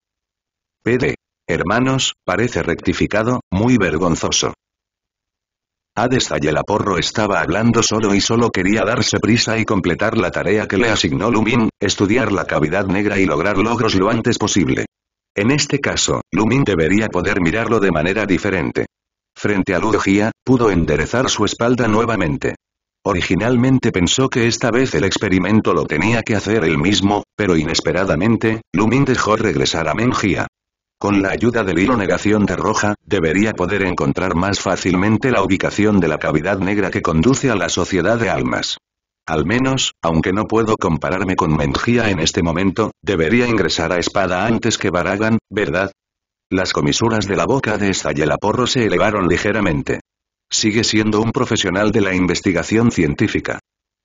PD. Hermanos, parece rectificado, muy vergonzoso el aporro estaba hablando solo y solo quería darse prisa y completar la tarea que le asignó Lumin, estudiar la cavidad negra y lograr logros lo antes posible. En este caso, Lumin debería poder mirarlo de manera diferente. Frente a Ludogia, pudo enderezar su espalda nuevamente. Originalmente pensó que esta vez el experimento lo tenía que hacer él mismo, pero inesperadamente, Lumin dejó regresar a Mengia. Con la ayuda del hilo negación de roja, debería poder encontrar más fácilmente la ubicación de la cavidad negra que conduce a la sociedad de almas. Al menos, aunque no puedo compararme con Mengía en este momento, debería ingresar a espada antes que Baragan, ¿verdad? Las comisuras de la boca de Estallelaporro se elevaron ligeramente. Sigue siendo un profesional de la investigación científica.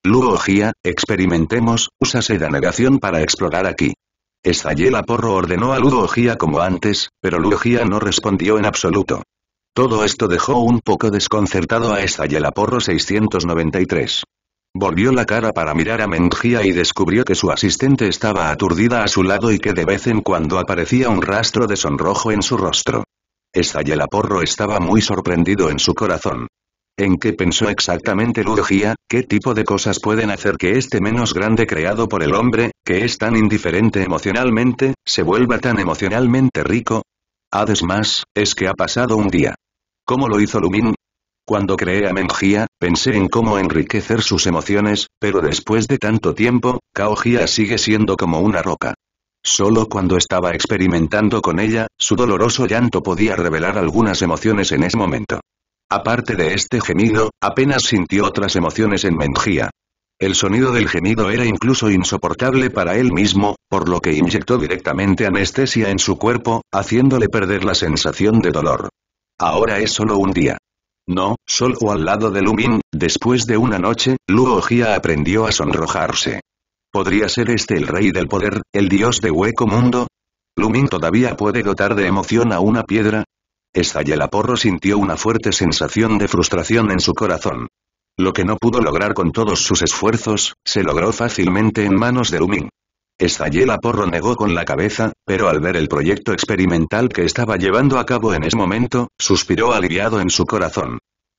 Gia, experimentemos, usa la negación para explorar aquí. Estayela Porro ordenó a Ludo como antes, pero Ludo no respondió en absoluto. Todo esto dejó un poco desconcertado a Estayela Porro 693. Volvió la cara para mirar a Mengía y descubrió que su asistente estaba aturdida a su lado y que de vez en cuando aparecía un rastro de sonrojo en su rostro. Estayela Porro estaba muy sorprendido en su corazón. ¿En qué pensó exactamente Lugia, ¿Qué tipo de cosas pueden hacer que este menos grande creado por el hombre, que es tan indiferente emocionalmente, se vuelva tan emocionalmente rico? Además, es que ha pasado un día. ¿Cómo lo hizo Lumin? Cuando creé a Mengia, pensé en cómo enriquecer sus emociones, pero después de tanto tiempo, Kaohia sigue siendo como una roca. Solo cuando estaba experimentando con ella, su doloroso llanto podía revelar algunas emociones en ese momento. Aparte de este gemido, apenas sintió otras emociones en Mengia. El sonido del gemido era incluso insoportable para él mismo, por lo que inyectó directamente anestesia en su cuerpo, haciéndole perder la sensación de dolor. Ahora es solo un día. No, solo al lado de Lumin, después de una noche, Luo aprendió a sonrojarse. ¿Podría ser este el rey del poder, el dios de hueco mundo? ¿Lumin todavía puede dotar de emoción a una piedra? Porro sintió una fuerte sensación de frustración en su corazón. Lo que no pudo lograr con todos sus esfuerzos, se logró fácilmente en manos de Lumin. Porro negó con la cabeza, pero al ver el proyecto experimental que estaba llevando a cabo en ese momento, suspiró aliviado en su corazón.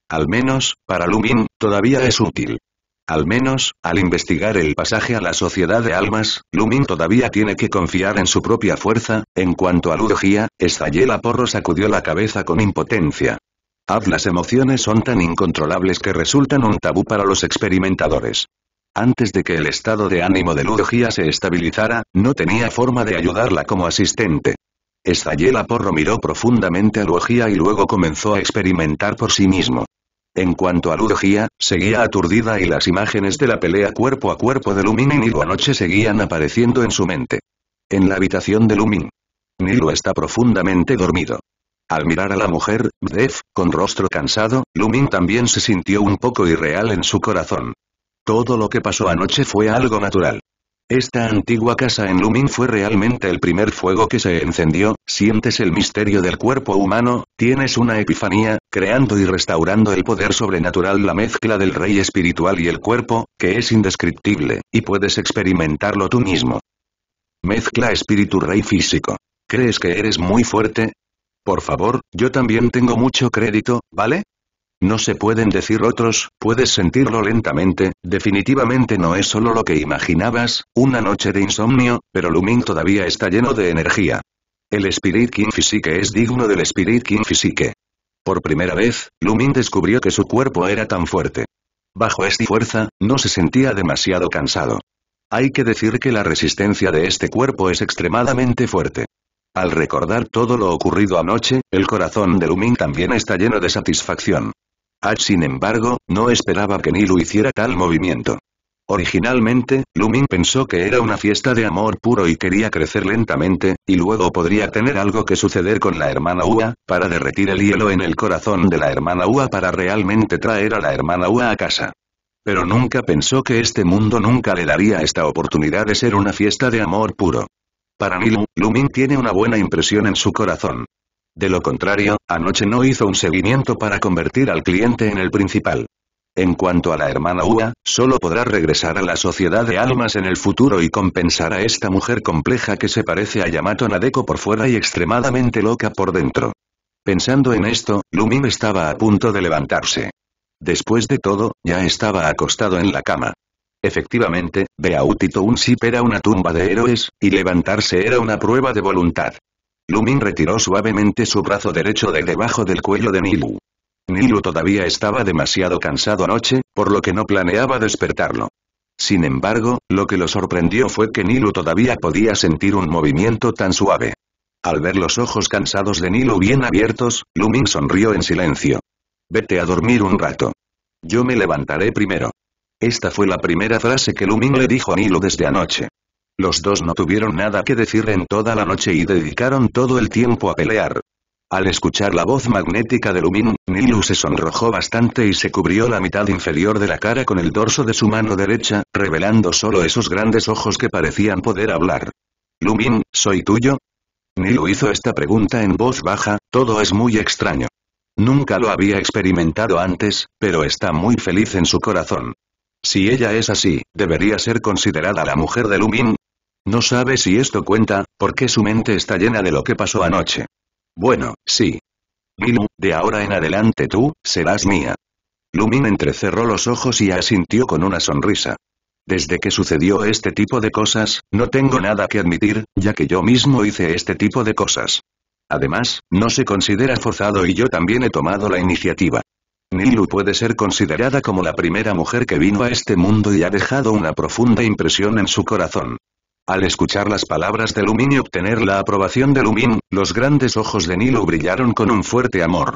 Al menos, para Lumin, todavía es útil. Al menos, al investigar el pasaje a la sociedad de almas, Lumin todavía tiene que confiar en su propia fuerza, en cuanto a Ludogia, Estayela Porro sacudió la cabeza con impotencia. Haz las emociones son tan incontrolables que resultan un tabú para los experimentadores. Antes de que el estado de ánimo de Ludogia se estabilizara, no tenía forma de ayudarla como asistente. Estayela Porro miró profundamente a Ludogia y luego comenzó a experimentar por sí mismo. En cuanto a Lurgia, seguía aturdida y las imágenes de la pelea cuerpo a cuerpo de Lumin y anoche seguían apareciendo en su mente. En la habitación de Lumin. Nilo está profundamente dormido. Al mirar a la mujer, Def, con rostro cansado, Lumin también se sintió un poco irreal en su corazón. Todo lo que pasó anoche fue algo natural. Esta antigua casa en Lumin fue realmente el primer fuego que se encendió, sientes el misterio del cuerpo humano, tienes una epifanía, creando y restaurando el poder sobrenatural la mezcla del rey espiritual y el cuerpo, que es indescriptible, y puedes experimentarlo tú mismo. Mezcla espíritu rey físico. ¿Crees que eres muy fuerte? Por favor, yo también tengo mucho crédito, ¿vale? No se pueden decir otros, puedes sentirlo lentamente, definitivamente no es solo lo que imaginabas, una noche de insomnio, pero Lumin todavía está lleno de energía. El Spirit King Physique es digno del Spirit King Physique. Por primera vez, Lumin descubrió que su cuerpo era tan fuerte. Bajo esta fuerza, no se sentía demasiado cansado. Hay que decir que la resistencia de este cuerpo es extremadamente fuerte. Al recordar todo lo ocurrido anoche, el corazón de Lumin también está lleno de satisfacción. Ash sin embargo, no esperaba que Nilu hiciera tal movimiento. Originalmente, Lumin pensó que era una fiesta de amor puro y quería crecer lentamente, y luego podría tener algo que suceder con la hermana Ua, para derretir el hielo en el corazón de la hermana Ua para realmente traer a la hermana Ua a casa. Pero nunca pensó que este mundo nunca le daría esta oportunidad de ser una fiesta de amor puro. Para Nilu, Lumin tiene una buena impresión en su corazón. De lo contrario, anoche no hizo un seguimiento para convertir al cliente en el principal. En cuanto a la hermana Ua, solo podrá regresar a la sociedad de almas en el futuro y compensar a esta mujer compleja que se parece a Yamato Nadeko por fuera y extremadamente loca por dentro. Pensando en esto, Lumim estaba a punto de levantarse. Después de todo, ya estaba acostado en la cama. Efectivamente, Beautito Sip era una tumba de héroes, y levantarse era una prueba de voluntad. Lumin retiró suavemente su brazo derecho de debajo del cuello de Nilu. Nilu todavía estaba demasiado cansado anoche, por lo que no planeaba despertarlo. Sin embargo, lo que lo sorprendió fue que Nilu todavía podía sentir un movimiento tan suave. Al ver los ojos cansados de Nilu bien abiertos, Lumin sonrió en silencio. Vete a dormir un rato. Yo me levantaré primero. Esta fue la primera frase que Lumin le dijo a Nilu desde anoche. Los dos no tuvieron nada que decir en toda la noche y dedicaron todo el tiempo a pelear. Al escuchar la voz magnética de Lumin, Nilu se sonrojó bastante y se cubrió la mitad inferior de la cara con el dorso de su mano derecha, revelando solo esos grandes ojos que parecían poder hablar. Lumin, ¿soy tuyo? Nilu hizo esta pregunta en voz baja, todo es muy extraño. Nunca lo había experimentado antes, pero está muy feliz en su corazón. Si ella es así, debería ser considerada la mujer de Lumin, no sabe si esto cuenta, porque su mente está llena de lo que pasó anoche. Bueno, sí. Minu, de ahora en adelante tú, serás mía. Lumin entrecerró los ojos y asintió con una sonrisa. Desde que sucedió este tipo de cosas, no tengo nada que admitir, ya que yo mismo hice este tipo de cosas. Además, no se considera forzado y yo también he tomado la iniciativa. Nilu puede ser considerada como la primera mujer que vino a este mundo y ha dejado una profunda impresión en su corazón. Al escuchar las palabras de Lumin y obtener la aprobación de Lumin, los grandes ojos de Nilu brillaron con un fuerte amor.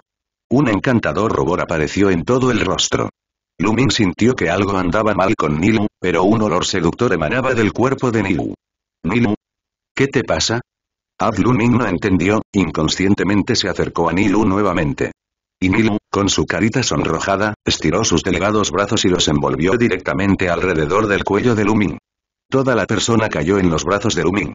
Un encantador rubor apareció en todo el rostro. Lumin sintió que algo andaba mal con Nilu, pero un olor seductor emanaba del cuerpo de Nilu. Nilu, ¿qué te pasa? Ad Lumin no entendió, inconscientemente se acercó a Nilu nuevamente. Y Nilu, con su carita sonrojada, estiró sus delgados brazos y los envolvió directamente alrededor del cuello de Lumin. Toda la persona cayó en los brazos de Lumin.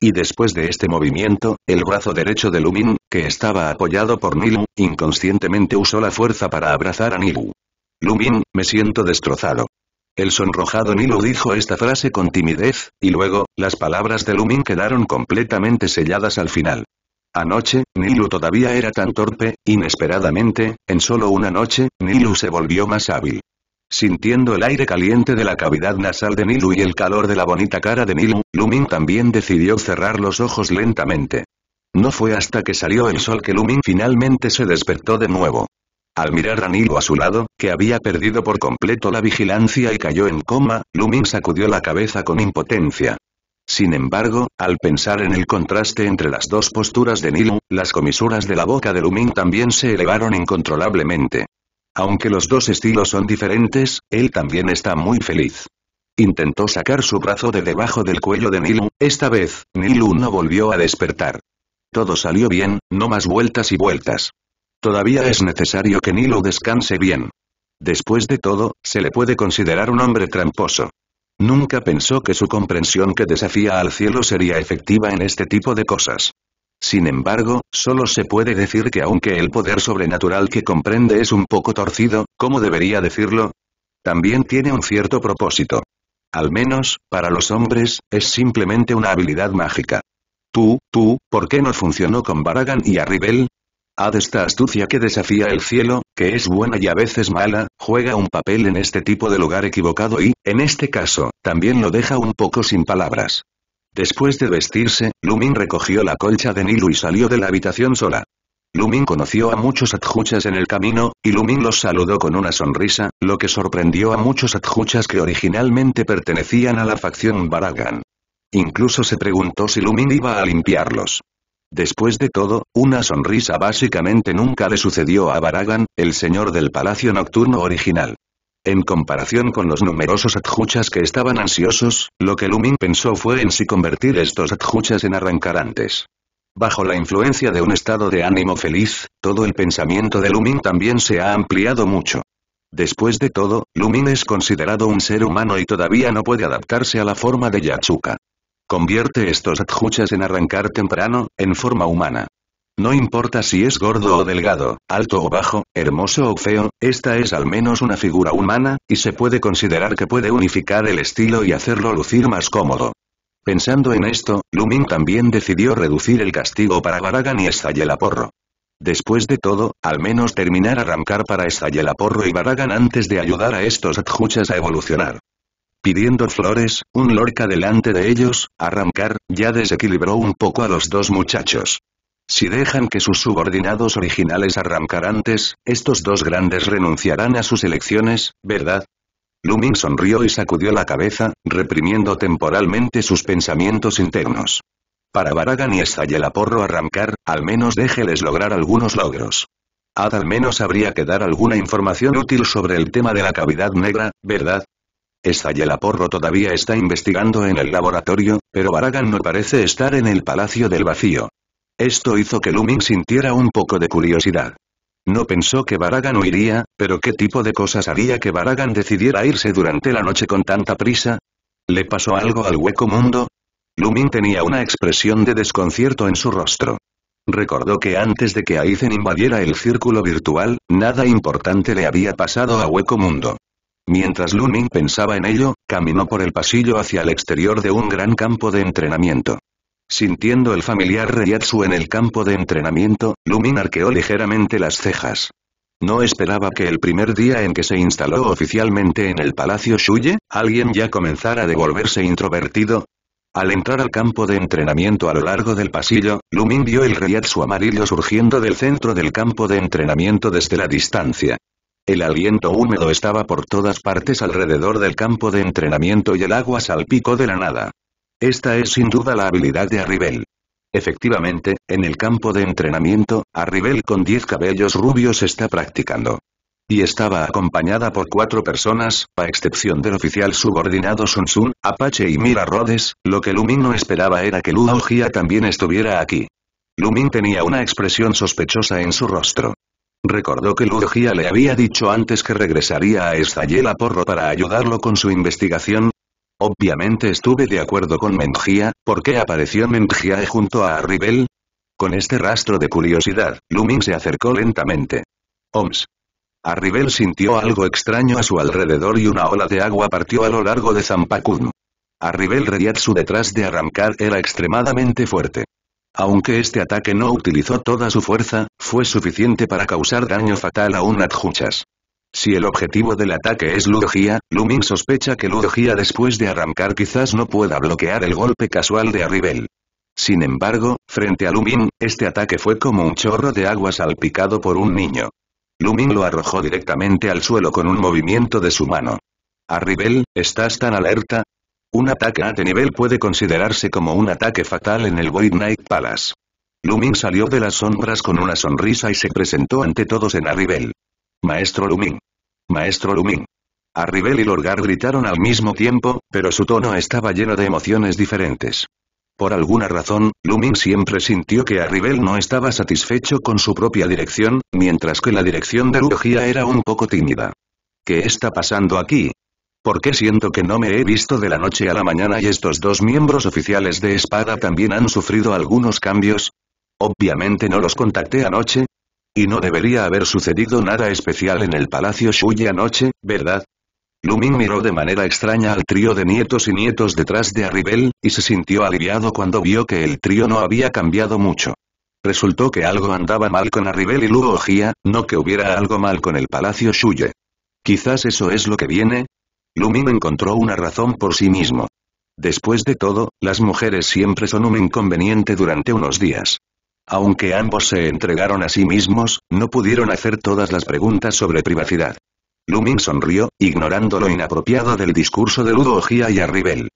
Y después de este movimiento, el brazo derecho de Lumin, que estaba apoyado por Nilu, inconscientemente usó la fuerza para abrazar a Nilu. Lumin, me siento destrozado. El sonrojado Nilu dijo esta frase con timidez, y luego, las palabras de Lumin quedaron completamente selladas al final. Anoche, Nilu todavía era tan torpe, inesperadamente, en solo una noche, Nilu se volvió más hábil. Sintiendo el aire caliente de la cavidad nasal de Nilu y el calor de la bonita cara de Nilu, Lumin también decidió cerrar los ojos lentamente. No fue hasta que salió el sol que Lumin finalmente se despertó de nuevo. Al mirar a Nilu a su lado, que había perdido por completo la vigilancia y cayó en coma, Lumin sacudió la cabeza con impotencia. Sin embargo, al pensar en el contraste entre las dos posturas de Nilu, las comisuras de la boca de Lumin también se elevaron incontrolablemente. Aunque los dos estilos son diferentes, él también está muy feliz. Intentó sacar su brazo de debajo del cuello de Nilu, esta vez, Nilu no volvió a despertar. Todo salió bien, no más vueltas y vueltas. Todavía es necesario que Nilu descanse bien. Después de todo, se le puede considerar un hombre tramposo. Nunca pensó que su comprensión que desafía al cielo sería efectiva en este tipo de cosas. Sin embargo, solo se puede decir que aunque el poder sobrenatural que comprende es un poco torcido, ¿cómo debería decirlo? También tiene un cierto propósito. Al menos, para los hombres, es simplemente una habilidad mágica. Tú, tú, ¿por qué no funcionó con Baragan y Arribel? Ad esta astucia que desafía el cielo, que es buena y a veces mala, juega un papel en este tipo de lugar equivocado y, en este caso, también lo deja un poco sin palabras. Después de vestirse, Lumin recogió la colcha de Nilu y salió de la habitación sola. Lumin conoció a muchos adjuchas en el camino, y Lumin los saludó con una sonrisa, lo que sorprendió a muchos adjuchas que originalmente pertenecían a la facción Baragan. Incluso se preguntó si Lumin iba a limpiarlos. Después de todo, una sonrisa básicamente nunca le sucedió a Baragan, el señor del palacio nocturno original. En comparación con los numerosos adjuchas que estaban ansiosos, lo que Lumin pensó fue en si convertir estos adjuchas en arrancarantes. Bajo la influencia de un estado de ánimo feliz, todo el pensamiento de Lumin también se ha ampliado mucho. Después de todo, Lumin es considerado un ser humano y todavía no puede adaptarse a la forma de Yachuka. Convierte estos adjuchas en arrancar temprano, en forma humana. No importa si es gordo o delgado, alto o bajo, hermoso o feo, esta es al menos una figura humana, y se puede considerar que puede unificar el estilo y hacerlo lucir más cómodo. Pensando en esto, Lumin también decidió reducir el castigo para Baragan y Porro. Después de todo, al menos terminar arrancar para Porro y Baragan antes de ayudar a estos adjuchas a evolucionar. Pidiendo flores, un lorca delante de ellos, arrancar, ya desequilibró un poco a los dos muchachos. Si dejan que sus subordinados originales arrancar antes, estos dos grandes renunciarán a sus elecciones, ¿verdad? Luming sonrió y sacudió la cabeza, reprimiendo temporalmente sus pensamientos internos. Para Baragan y Estallelaporro arrancar, al menos déjeles lograr algunos logros. Ad al menos habría que dar alguna información útil sobre el tema de la cavidad negra, ¿verdad? Porro todavía está investigando en el laboratorio, pero Baragan no parece estar en el Palacio del Vacío. Esto hizo que Lumin sintiera un poco de curiosidad. No pensó que Baragan huiría, pero ¿qué tipo de cosas haría que Baragan decidiera irse durante la noche con tanta prisa? ¿Le pasó algo al hueco mundo? Lumin tenía una expresión de desconcierto en su rostro. Recordó que antes de que Aizen invadiera el círculo virtual, nada importante le había pasado a Hueco Mundo. Mientras Lumin pensaba en ello, caminó por el pasillo hacia el exterior de un gran campo de entrenamiento. Sintiendo el familiar reyatsu en el campo de entrenamiento, Lumin arqueó ligeramente las cejas. No esperaba que el primer día en que se instaló oficialmente en el Palacio Shuye, alguien ya comenzara a devolverse introvertido. Al entrar al campo de entrenamiento a lo largo del pasillo, Lumin vio el reyatsu amarillo surgiendo del centro del campo de entrenamiento desde la distancia. El aliento húmedo estaba por todas partes alrededor del campo de entrenamiento y el agua salpicó de la nada. Esta es sin duda la habilidad de Arribel. Efectivamente, en el campo de entrenamiento, Arribel con 10 cabellos rubios está practicando. Y estaba acompañada por cuatro personas, a excepción del oficial subordinado Sun Sun, Apache y Mira Rhodes, lo que Lumin no esperaba era que Luo también estuviera aquí. Lumin tenía una expresión sospechosa en su rostro. Recordó que Luo le había dicho antes que regresaría a a Porro para ayudarlo con su investigación, Obviamente estuve de acuerdo con Mengia, ¿por qué apareció Mengia junto a Arribel? Con este rastro de curiosidad, Lumin se acercó lentamente. Oms. Arribel sintió algo extraño a su alrededor y una ola de agua partió a lo largo de Zampacun. Arribel su detrás de arrancar era extremadamente fuerte. Aunque este ataque no utilizó toda su fuerza, fue suficiente para causar daño fatal a un Adjuchas. Si el objetivo del ataque es Lugia, Lumin sospecha que Lugia después de arrancar quizás no pueda bloquear el golpe casual de Arribel. Sin embargo, frente a Lumin, este ataque fue como un chorro de agua salpicado por un niño. Lumin lo arrojó directamente al suelo con un movimiento de su mano. Arribel, ¿estás tan alerta? Un ataque a este nivel puede considerarse como un ataque fatal en el Void Knight Palace. Lumin salió de las sombras con una sonrisa y se presentó ante todos en Arribel. Maestro Lumin. Maestro Lumin. Arribel y Lorgar gritaron al mismo tiempo, pero su tono estaba lleno de emociones diferentes. Por alguna razón, Lumin siempre sintió que Arribel no estaba satisfecho con su propia dirección, mientras que la dirección de Lugia era un poco tímida. ¿Qué está pasando aquí? ¿Por qué siento que no me he visto de la noche a la mañana y estos dos miembros oficiales de espada también han sufrido algunos cambios? Obviamente no los contacté anoche, y no debería haber sucedido nada especial en el Palacio Shuye anoche, ¿verdad? Lumin miró de manera extraña al trío de nietos y nietos detrás de Arribel, y se sintió aliviado cuando vio que el trío no había cambiado mucho. Resultó que algo andaba mal con Arribel y Luogia, no que hubiera algo mal con el Palacio Shuye. Quizás eso es lo que viene. Lumin encontró una razón por sí mismo. Después de todo, las mujeres siempre son un inconveniente durante unos días. Aunque ambos se entregaron a sí mismos, no pudieron hacer todas las preguntas sobre privacidad. Lumin sonrió, ignorando lo inapropiado del discurso de Ludo y Arribel.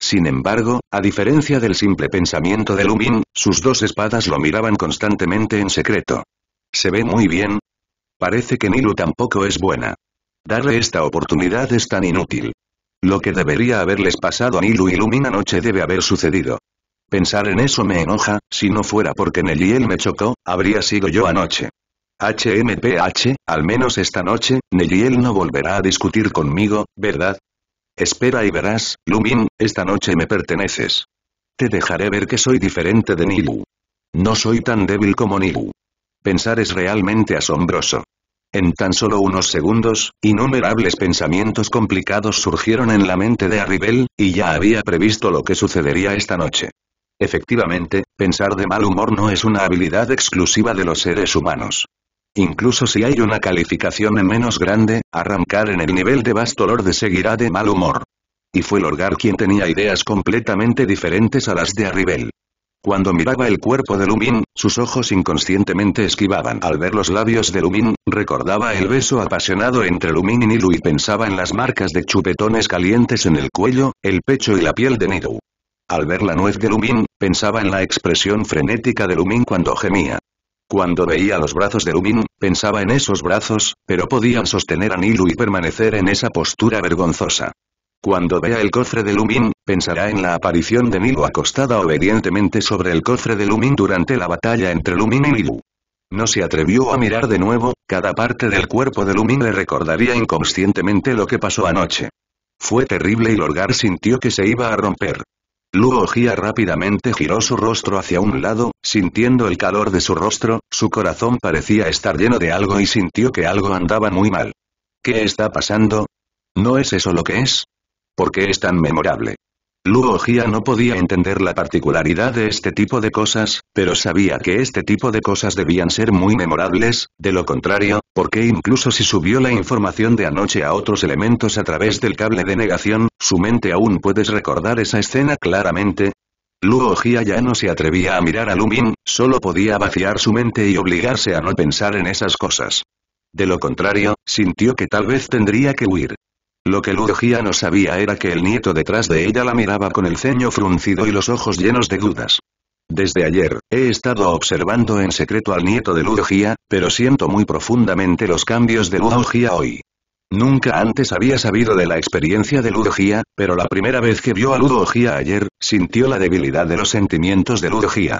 Sin embargo, a diferencia del simple pensamiento de Lumin, sus dos espadas lo miraban constantemente en secreto. ¿Se ve muy bien? Parece que Nilu tampoco es buena. Darle esta oportunidad es tan inútil. Lo que debería haberles pasado a Nilu y Lumin anoche debe haber sucedido. Pensar en eso me enoja, si no fuera porque Neliel me chocó, habría sido yo anoche. HMPH, al menos esta noche, Neliel no volverá a discutir conmigo, ¿verdad? Espera y verás, Lumin, esta noche me perteneces. Te dejaré ver que soy diferente de Nilu. No soy tan débil como Nilu. Pensar es realmente asombroso. En tan solo unos segundos, innumerables pensamientos complicados surgieron en la mente de Arribel, y ya había previsto lo que sucedería esta noche. Efectivamente, pensar de mal humor no es una habilidad exclusiva de los seres humanos. Incluso si hay una calificación en menos grande, arrancar en el nivel de de seguirá de mal humor. Y fue Lorgar quien tenía ideas completamente diferentes a las de Arribel. Cuando miraba el cuerpo de Lumin, sus ojos inconscientemente esquivaban. Al ver los labios de Lumin, recordaba el beso apasionado entre Lumin y Nilu y pensaba en las marcas de chupetones calientes en el cuello, el pecho y la piel de Nidu. Al ver la nuez de Lumin, pensaba en la expresión frenética de Lumin cuando gemía. Cuando veía los brazos de Lumin, pensaba en esos brazos, pero podían sostener a Nilu y permanecer en esa postura vergonzosa. Cuando vea el cofre de Lumin, pensará en la aparición de Nilu acostada obedientemente sobre el cofre de Lumin durante la batalla entre Lumin y Nilu. No se atrevió a mirar de nuevo, cada parte del cuerpo de Lumin le recordaría inconscientemente lo que pasó anoche. Fue terrible y Lorgar sintió que se iba a romper. Luo rápidamente giró su rostro hacia un lado, sintiendo el calor de su rostro, su corazón parecía estar lleno de algo y sintió que algo andaba muy mal. ¿Qué está pasando? ¿No es eso lo que es? ¿Por qué es tan memorable? Luo no podía entender la particularidad de este tipo de cosas, pero sabía que este tipo de cosas debían ser muy memorables, de lo contrario, porque incluso si subió la información de anoche a otros elementos a través del cable de negación, su mente aún puedes recordar esa escena claramente. Luo ya no se atrevía a mirar a Lumin, solo podía vaciar su mente y obligarse a no pensar en esas cosas. De lo contrario, sintió que tal vez tendría que huir. Lo que Lugia no sabía era que el nieto detrás de ella la miraba con el ceño fruncido y los ojos llenos de dudas. Desde ayer, he estado observando en secreto al nieto de Lugia, pero siento muy profundamente los cambios de Lugia hoy. Nunca antes había sabido de la experiencia de Lugia, pero la primera vez que vio a Lugia ayer, sintió la debilidad de los sentimientos de Lugia.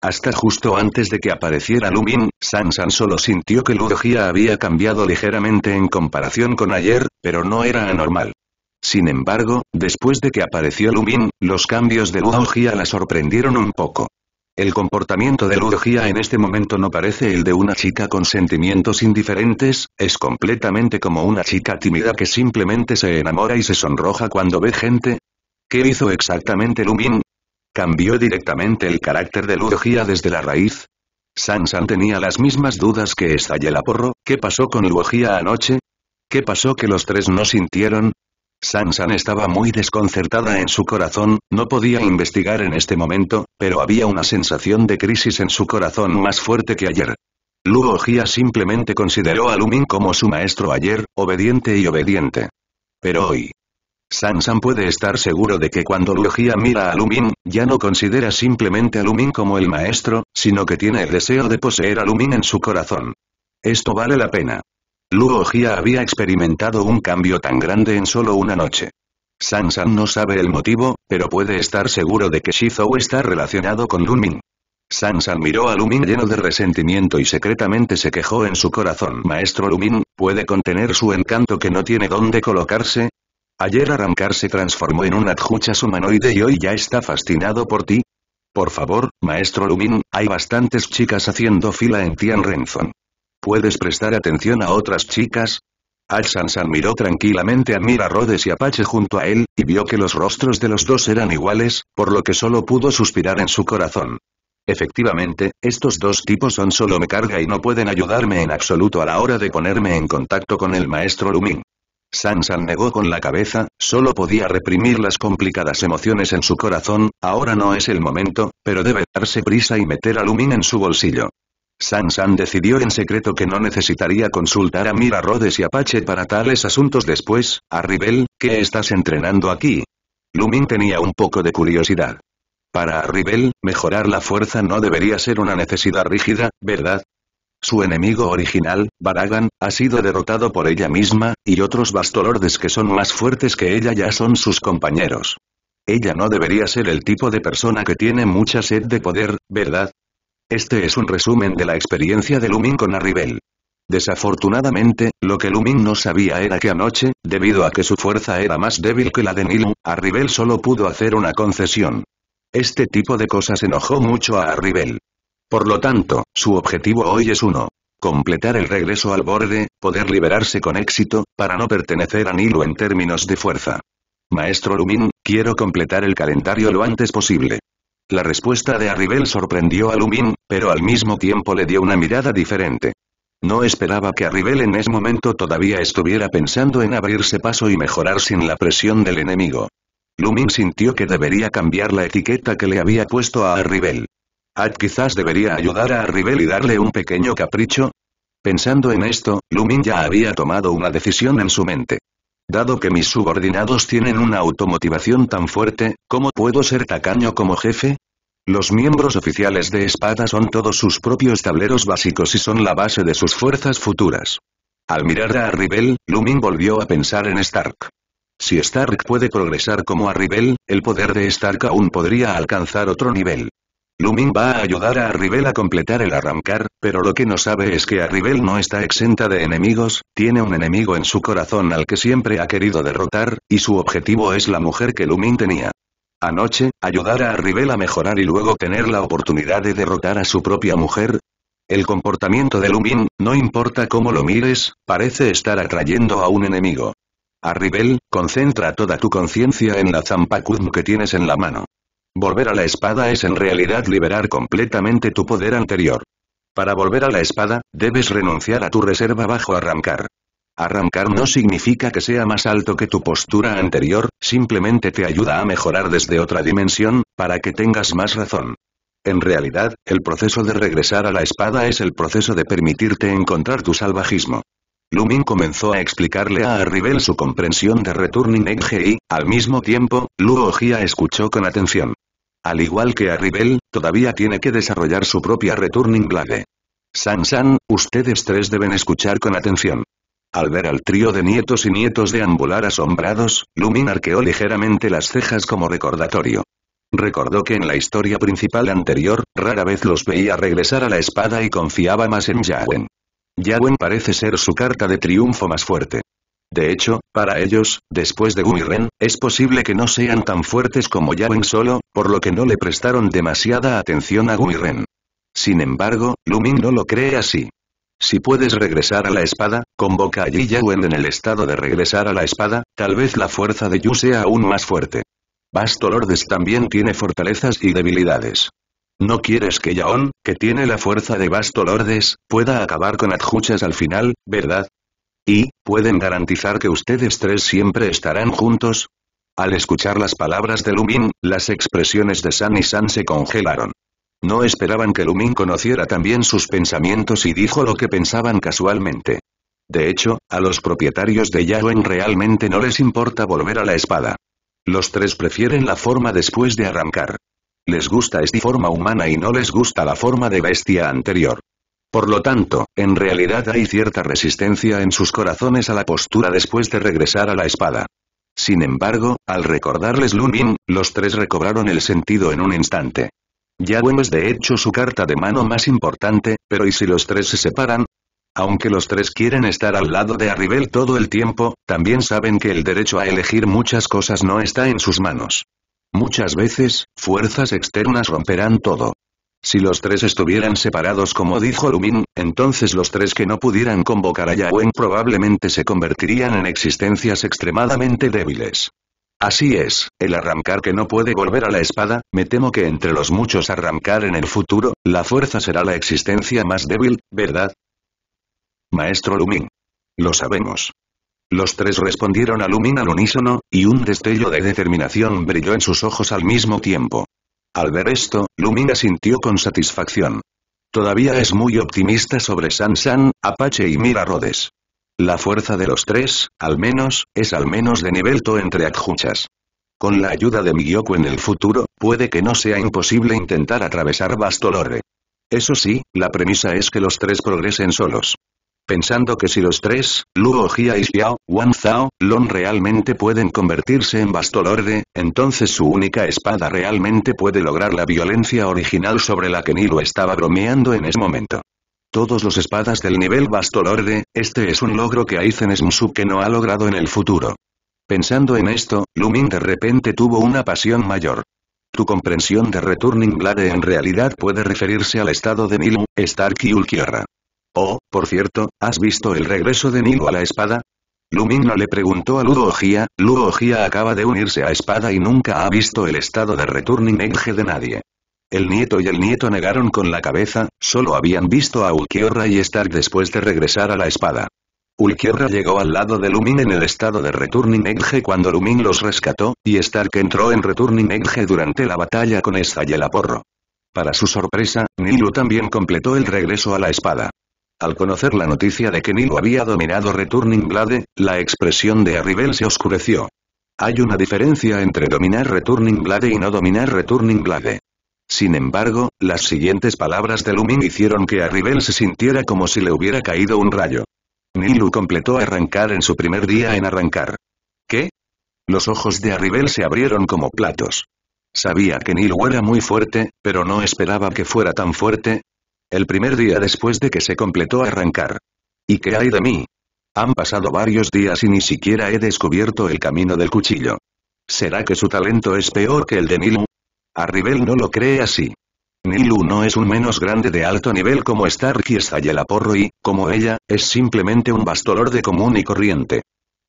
Hasta justo antes de que apareciera Lumin, Sansan solo sintió que Lugia había cambiado ligeramente en comparación con ayer, pero no era anormal. Sin embargo, después de que apareció Lumin, los cambios de Lugia la sorprendieron un poco. El comportamiento de Lugia en este momento no parece el de una chica con sentimientos indiferentes, es completamente como una chica tímida que simplemente se enamora y se sonroja cuando ve gente, ¿Qué hizo exactamente Lumin? cambió directamente el carácter de Luogia desde la raíz. Sansan tenía las mismas dudas que Estayela Porro, ¿qué pasó con Luogia anoche? ¿Qué pasó que los tres no sintieron? Sansan estaba muy desconcertada en su corazón, no podía investigar en este momento, pero había una sensación de crisis en su corazón más fuerte que ayer. Luogia simplemente consideró a Lumin como su maestro ayer, obediente y obediente. Pero hoy, Sansan puede estar seguro de que cuando Lugia mira a Lumin, ya no considera simplemente a Lumin como el maestro, sino que tiene el deseo de poseer a Lumin en su corazón. Esto vale la pena. Lugia había experimentado un cambio tan grande en solo una noche. Sansan no sabe el motivo, pero puede estar seguro de que Shizou está relacionado con Lumin. Sansan miró a Lumin lleno de resentimiento y secretamente se quejó en su corazón. Maestro Lumin, puede contener su encanto que no tiene dónde colocarse, Ayer Arrancar se transformó en un adjuchas humanoide y hoy ya está fascinado por ti. Por favor, maestro Lumin, hay bastantes chicas haciendo fila en Tian ¿Puedes prestar atención a otras chicas? Al-Sansan miró tranquilamente a Mira Rhodes y Apache junto a él, y vio que los rostros de los dos eran iguales, por lo que solo pudo suspirar en su corazón. Efectivamente, estos dos tipos son solo me carga y no pueden ayudarme en absoluto a la hora de ponerme en contacto con el maestro Lumin. Sansan negó con la cabeza, solo podía reprimir las complicadas emociones en su corazón, ahora no es el momento, pero debe darse prisa y meter a Lumin en su bolsillo. Sansan decidió en secreto que no necesitaría consultar a Mira Rhodes y Apache para tales asuntos después, a Ribel, ¿qué estás entrenando aquí? Lumin tenía un poco de curiosidad. Para Ribel, mejorar la fuerza no debería ser una necesidad rígida, ¿verdad? Su enemigo original, Baragan, ha sido derrotado por ella misma, y otros bastolordes que son más fuertes que ella ya son sus compañeros. Ella no debería ser el tipo de persona que tiene mucha sed de poder, ¿verdad? Este es un resumen de la experiencia de Lumin con Arribel. Desafortunadamente, lo que Lumin no sabía era que anoche, debido a que su fuerza era más débil que la de Nilu, Arribel solo pudo hacer una concesión. Este tipo de cosas enojó mucho a Arribel. Por lo tanto, su objetivo hoy es uno. Completar el regreso al borde, poder liberarse con éxito, para no pertenecer a Nilo en términos de fuerza. Maestro Lumin, quiero completar el calendario lo antes posible. La respuesta de Arribel sorprendió a Lumin, pero al mismo tiempo le dio una mirada diferente. No esperaba que Arribel en ese momento todavía estuviera pensando en abrirse paso y mejorar sin la presión del enemigo. Lumin sintió que debería cambiar la etiqueta que le había puesto a Arribel. Ad quizás debería ayudar a Arribel y darle un pequeño capricho. Pensando en esto, Lumin ya había tomado una decisión en su mente. Dado que mis subordinados tienen una automotivación tan fuerte, ¿cómo puedo ser tacaño como jefe? Los miembros oficiales de Espada son todos sus propios tableros básicos y son la base de sus fuerzas futuras. Al mirar a Arribel, Lumin volvió a pensar en Stark. Si Stark puede progresar como Arribel, el poder de Stark aún podría alcanzar otro nivel. Lumin va a ayudar a Arribel a completar el arrancar, pero lo que no sabe es que Arribel no está exenta de enemigos, tiene un enemigo en su corazón al que siempre ha querido derrotar, y su objetivo es la mujer que Lumin tenía. Anoche, ayudar a Arribel a mejorar y luego tener la oportunidad de derrotar a su propia mujer, el comportamiento de Lumin, no importa cómo lo mires, parece estar atrayendo a un enemigo. Arribel, concentra toda tu conciencia en la zampacudm que tienes en la mano. Volver a la espada es en realidad liberar completamente tu poder anterior. Para volver a la espada, debes renunciar a tu reserva bajo arrancar. Arrancar no significa que sea más alto que tu postura anterior, simplemente te ayuda a mejorar desde otra dimensión, para que tengas más razón. En realidad, el proceso de regresar a la espada es el proceso de permitirte encontrar tu salvajismo. Lumin comenzó a explicarle a Arribel su comprensión de Returning NGI, y, al mismo tiempo, Luo escuchó con atención. Al igual que a Rivel, todavía tiene que desarrollar su propia Returning Blade. San San, ustedes tres deben escuchar con atención. Al ver al trío de nietos y nietos de deambular asombrados, Lumin arqueó ligeramente las cejas como recordatorio. Recordó que en la historia principal anterior, rara vez los veía regresar a la espada y confiaba más en Yawen. Yawen parece ser su carta de triunfo más fuerte. De hecho, para ellos, después de Gui Ren, es posible que no sean tan fuertes como Yaon solo, por lo que no le prestaron demasiada atención a Gui Ren. Sin embargo, Lumin no lo cree así. Si puedes regresar a la espada, convoca a Yiyawen en el estado de regresar a la espada, tal vez la fuerza de Yu sea aún más fuerte. Basto Lordes también tiene fortalezas y debilidades. ¿No quieres que Yaon, que tiene la fuerza de Basto Lordes, pueda acabar con Adjuchas al final, verdad? ¿Y, pueden garantizar que ustedes tres siempre estarán juntos? Al escuchar las palabras de Lumin, las expresiones de San y San se congelaron. No esperaban que Lumin conociera también sus pensamientos y dijo lo que pensaban casualmente. De hecho, a los propietarios de Yaoen realmente no les importa volver a la espada. Los tres prefieren la forma después de arrancar. Les gusta esta forma humana y no les gusta la forma de bestia anterior. Por lo tanto, en realidad hay cierta resistencia en sus corazones a la postura después de regresar a la espada. Sin embargo, al recordarles Lun los tres recobraron el sentido en un instante. Ya es de hecho su carta de mano más importante, pero ¿y si los tres se separan? Aunque los tres quieren estar al lado de Arribel todo el tiempo, también saben que el derecho a elegir muchas cosas no está en sus manos. Muchas veces, fuerzas externas romperán todo. Si los tres estuvieran separados como dijo Lumin, entonces los tres que no pudieran convocar a Yawen probablemente se convertirían en existencias extremadamente débiles. Así es, el arrancar que no puede volver a la espada, me temo que entre los muchos arrancar en el futuro, la fuerza será la existencia más débil, ¿verdad? Maestro Lumin. Lo sabemos. Los tres respondieron a Lumin al unísono, y un destello de determinación brilló en sus ojos al mismo tiempo. Al ver esto, Lumina sintió con satisfacción. Todavía es muy optimista sobre Sansan, Apache y Mira Rhodes. La fuerza de los tres, al menos, es al menos de nivel To entre adjuchas. Con la ayuda de Miyoko en el futuro, puede que no sea imposible intentar atravesar Bastolore. Eso sí, la premisa es que los tres progresen solos pensando que si los tres, Luo Jia y Xiao, Wan Zhao, Lon realmente pueden convertirse en Bastolorde, entonces su única espada realmente puede lograr la violencia original sobre la que Nilo estaba bromeando en ese momento. Todos los espadas del nivel Bastolorde, este es un logro que Aizen sub que no ha logrado en el futuro. Pensando en esto, Lumin de repente tuvo una pasión mayor. Tu comprensión de Returning Blade en realidad puede referirse al estado de Nilu, Stark y Ulquiorra. Oh, por cierto, ¿has visto el regreso de Nilo a la espada? no le preguntó a Ludo Ludogia acaba de unirse a espada y nunca ha visto el estado de returning edge de nadie. El nieto y el nieto negaron con la cabeza, solo habían visto a Ulquiorra y Stark después de regresar a la espada. Ulquiorra llegó al lado de Lumin en el estado de Returning Edge cuando Lumin los rescató, y Stark entró en Returning Edge durante la batalla con Aporro. Para su sorpresa, Nilu también completó el regreso a la espada. Al conocer la noticia de que Nilo había dominado Returning Blade, la expresión de Arribel se oscureció. Hay una diferencia entre dominar Returning Blade y no dominar Returning Blade. Sin embargo, las siguientes palabras de Lumin hicieron que Arribel se sintiera como si le hubiera caído un rayo. Nilu completó arrancar en su primer día en arrancar. ¿Qué? Los ojos de Arribel se abrieron como platos. Sabía que Nilu era muy fuerte, pero no esperaba que fuera tan fuerte, el primer día después de que se completó arrancar. ¿Y qué hay de mí? Han pasado varios días y ni siquiera he descubierto el camino del cuchillo. ¿Será que su talento es peor que el de Nilu? Arribel no lo cree así. Nilu no es un menos grande de alto nivel como Stark y porro y, como ella, es simplemente un bastolor de común y corriente.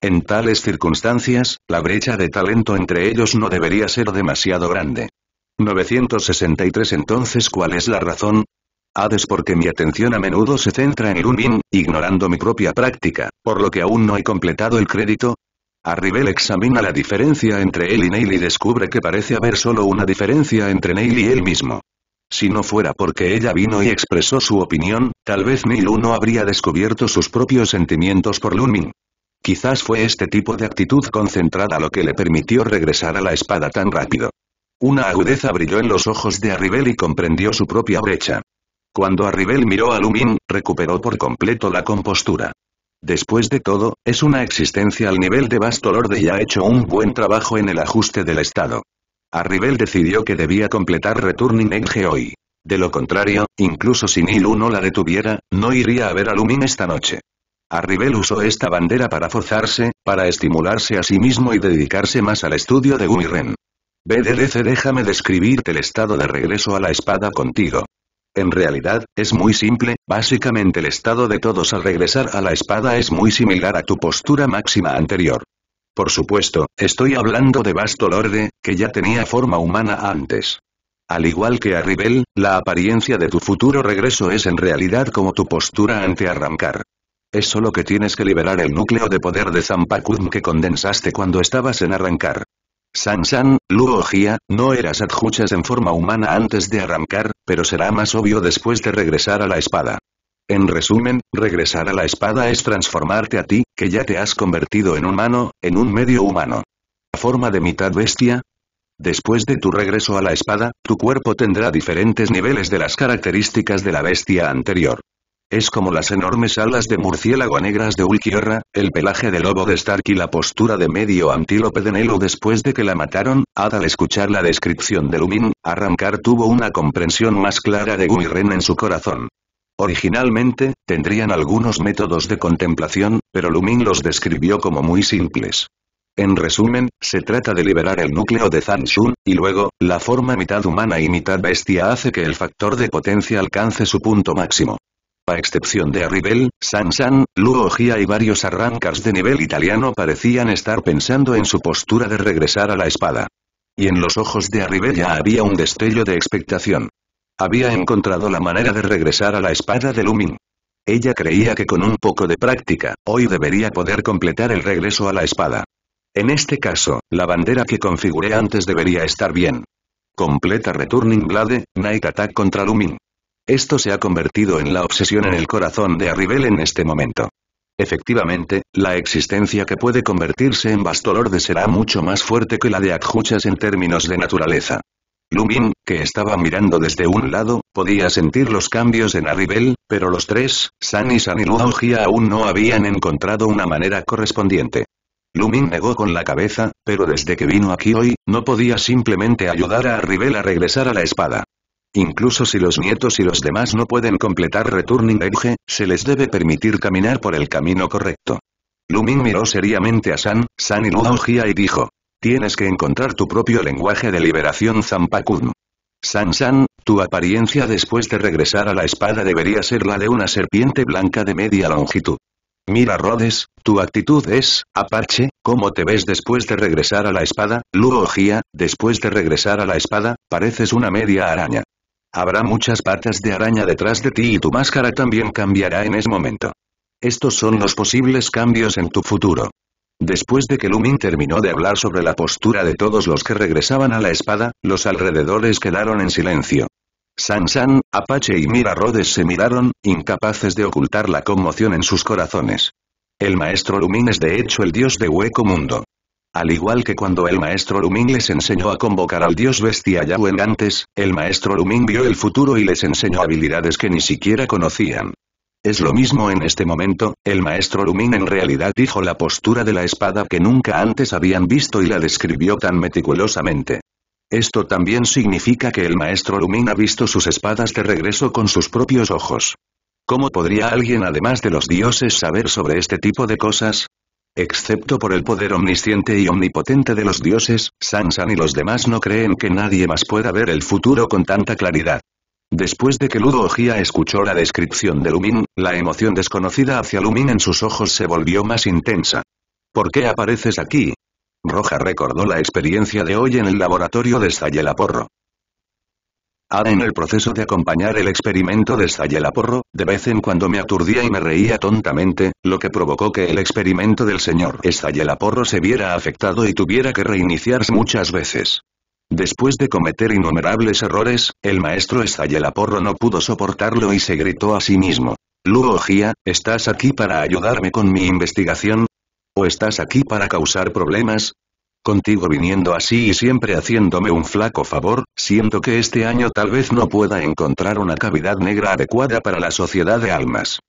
En tales circunstancias, la brecha de talento entre ellos no debería ser demasiado grande. 963 Entonces ¿cuál es la razón? Hades porque mi atención a menudo se centra en el ignorando mi propia práctica, por lo que aún no he completado el crédito. Arribel examina la diferencia entre él y Neil y descubre que parece haber solo una diferencia entre Neil y él mismo. Si no fuera porque ella vino y expresó su opinión, tal vez Neil no habría descubierto sus propios sentimientos por Lunmin. Quizás fue este tipo de actitud concentrada lo que le permitió regresar a la espada tan rápido. Una agudeza brilló en los ojos de Arribel y comprendió su propia brecha. Cuando Arribel miró a Lumin, recuperó por completo la compostura. Después de todo, es una existencia al nivel de Lorde y ha hecho un buen trabajo en el ajuste del estado. Arribel decidió que debía completar Returning Edge hoy. De lo contrario, incluso si Nilu no la detuviera, no iría a ver a Lumin esta noche. Arribel usó esta bandera para forzarse, para estimularse a sí mismo y dedicarse más al estudio de Gumiren. BDDC déjame describirte el estado de regreso a la espada contigo. En realidad, es muy simple, básicamente el estado de todos al regresar a la espada es muy similar a tu postura máxima anterior. Por supuesto, estoy hablando de Basto Lorde, que ya tenía forma humana antes. Al igual que a Rivel, la apariencia de tu futuro regreso es en realidad como tu postura ante arrancar. Es solo que tienes que liberar el núcleo de poder de Zampacum que condensaste cuando estabas en arrancar. San Luo Jia, no eras adjuchas en forma humana antes de arrancar, pero será más obvio después de regresar a la espada. En resumen, regresar a la espada es transformarte a ti, que ya te has convertido en humano, en un medio humano. Forma de mitad bestia, Después de tu regreso a la espada, tu cuerpo tendrá diferentes niveles de las características de la bestia anterior. Es como las enormes alas de murciélago negras de Ulquiorra, el pelaje de lobo de Stark y la postura de medio antílope de Nelo después de que la mataron, Ad al escuchar la descripción de Lumin, Arrancar tuvo una comprensión más clara de Ren en su corazón. Originalmente, tendrían algunos métodos de contemplación, pero Lumin los describió como muy simples. En resumen, se trata de liberar el núcleo de Zanshun, y luego, la forma mitad humana y mitad bestia hace que el factor de potencia alcance su punto máximo a excepción de Arribel, Sansan, Luo y varios arrancas de nivel italiano parecían estar pensando en su postura de regresar a la espada. Y en los ojos de Arribel ya había un destello de expectación. Había encontrado la manera de regresar a la espada de Lumin. Ella creía que con un poco de práctica, hoy debería poder completar el regreso a la espada. En este caso, la bandera que configuré antes debería estar bien. Completa Returning Blade, Night Attack contra Lumin. Esto se ha convertido en la obsesión en el corazón de Arribel en este momento. Efectivamente, la existencia que puede convertirse en Bastolorde será mucho más fuerte que la de Akhuchas en términos de naturaleza. Lumin, que estaba mirando desde un lado, podía sentir los cambios en Arribel, pero los tres, San y San y aún no habían encontrado una manera correspondiente. Lumin negó con la cabeza, pero desde que vino aquí hoy, no podía simplemente ayudar a Arribel a regresar a la espada. Incluso si los nietos y los demás no pueden completar Returning Edge, se les debe permitir caminar por el camino correcto. Lumin miró seriamente a San, San y Luogia y dijo. Tienes que encontrar tu propio lenguaje de liberación Zampakun. San San, tu apariencia después de regresar a la espada debería ser la de una serpiente blanca de media longitud. Mira Rhodes, tu actitud es, Apache, ¿cómo te ves después de regresar a la espada? Luogia, después de regresar a la espada, pareces una media araña. Habrá muchas patas de araña detrás de ti y tu máscara también cambiará en ese momento. Estos son los posibles cambios en tu futuro. Después de que Lumin terminó de hablar sobre la postura de todos los que regresaban a la espada, los alrededores quedaron en silencio. San-san, Apache y Mira Rhodes se miraron, incapaces de ocultar la conmoción en sus corazones. El maestro Lumin es de hecho el dios de Hueco Mundo. Al igual que cuando el maestro Luming les enseñó a convocar al dios bestia Yahwen antes, el maestro Luming vio el futuro y les enseñó habilidades que ni siquiera conocían. Es lo mismo en este momento, el maestro Lumin en realidad dijo la postura de la espada que nunca antes habían visto y la describió tan meticulosamente. Esto también significa que el maestro Lumin ha visto sus espadas de regreso con sus propios ojos. ¿Cómo podría alguien además de los dioses saber sobre este tipo de cosas? Excepto por el poder omnisciente y omnipotente de los dioses, Sansan y los demás no creen que nadie más pueda ver el futuro con tanta claridad. Después de que Ludo Ojía escuchó la descripción de Lumin, la emoción desconocida hacia Lumin en sus ojos se volvió más intensa. ¿Por qué apareces aquí? Roja recordó la experiencia de hoy en el laboratorio de Sayelaporro. Ah, en el proceso de acompañar el experimento de Sayelaporro, de vez en cuando me aturdía y me reía tontamente, lo que provocó que el experimento del señor porro se viera afectado y tuviera que reiniciarse muchas veces. Después de cometer innumerables errores, el maestro porro no pudo soportarlo y se gritó a sí mismo. Luogia, ¿estás aquí para ayudarme con mi investigación? ¿O estás aquí para causar problemas? Contigo viniendo así y siempre haciéndome un flaco favor, siento que este año tal vez no pueda encontrar una cavidad negra adecuada para la sociedad de almas.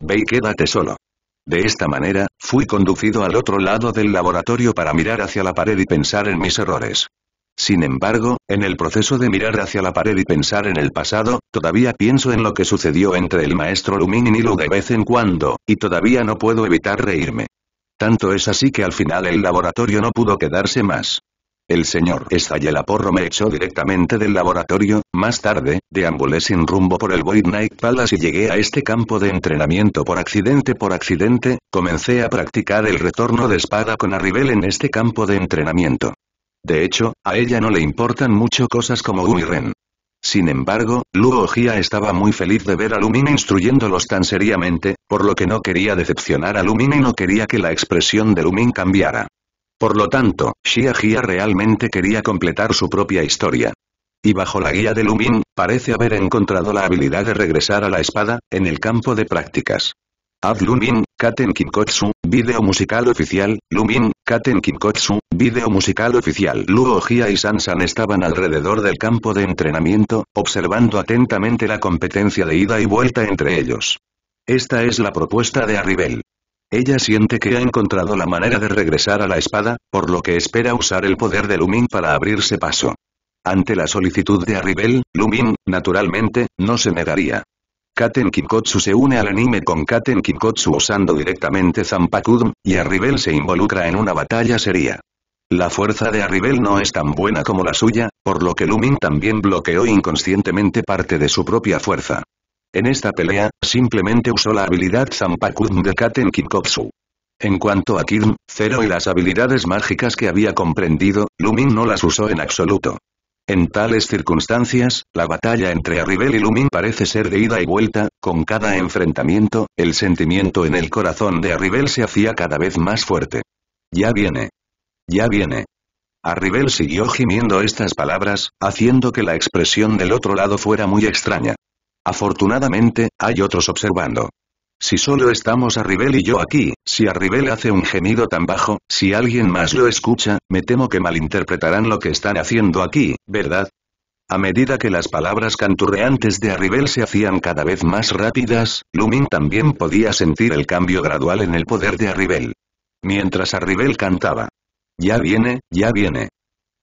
Ve y quédate solo. De esta manera, fui conducido al otro lado del laboratorio para mirar hacia la pared y pensar en mis errores. Sin embargo, en el proceso de mirar hacia la pared y pensar en el pasado, todavía pienso en lo que sucedió entre el maestro Lumin y Nilu de vez en cuando, y todavía no puedo evitar reírme. Tanto es así que al final el laboratorio no pudo quedarse más. El señor Porro me echó directamente del laboratorio, más tarde, deambulé sin rumbo por el Void Knight Palace y llegué a este campo de entrenamiento por accidente por accidente, comencé a practicar el retorno de espada con Arribel en este campo de entrenamiento. De hecho, a ella no le importan mucho cosas como Uyren. Sin embargo, Luo Jia estaba muy feliz de ver a Lumin instruyéndolos tan seriamente, por lo que no quería decepcionar a Lumin y no quería que la expresión de Lumin cambiara. Por lo tanto, Xia realmente quería completar su propia historia. Y bajo la guía de Lumin, parece haber encontrado la habilidad de regresar a la espada, en el campo de prácticas. Ad Lumin, Katen Kinkotsu, video musical oficial, Lumin, Katen Kinkotsu, video musical oficial Luo y Sansan estaban alrededor del campo de entrenamiento, observando atentamente la competencia de ida y vuelta entre ellos. Esta es la propuesta de Arribel. Ella siente que ha encontrado la manera de regresar a la espada, por lo que espera usar el poder de Lumin para abrirse paso. Ante la solicitud de Arribel, Lumin, naturalmente, no se negaría. Katen Kinkotsu se une al anime con Katen Kinkotsu usando directamente Zampakudm, y Arribel se involucra en una batalla seria. La fuerza de Arribel no es tan buena como la suya, por lo que Lumin también bloqueó inconscientemente parte de su propia fuerza. En esta pelea, simplemente usó la habilidad Zampakudm de Katen Kinkotsu. En cuanto a Kidm, Zero y las habilidades mágicas que había comprendido, Lumin no las usó en absoluto. En tales circunstancias, la batalla entre Arribel y Lumin parece ser de ida y vuelta, con cada enfrentamiento, el sentimiento en el corazón de Arribel se hacía cada vez más fuerte. Ya viene. Ya viene. Arribel siguió gimiendo estas palabras, haciendo que la expresión del otro lado fuera muy extraña. Afortunadamente, hay otros observando. Si solo estamos Arribel y yo aquí, si Arribel hace un gemido tan bajo, si alguien más lo escucha, me temo que malinterpretarán lo que están haciendo aquí, ¿verdad? A medida que las palabras canturreantes de Arribel se hacían cada vez más rápidas, Lumin también podía sentir el cambio gradual en el poder de Arribel. Mientras Arribel cantaba. Ya viene, ya viene.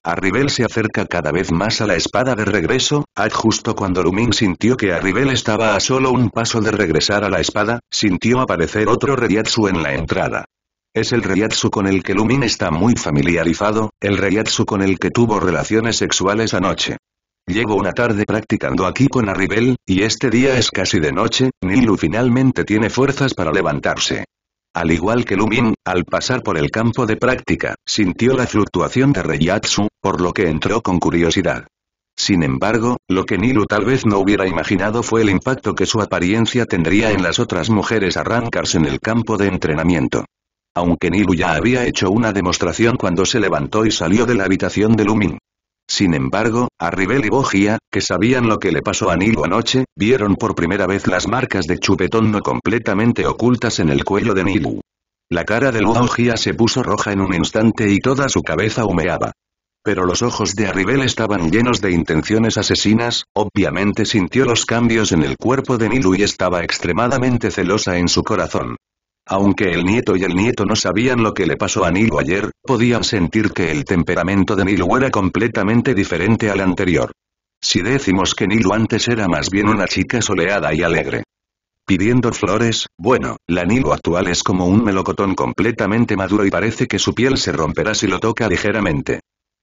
Arribel se acerca cada vez más a la espada de regreso, Ad justo cuando Lumin sintió que Arribel estaba a solo un paso de regresar a la espada, sintió aparecer otro reyatsu en la entrada. Es el reyatsu con el que Lumin está muy familiarizado, el reyatsu con el que tuvo relaciones sexuales anoche. Llego una tarde practicando aquí con Arribel, y este día es casi de noche, Nilu finalmente tiene fuerzas para levantarse. Al igual que Lumin, al pasar por el campo de práctica, sintió la fluctuación de Reyatsu, por lo que entró con curiosidad. Sin embargo, lo que Nilu tal vez no hubiera imaginado fue el impacto que su apariencia tendría en las otras mujeres arrancarse en el campo de entrenamiento. Aunque Nilu ya había hecho una demostración cuando se levantó y salió de la habitación de Lumin. Sin embargo, Arribel y Bogia, que sabían lo que le pasó a Nilu anoche, vieron por primera vez las marcas de chupetón no completamente ocultas en el cuello de Nilu. La cara de Bogia se puso roja en un instante y toda su cabeza humeaba. Pero los ojos de Arribel estaban llenos de intenciones asesinas, obviamente sintió los cambios en el cuerpo de Nilu y estaba extremadamente celosa en su corazón. Aunque el nieto y el nieto no sabían lo que le pasó a Nilo ayer, podían sentir que el temperamento de Nilo era completamente diferente al anterior. Si decimos que Nilo antes era más bien una chica soleada y alegre. Pidiendo flores, bueno, la Nilo actual es como un melocotón completamente maduro y parece que su piel se romperá si lo toca ligeramente.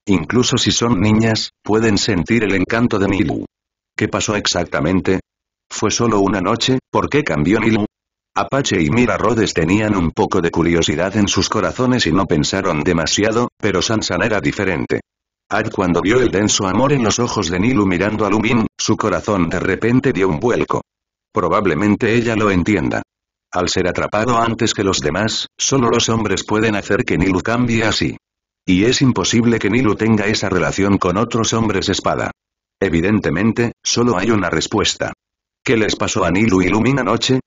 Incluso si son niñas, pueden sentir el encanto de Nilu. ¿Qué pasó exactamente? ¿Fue solo una noche? ¿Por qué cambió Nilu? Apache y Mira Rhodes tenían un poco de curiosidad en sus corazones y no pensaron demasiado, pero Sansan era diferente. Ad cuando vio el denso amor en los ojos de Nilu mirando a Lumin, su corazón de repente dio un vuelco. Probablemente ella lo entienda. Al ser atrapado antes que los demás, solo los hombres pueden hacer que Nilu cambie así. Y es imposible que Nilu tenga esa relación con otros hombres espada. Evidentemente, solo hay una respuesta. ¿Qué les pasó a Nilu y Lumin anoche?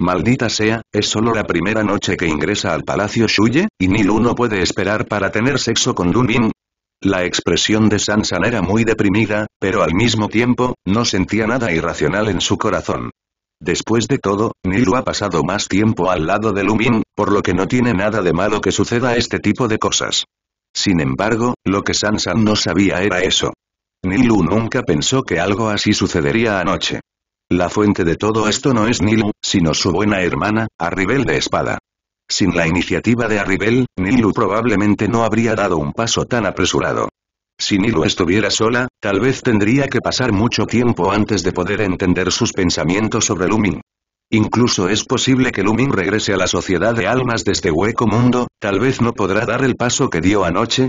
Maldita sea, es solo la primera noche que ingresa al Palacio Shuye, y Nilu no puede esperar para tener sexo con Dunbin. La expresión de Sansan era muy deprimida, pero al mismo tiempo, no sentía nada irracional en su corazón. Después de todo, Nilu ha pasado más tiempo al lado de Lumin, por lo que no tiene nada de malo que suceda este tipo de cosas. Sin embargo, lo que Sansan no sabía era eso. Nilu nunca pensó que algo así sucedería anoche. La fuente de todo esto no es Nilu, sino su buena hermana, Arribel de Espada. Sin la iniciativa de Arribel, Nilu probablemente no habría dado un paso tan apresurado. Si Nilu estuviera sola, tal vez tendría que pasar mucho tiempo antes de poder entender sus pensamientos sobre Lumin. Incluso es posible que Lumin regrese a la sociedad de almas de este hueco mundo, tal vez no podrá dar el paso que dio anoche,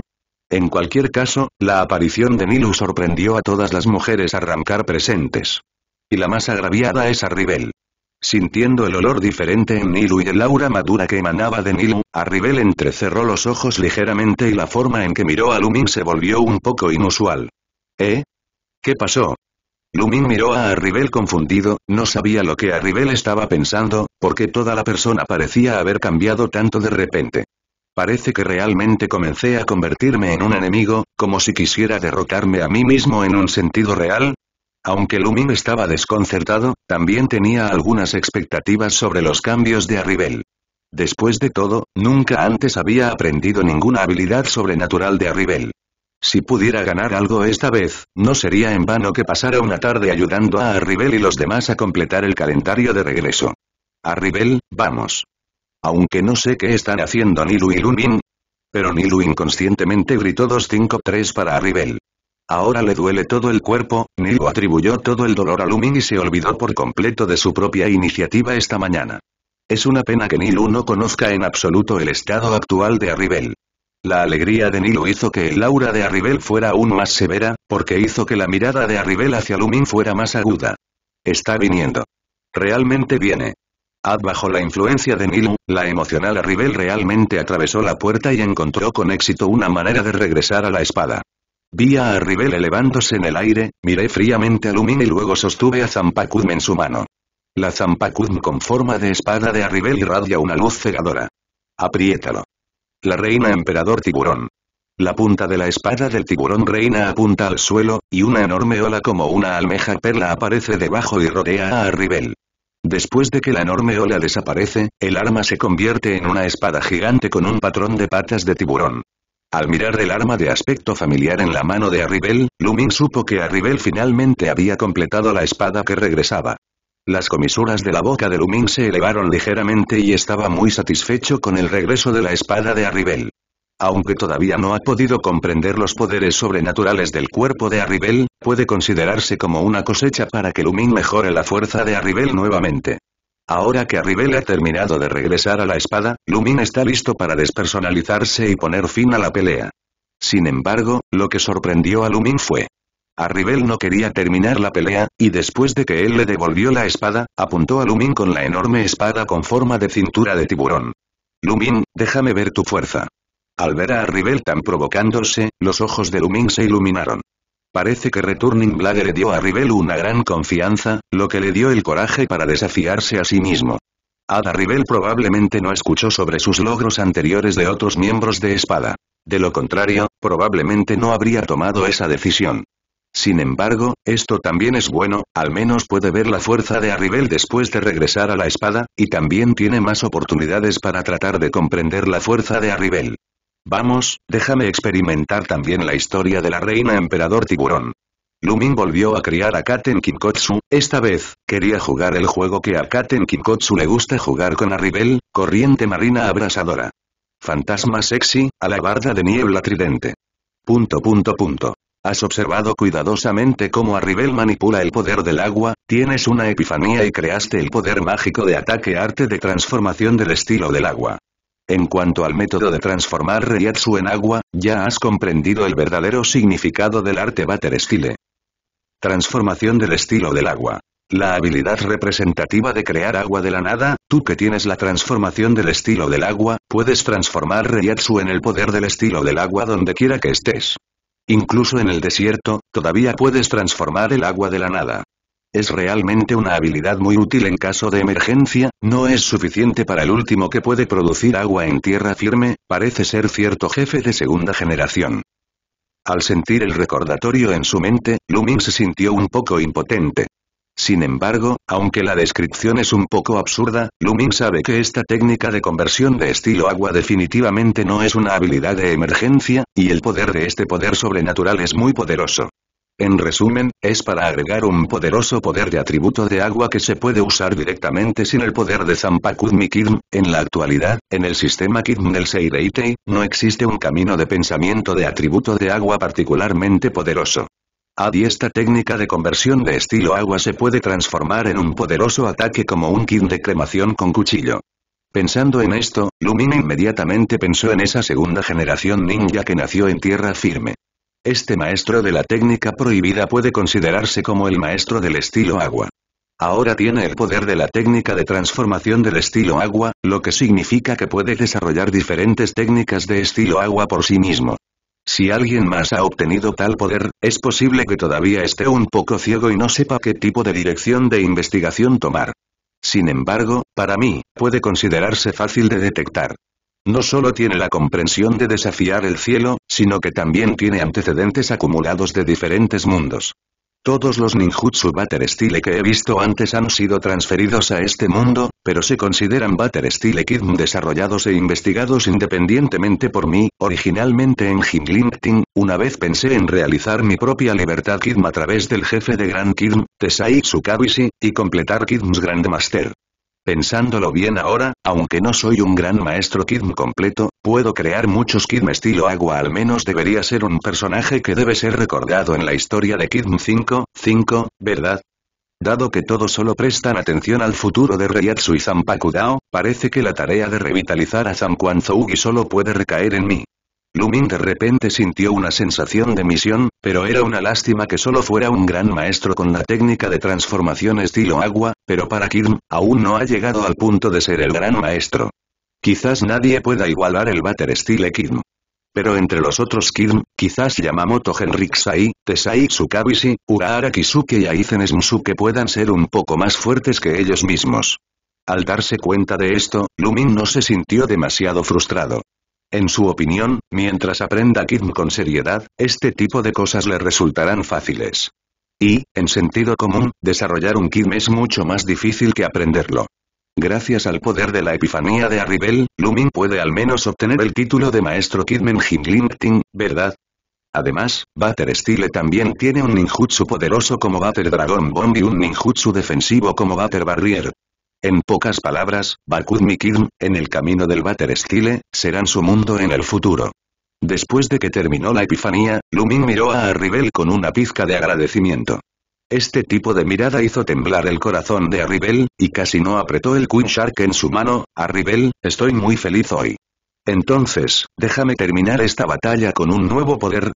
en cualquier caso, la aparición de Nilu sorprendió a todas las mujeres arrancar presentes. Y la más agraviada es Arribel. Sintiendo el olor diferente en Nilu y el aura madura que emanaba de Nilu, Arribel entrecerró los ojos ligeramente y la forma en que miró a Lumin se volvió un poco inusual. ¿Eh? ¿Qué pasó? Lumin miró a Arribel confundido, no sabía lo que Arribel estaba pensando, porque toda la persona parecía haber cambiado tanto de repente. Parece que realmente comencé a convertirme en un enemigo, como si quisiera derrotarme a mí mismo en un sentido real, aunque Lumin estaba desconcertado, también tenía algunas expectativas sobre los cambios de Arribel. Después de todo, nunca antes había aprendido ninguna habilidad sobrenatural de Arribel. Si pudiera ganar algo esta vez, no sería en vano que pasara una tarde ayudando a Arribel y los demás a completar el calendario de regreso. Arribel, vamos. Aunque no sé qué están haciendo Nilu y Lumin. Pero Nilu inconscientemente gritó 253 para Arribel. Ahora le duele todo el cuerpo, Nilu atribuyó todo el dolor a Lumin y se olvidó por completo de su propia iniciativa esta mañana. Es una pena que Nilu no conozca en absoluto el estado actual de Arribel. La alegría de Nilu hizo que el aura de Arribel fuera aún más severa, porque hizo que la mirada de Arribel hacia Lumin fuera más aguda. Está viniendo. Realmente viene. Ad bajo la influencia de Nilu, la emocional Arribel realmente atravesó la puerta y encontró con éxito una manera de regresar a la espada. Vi a Arribel elevándose en el aire, miré fríamente a Lumin y luego sostuve a Zampacudm en su mano. La Zampacudm con forma de espada de Arribel irradia una luz cegadora. Apriétalo. La reina emperador tiburón. La punta de la espada del tiburón reina apunta al suelo, y una enorme ola como una almeja perla aparece debajo y rodea a Arribel. Después de que la enorme ola desaparece, el arma se convierte en una espada gigante con un patrón de patas de tiburón. Al mirar el arma de aspecto familiar en la mano de Arribel, Lumin supo que Arribel finalmente había completado la espada que regresaba. Las comisuras de la boca de Lumin se elevaron ligeramente y estaba muy satisfecho con el regreso de la espada de Arribel. Aunque todavía no ha podido comprender los poderes sobrenaturales del cuerpo de Arribel, puede considerarse como una cosecha para que Lumin mejore la fuerza de Arribel nuevamente. Ahora que Arribel ha terminado de regresar a la espada, Lumin está listo para despersonalizarse y poner fin a la pelea. Sin embargo, lo que sorprendió a Lumin fue. Arribel no quería terminar la pelea, y después de que él le devolvió la espada, apuntó a Lumin con la enorme espada con forma de cintura de tiburón. Lumin, déjame ver tu fuerza. Al ver a Arribel tan provocándose, los ojos de Lumin se iluminaron. Parece que Returning Blade le dio a Rivel una gran confianza, lo que le dio el coraje para desafiarse a sí mismo. Ada Rivel probablemente no escuchó sobre sus logros anteriores de otros miembros de Espada. De lo contrario, probablemente no habría tomado esa decisión. Sin embargo, esto también es bueno, al menos puede ver la fuerza de Arribel después de regresar a la espada, y también tiene más oportunidades para tratar de comprender la fuerza de Arribel. Vamos, déjame experimentar también la historia de la reina emperador tiburón. Lumin volvió a criar a Katen Kinkotsu, esta vez, quería jugar el juego que a Katen Kinkotsu le gusta jugar con Arribel, corriente marina abrasadora. Fantasma sexy, alabarda de niebla tridente. Punto punto punto. Has observado cuidadosamente cómo Arribel manipula el poder del agua, tienes una epifanía y creaste el poder mágico de ataque arte de transformación del estilo del agua. En cuanto al método de transformar reyatsu en agua, ya has comprendido el verdadero significado del arte Water Style. Transformación del estilo del agua. La habilidad representativa de crear agua de la nada, tú que tienes la transformación del estilo del agua, puedes transformar reyatsu en el poder del estilo del agua donde quiera que estés. Incluso en el desierto, todavía puedes transformar el agua de la nada. Es realmente una habilidad muy útil en caso de emergencia, no es suficiente para el último que puede producir agua en tierra firme, parece ser cierto jefe de segunda generación. Al sentir el recordatorio en su mente, Lumin se sintió un poco impotente. Sin embargo, aunque la descripción es un poco absurda, Lumin sabe que esta técnica de conversión de estilo agua definitivamente no es una habilidad de emergencia, y el poder de este poder sobrenatural es muy poderoso. En resumen, es para agregar un poderoso poder de atributo de agua que se puede usar directamente sin el poder de Zampakudmi Kidm, En la actualidad, en el sistema Kidm del Seireitei, no existe un camino de pensamiento de atributo de agua particularmente poderoso. A esta técnica de conversión de estilo agua se puede transformar en un poderoso ataque como un Kidm de cremación con cuchillo. Pensando en esto, Lumina inmediatamente pensó en esa segunda generación ninja que nació en tierra firme. Este maestro de la técnica prohibida puede considerarse como el maestro del estilo agua. Ahora tiene el poder de la técnica de transformación del estilo agua, lo que significa que puede desarrollar diferentes técnicas de estilo agua por sí mismo. Si alguien más ha obtenido tal poder, es posible que todavía esté un poco ciego y no sepa qué tipo de dirección de investigación tomar. Sin embargo, para mí, puede considerarse fácil de detectar. No solo tiene la comprensión de desafiar el cielo, sino que también tiene antecedentes acumulados de diferentes mundos. Todos los ninjutsu Butter Style que he visto antes han sido transferidos a este mundo, pero se consideran Butter Style Kid desarrollados e investigados independientemente por mí, originalmente en Ting, una vez pensé en realizar mi propia libertad Kidm a través del jefe de Grand Kidm, Tesai Tsukawishi, y completar Kidm's Master. Pensándolo bien ahora, aunque no soy un gran maestro Kidm completo, puedo crear muchos Kidm estilo agua al menos debería ser un personaje que debe ser recordado en la historia de Kidm 5, 5, ¿verdad? Dado que todos solo prestan atención al futuro de Reiatsu y Zampakudao, parece que la tarea de revitalizar a Zougi solo puede recaer en mí. Lumin de repente sintió una sensación de misión, pero era una lástima que solo fuera un gran maestro con la técnica de transformación estilo agua, pero para Kirm, aún no ha llegado al punto de ser el gran maestro. Quizás nadie pueda igualar el Bater Style Kidm. Pero entre los otros Kirm, quizás Yamamoto Henriksai, Tesai Tsukabishi, Urahara Kisuke y Aizen Smusuke puedan ser un poco más fuertes que ellos mismos. Al darse cuenta de esto, Lumin no se sintió demasiado frustrado. En su opinión, mientras aprenda Kidm con seriedad, este tipo de cosas le resultarán fáciles. Y, en sentido común, desarrollar un Kidm es mucho más difícil que aprenderlo. Gracias al poder de la epifanía de Arribel, Lumin puede al menos obtener el título de maestro Kidmen Ting, ¿verdad? Además, Butter Style también tiene un ninjutsu poderoso como Butter Dragon Bomb y un ninjutsu defensivo como Butter Barrier, en pocas palabras, Bakut Mikirn, en el camino del Váter serán su mundo en el futuro. Después de que terminó la epifanía, Lumin miró a Arribel con una pizca de agradecimiento. Este tipo de mirada hizo temblar el corazón de Arribel, y casi no apretó el Queen Shark en su mano, Arribel, estoy muy feliz hoy. Entonces, déjame terminar esta batalla con un nuevo poder.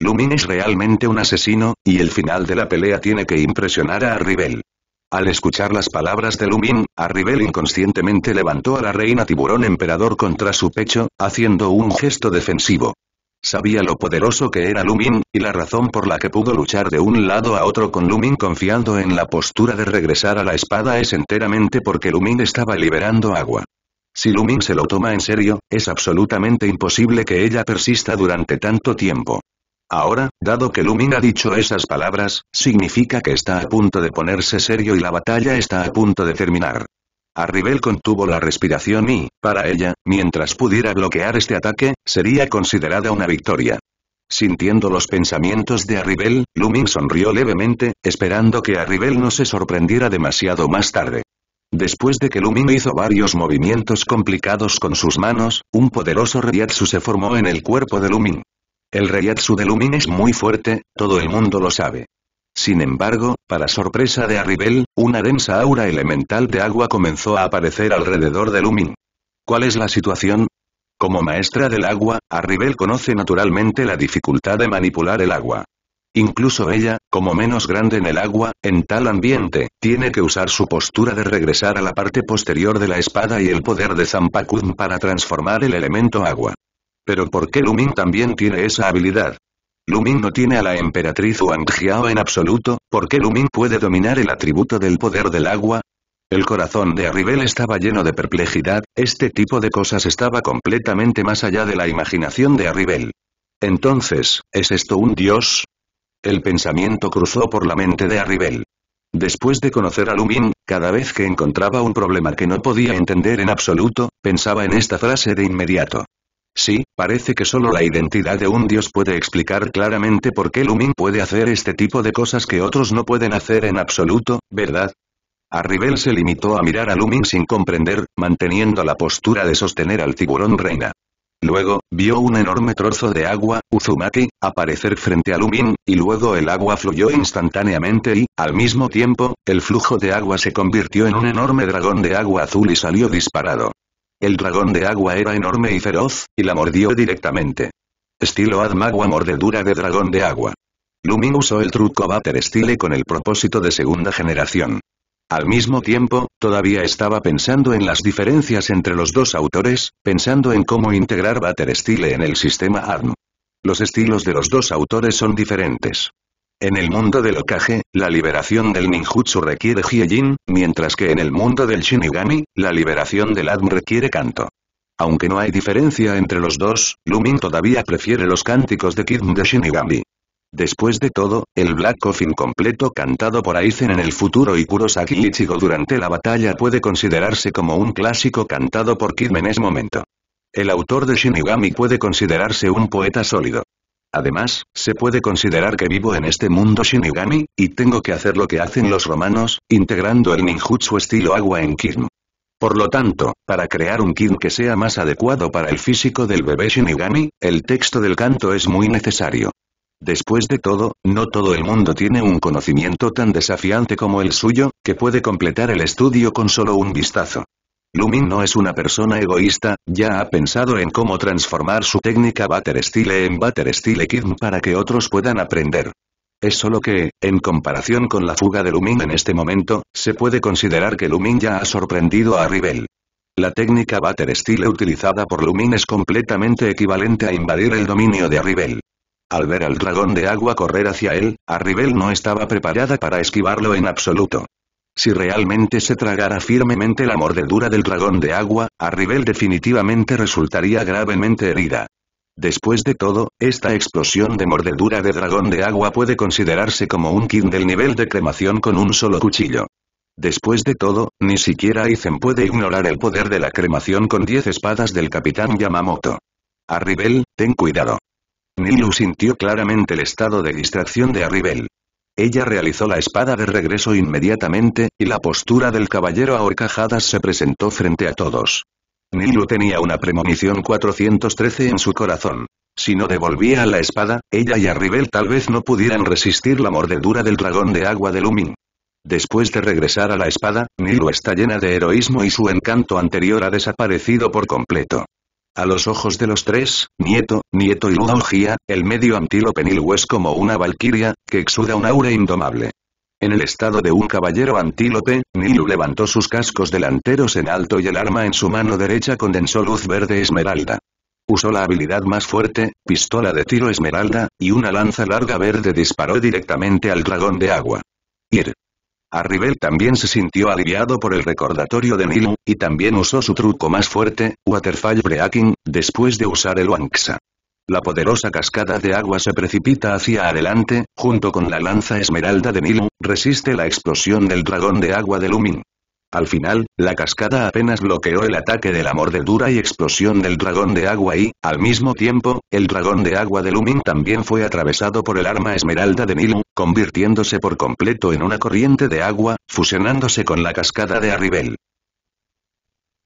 Lumin es realmente un asesino, y el final de la pelea tiene que impresionar a Arribel. Al escuchar las palabras de Lumin, Arribel inconscientemente levantó a la reina tiburón emperador contra su pecho, haciendo un gesto defensivo. Sabía lo poderoso que era Lumin, y la razón por la que pudo luchar de un lado a otro con Lumin confiando en la postura de regresar a la espada es enteramente porque Lumin estaba liberando agua. Si Lumin se lo toma en serio, es absolutamente imposible que ella persista durante tanto tiempo. Ahora, dado que Lumin ha dicho esas palabras, significa que está a punto de ponerse serio y la batalla está a punto de terminar. Arribel contuvo la respiración y, para ella, mientras pudiera bloquear este ataque, sería considerada una victoria. Sintiendo los pensamientos de Arribel, Lumin sonrió levemente, esperando que Arribel no se sorprendiera demasiado más tarde. Después de que Lumin hizo varios movimientos complicados con sus manos, un poderoso reyatsu se formó en el cuerpo de Lumin. El reyatsu de Lumin es muy fuerte, todo el mundo lo sabe. Sin embargo, para sorpresa de Arribel, una densa aura elemental de agua comenzó a aparecer alrededor de Lumin. ¿Cuál es la situación? Como maestra del agua, Arribel conoce naturalmente la dificultad de manipular el agua. Incluso ella, como menos grande en el agua, en tal ambiente, tiene que usar su postura de regresar a la parte posterior de la espada y el poder de Zampakun para transformar el elemento agua. Pero ¿por qué Lumin también tiene esa habilidad? ¿Lumin no tiene a la emperatriz Wang Jiao en absoluto, ¿por qué Lumin puede dominar el atributo del poder del agua? El corazón de Arribel estaba lleno de perplejidad, este tipo de cosas estaba completamente más allá de la imaginación de Arribel. Entonces, ¿es esto un dios? El pensamiento cruzó por la mente de Arribel. Después de conocer a Lumin, cada vez que encontraba un problema que no podía entender en absoluto, pensaba en esta frase de inmediato. Sí, parece que solo la identidad de un dios puede explicar claramente por qué Lumin puede hacer este tipo de cosas que otros no pueden hacer en absoluto, ¿verdad? Arribel se limitó a mirar a Lumin sin comprender, manteniendo la postura de sostener al tiburón reina. Luego, vio un enorme trozo de agua, Uzumaki, aparecer frente a Lumin, y luego el agua fluyó instantáneamente y, al mismo tiempo, el flujo de agua se convirtió en un enorme dragón de agua azul y salió disparado. El dragón de agua era enorme y feroz, y la mordió directamente. Estilo Admagua mordedura de dragón de agua. Lumin usó el truco Butter Style con el propósito de segunda generación. Al mismo tiempo, todavía estaba pensando en las diferencias entre los dos autores, pensando en cómo integrar Butter Style en el sistema Adm. Los estilos de los dos autores son diferentes. En el mundo del Okage, la liberación del ninjutsu requiere Hiejin, mientras que en el mundo del Shinigami, la liberación del Adm requiere canto. Aunque no hay diferencia entre los dos, Lumin todavía prefiere los cánticos de Kidm de Shinigami. Después de todo, el Black Coffin completo cantado por Aizen en el futuro y Kurosaki Ichigo durante la batalla puede considerarse como un clásico cantado por Kidm en ese momento. El autor de Shinigami puede considerarse un poeta sólido. Además, se puede considerar que vivo en este mundo Shinigami, y tengo que hacer lo que hacen los romanos, integrando el ninjutsu estilo agua en kim Por lo tanto, para crear un Kin que sea más adecuado para el físico del bebé Shinigami, el texto del canto es muy necesario. Después de todo, no todo el mundo tiene un conocimiento tan desafiante como el suyo, que puede completar el estudio con solo un vistazo. Lumin no es una persona egoísta, ya ha pensado en cómo transformar su técnica Butter Style en Butter Style Kid para que otros puedan aprender. Es solo que, en comparación con la fuga de Lumin en este momento, se puede considerar que Lumin ya ha sorprendido a Rivel. La técnica Butter Style utilizada por Lumin es completamente equivalente a invadir el dominio de Rivel. Al ver al dragón de agua correr hacia él, Arribel no estaba preparada para esquivarlo en absoluto. Si realmente se tragara firmemente la mordedura del dragón de agua, Arribel definitivamente resultaría gravemente herida. Después de todo, esta explosión de mordedura de dragón de agua puede considerarse como un king del nivel de cremación con un solo cuchillo. Después de todo, ni siquiera Aizen puede ignorar el poder de la cremación con 10 espadas del capitán Yamamoto. Arribel, ten cuidado. Nilu sintió claramente el estado de distracción de Arribel. Ella realizó la espada de regreso inmediatamente, y la postura del caballero a horcajadas se presentó frente a todos. Nilu tenía una premonición 413 en su corazón. Si no devolvía la espada, ella y Arribel tal vez no pudieran resistir la mordedura del dragón de agua de Lumin. Después de regresar a la espada, Nilu está llena de heroísmo y su encanto anterior ha desaparecido por completo. A los ojos de los tres, Nieto, Nieto y Luna el medio antílope nilu es como una valquiria, que exuda un aura indomable. En el estado de un caballero antílope, Nilu levantó sus cascos delanteros en alto y el arma en su mano derecha condensó luz verde esmeralda. Usó la habilidad más fuerte, pistola de tiro esmeralda, y una lanza larga verde disparó directamente al dragón de agua. Ir. Arribel también se sintió aliviado por el recordatorio de Nilu, y también usó su truco más fuerte, Waterfall Breaking, después de usar el Wanxa. La poderosa cascada de agua se precipita hacia adelante, junto con la lanza esmeralda de Nilu, resiste la explosión del dragón de agua de Lumin. Al final, la cascada apenas bloqueó el ataque de la mordedura y explosión del dragón de agua y, al mismo tiempo, el dragón de agua de Lumin también fue atravesado por el arma esmeralda de Nilu, convirtiéndose por completo en una corriente de agua, fusionándose con la cascada de Arribel.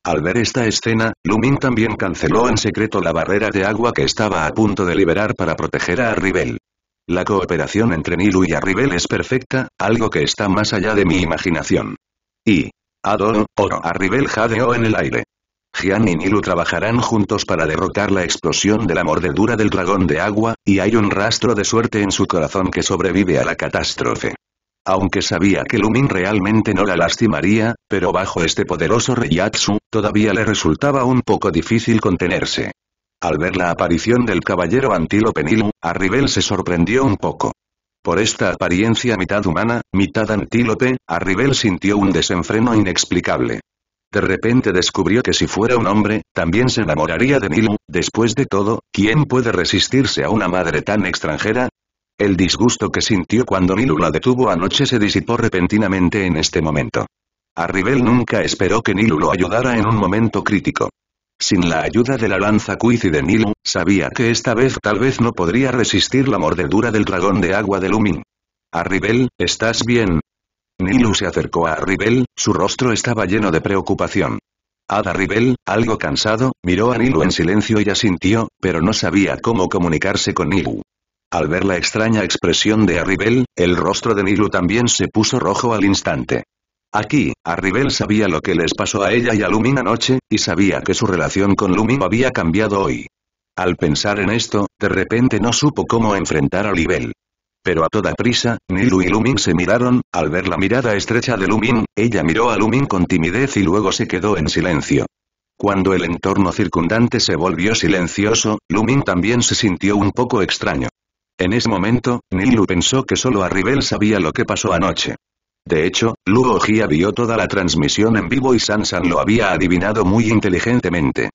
Al ver esta escena, Lumin también canceló en secreto la barrera de agua que estaba a punto de liberar para proteger a Arribel. La cooperación entre Nilu y Arribel es perfecta, algo que está más allá de mi imaginación. Y, Adoro, Oro, Arribel jadeó en el aire. Jian y Nilu trabajarán juntos para derrotar la explosión de la mordedura del dragón de agua, y hay un rastro de suerte en su corazón que sobrevive a la catástrofe. Aunque sabía que Lumin realmente no la lastimaría, pero bajo este poderoso reyatsu, todavía le resultaba un poco difícil contenerse. Al ver la aparición del caballero antílope Nilu, Arribel se sorprendió un poco por esta apariencia mitad humana, mitad antílope, Arribel sintió un desenfreno inexplicable. De repente descubrió que si fuera un hombre, también se enamoraría de Nilu, después de todo, ¿quién puede resistirse a una madre tan extranjera? El disgusto que sintió cuando Nilu la detuvo anoche se disipó repentinamente en este momento. Arribel nunca esperó que Nilu lo ayudara en un momento crítico. Sin la ayuda de la lanza Quiz de Nilu, sabía que esta vez tal vez no podría resistir la mordedura del dragón de agua de Lumin. Arribel, ¿estás bien? Nilu se acercó a Arribel, su rostro estaba lleno de preocupación. Ada Arribel, algo cansado, miró a Nilu en silencio y asintió, pero no sabía cómo comunicarse con Nilu. Al ver la extraña expresión de Arribel, el rostro de Nilu también se puso rojo al instante. Aquí, Arribel sabía lo que les pasó a ella y a Lumin anoche, y sabía que su relación con Lumin había cambiado hoy. Al pensar en esto, de repente no supo cómo enfrentar a Libel. Pero a toda prisa, Nilu y Lumin se miraron, al ver la mirada estrecha de Lumin, ella miró a Lumin con timidez y luego se quedó en silencio. Cuando el entorno circundante se volvió silencioso, Lumin también se sintió un poco extraño. En ese momento, Nilu pensó que solo Arribel sabía lo que pasó anoche. De hecho, Luo Jia vio toda la transmisión en vivo y Sansan lo había adivinado muy inteligentemente.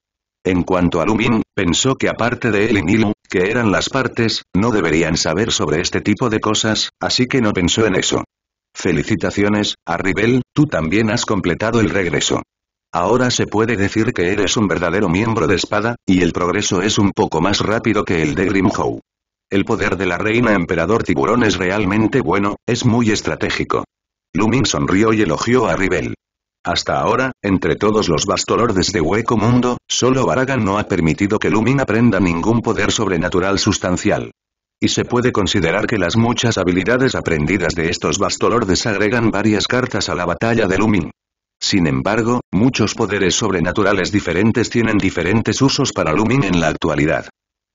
En cuanto a Lumin, pensó que aparte de él y Nilu, que eran las partes, no deberían saber sobre este tipo de cosas, así que no pensó en eso. Felicitaciones, Arribel, tú también has completado el regreso. Ahora se puede decir que eres un verdadero miembro de espada, y el progreso es un poco más rápido que el de Grimhow. El poder de la reina emperador tiburón es realmente bueno, es muy estratégico. Lumin sonrió y elogió a Rivel. Hasta ahora, entre todos los bastolordes de Hueco Mundo, solo Baragan no ha permitido que Lumin aprenda ningún poder sobrenatural sustancial. Y se puede considerar que las muchas habilidades aprendidas de estos bastolordes agregan varias cartas a la batalla de Lumin. Sin embargo, muchos poderes sobrenaturales diferentes tienen diferentes usos para Lumin en la actualidad.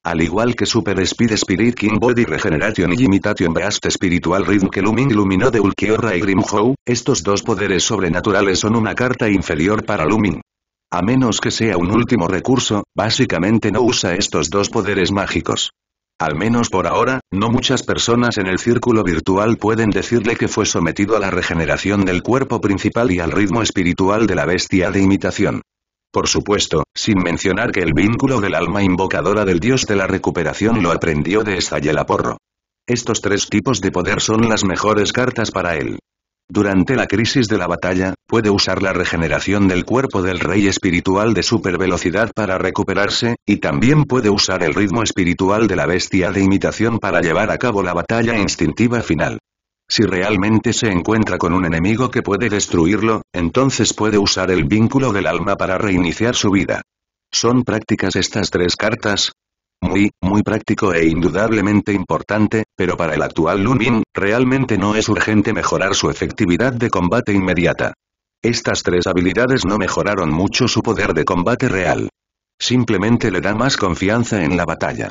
Al igual que Super Speed Spirit King Body Regeneration y Imitation Blast Spiritual Rhythm que Lumin iluminó de Ulquiorra y Grimhow, estos dos poderes sobrenaturales son una carta inferior para Lumin. A menos que sea un último recurso, básicamente no usa estos dos poderes mágicos. Al menos por ahora, no muchas personas en el círculo virtual pueden decirle que fue sometido a la regeneración del cuerpo principal y al ritmo espiritual de la bestia de imitación. Por supuesto, sin mencionar que el vínculo del alma invocadora del dios de la recuperación lo aprendió de porro. Estos tres tipos de poder son las mejores cartas para él. Durante la crisis de la batalla, puede usar la regeneración del cuerpo del rey espiritual de supervelocidad para recuperarse, y también puede usar el ritmo espiritual de la bestia de imitación para llevar a cabo la batalla instintiva final. Si realmente se encuentra con un enemigo que puede destruirlo, entonces puede usar el vínculo del alma para reiniciar su vida. ¿Son prácticas estas tres cartas? Muy, muy práctico e indudablemente importante, pero para el actual Lunin, realmente no es urgente mejorar su efectividad de combate inmediata. Estas tres habilidades no mejoraron mucho su poder de combate real. Simplemente le da más confianza en la batalla.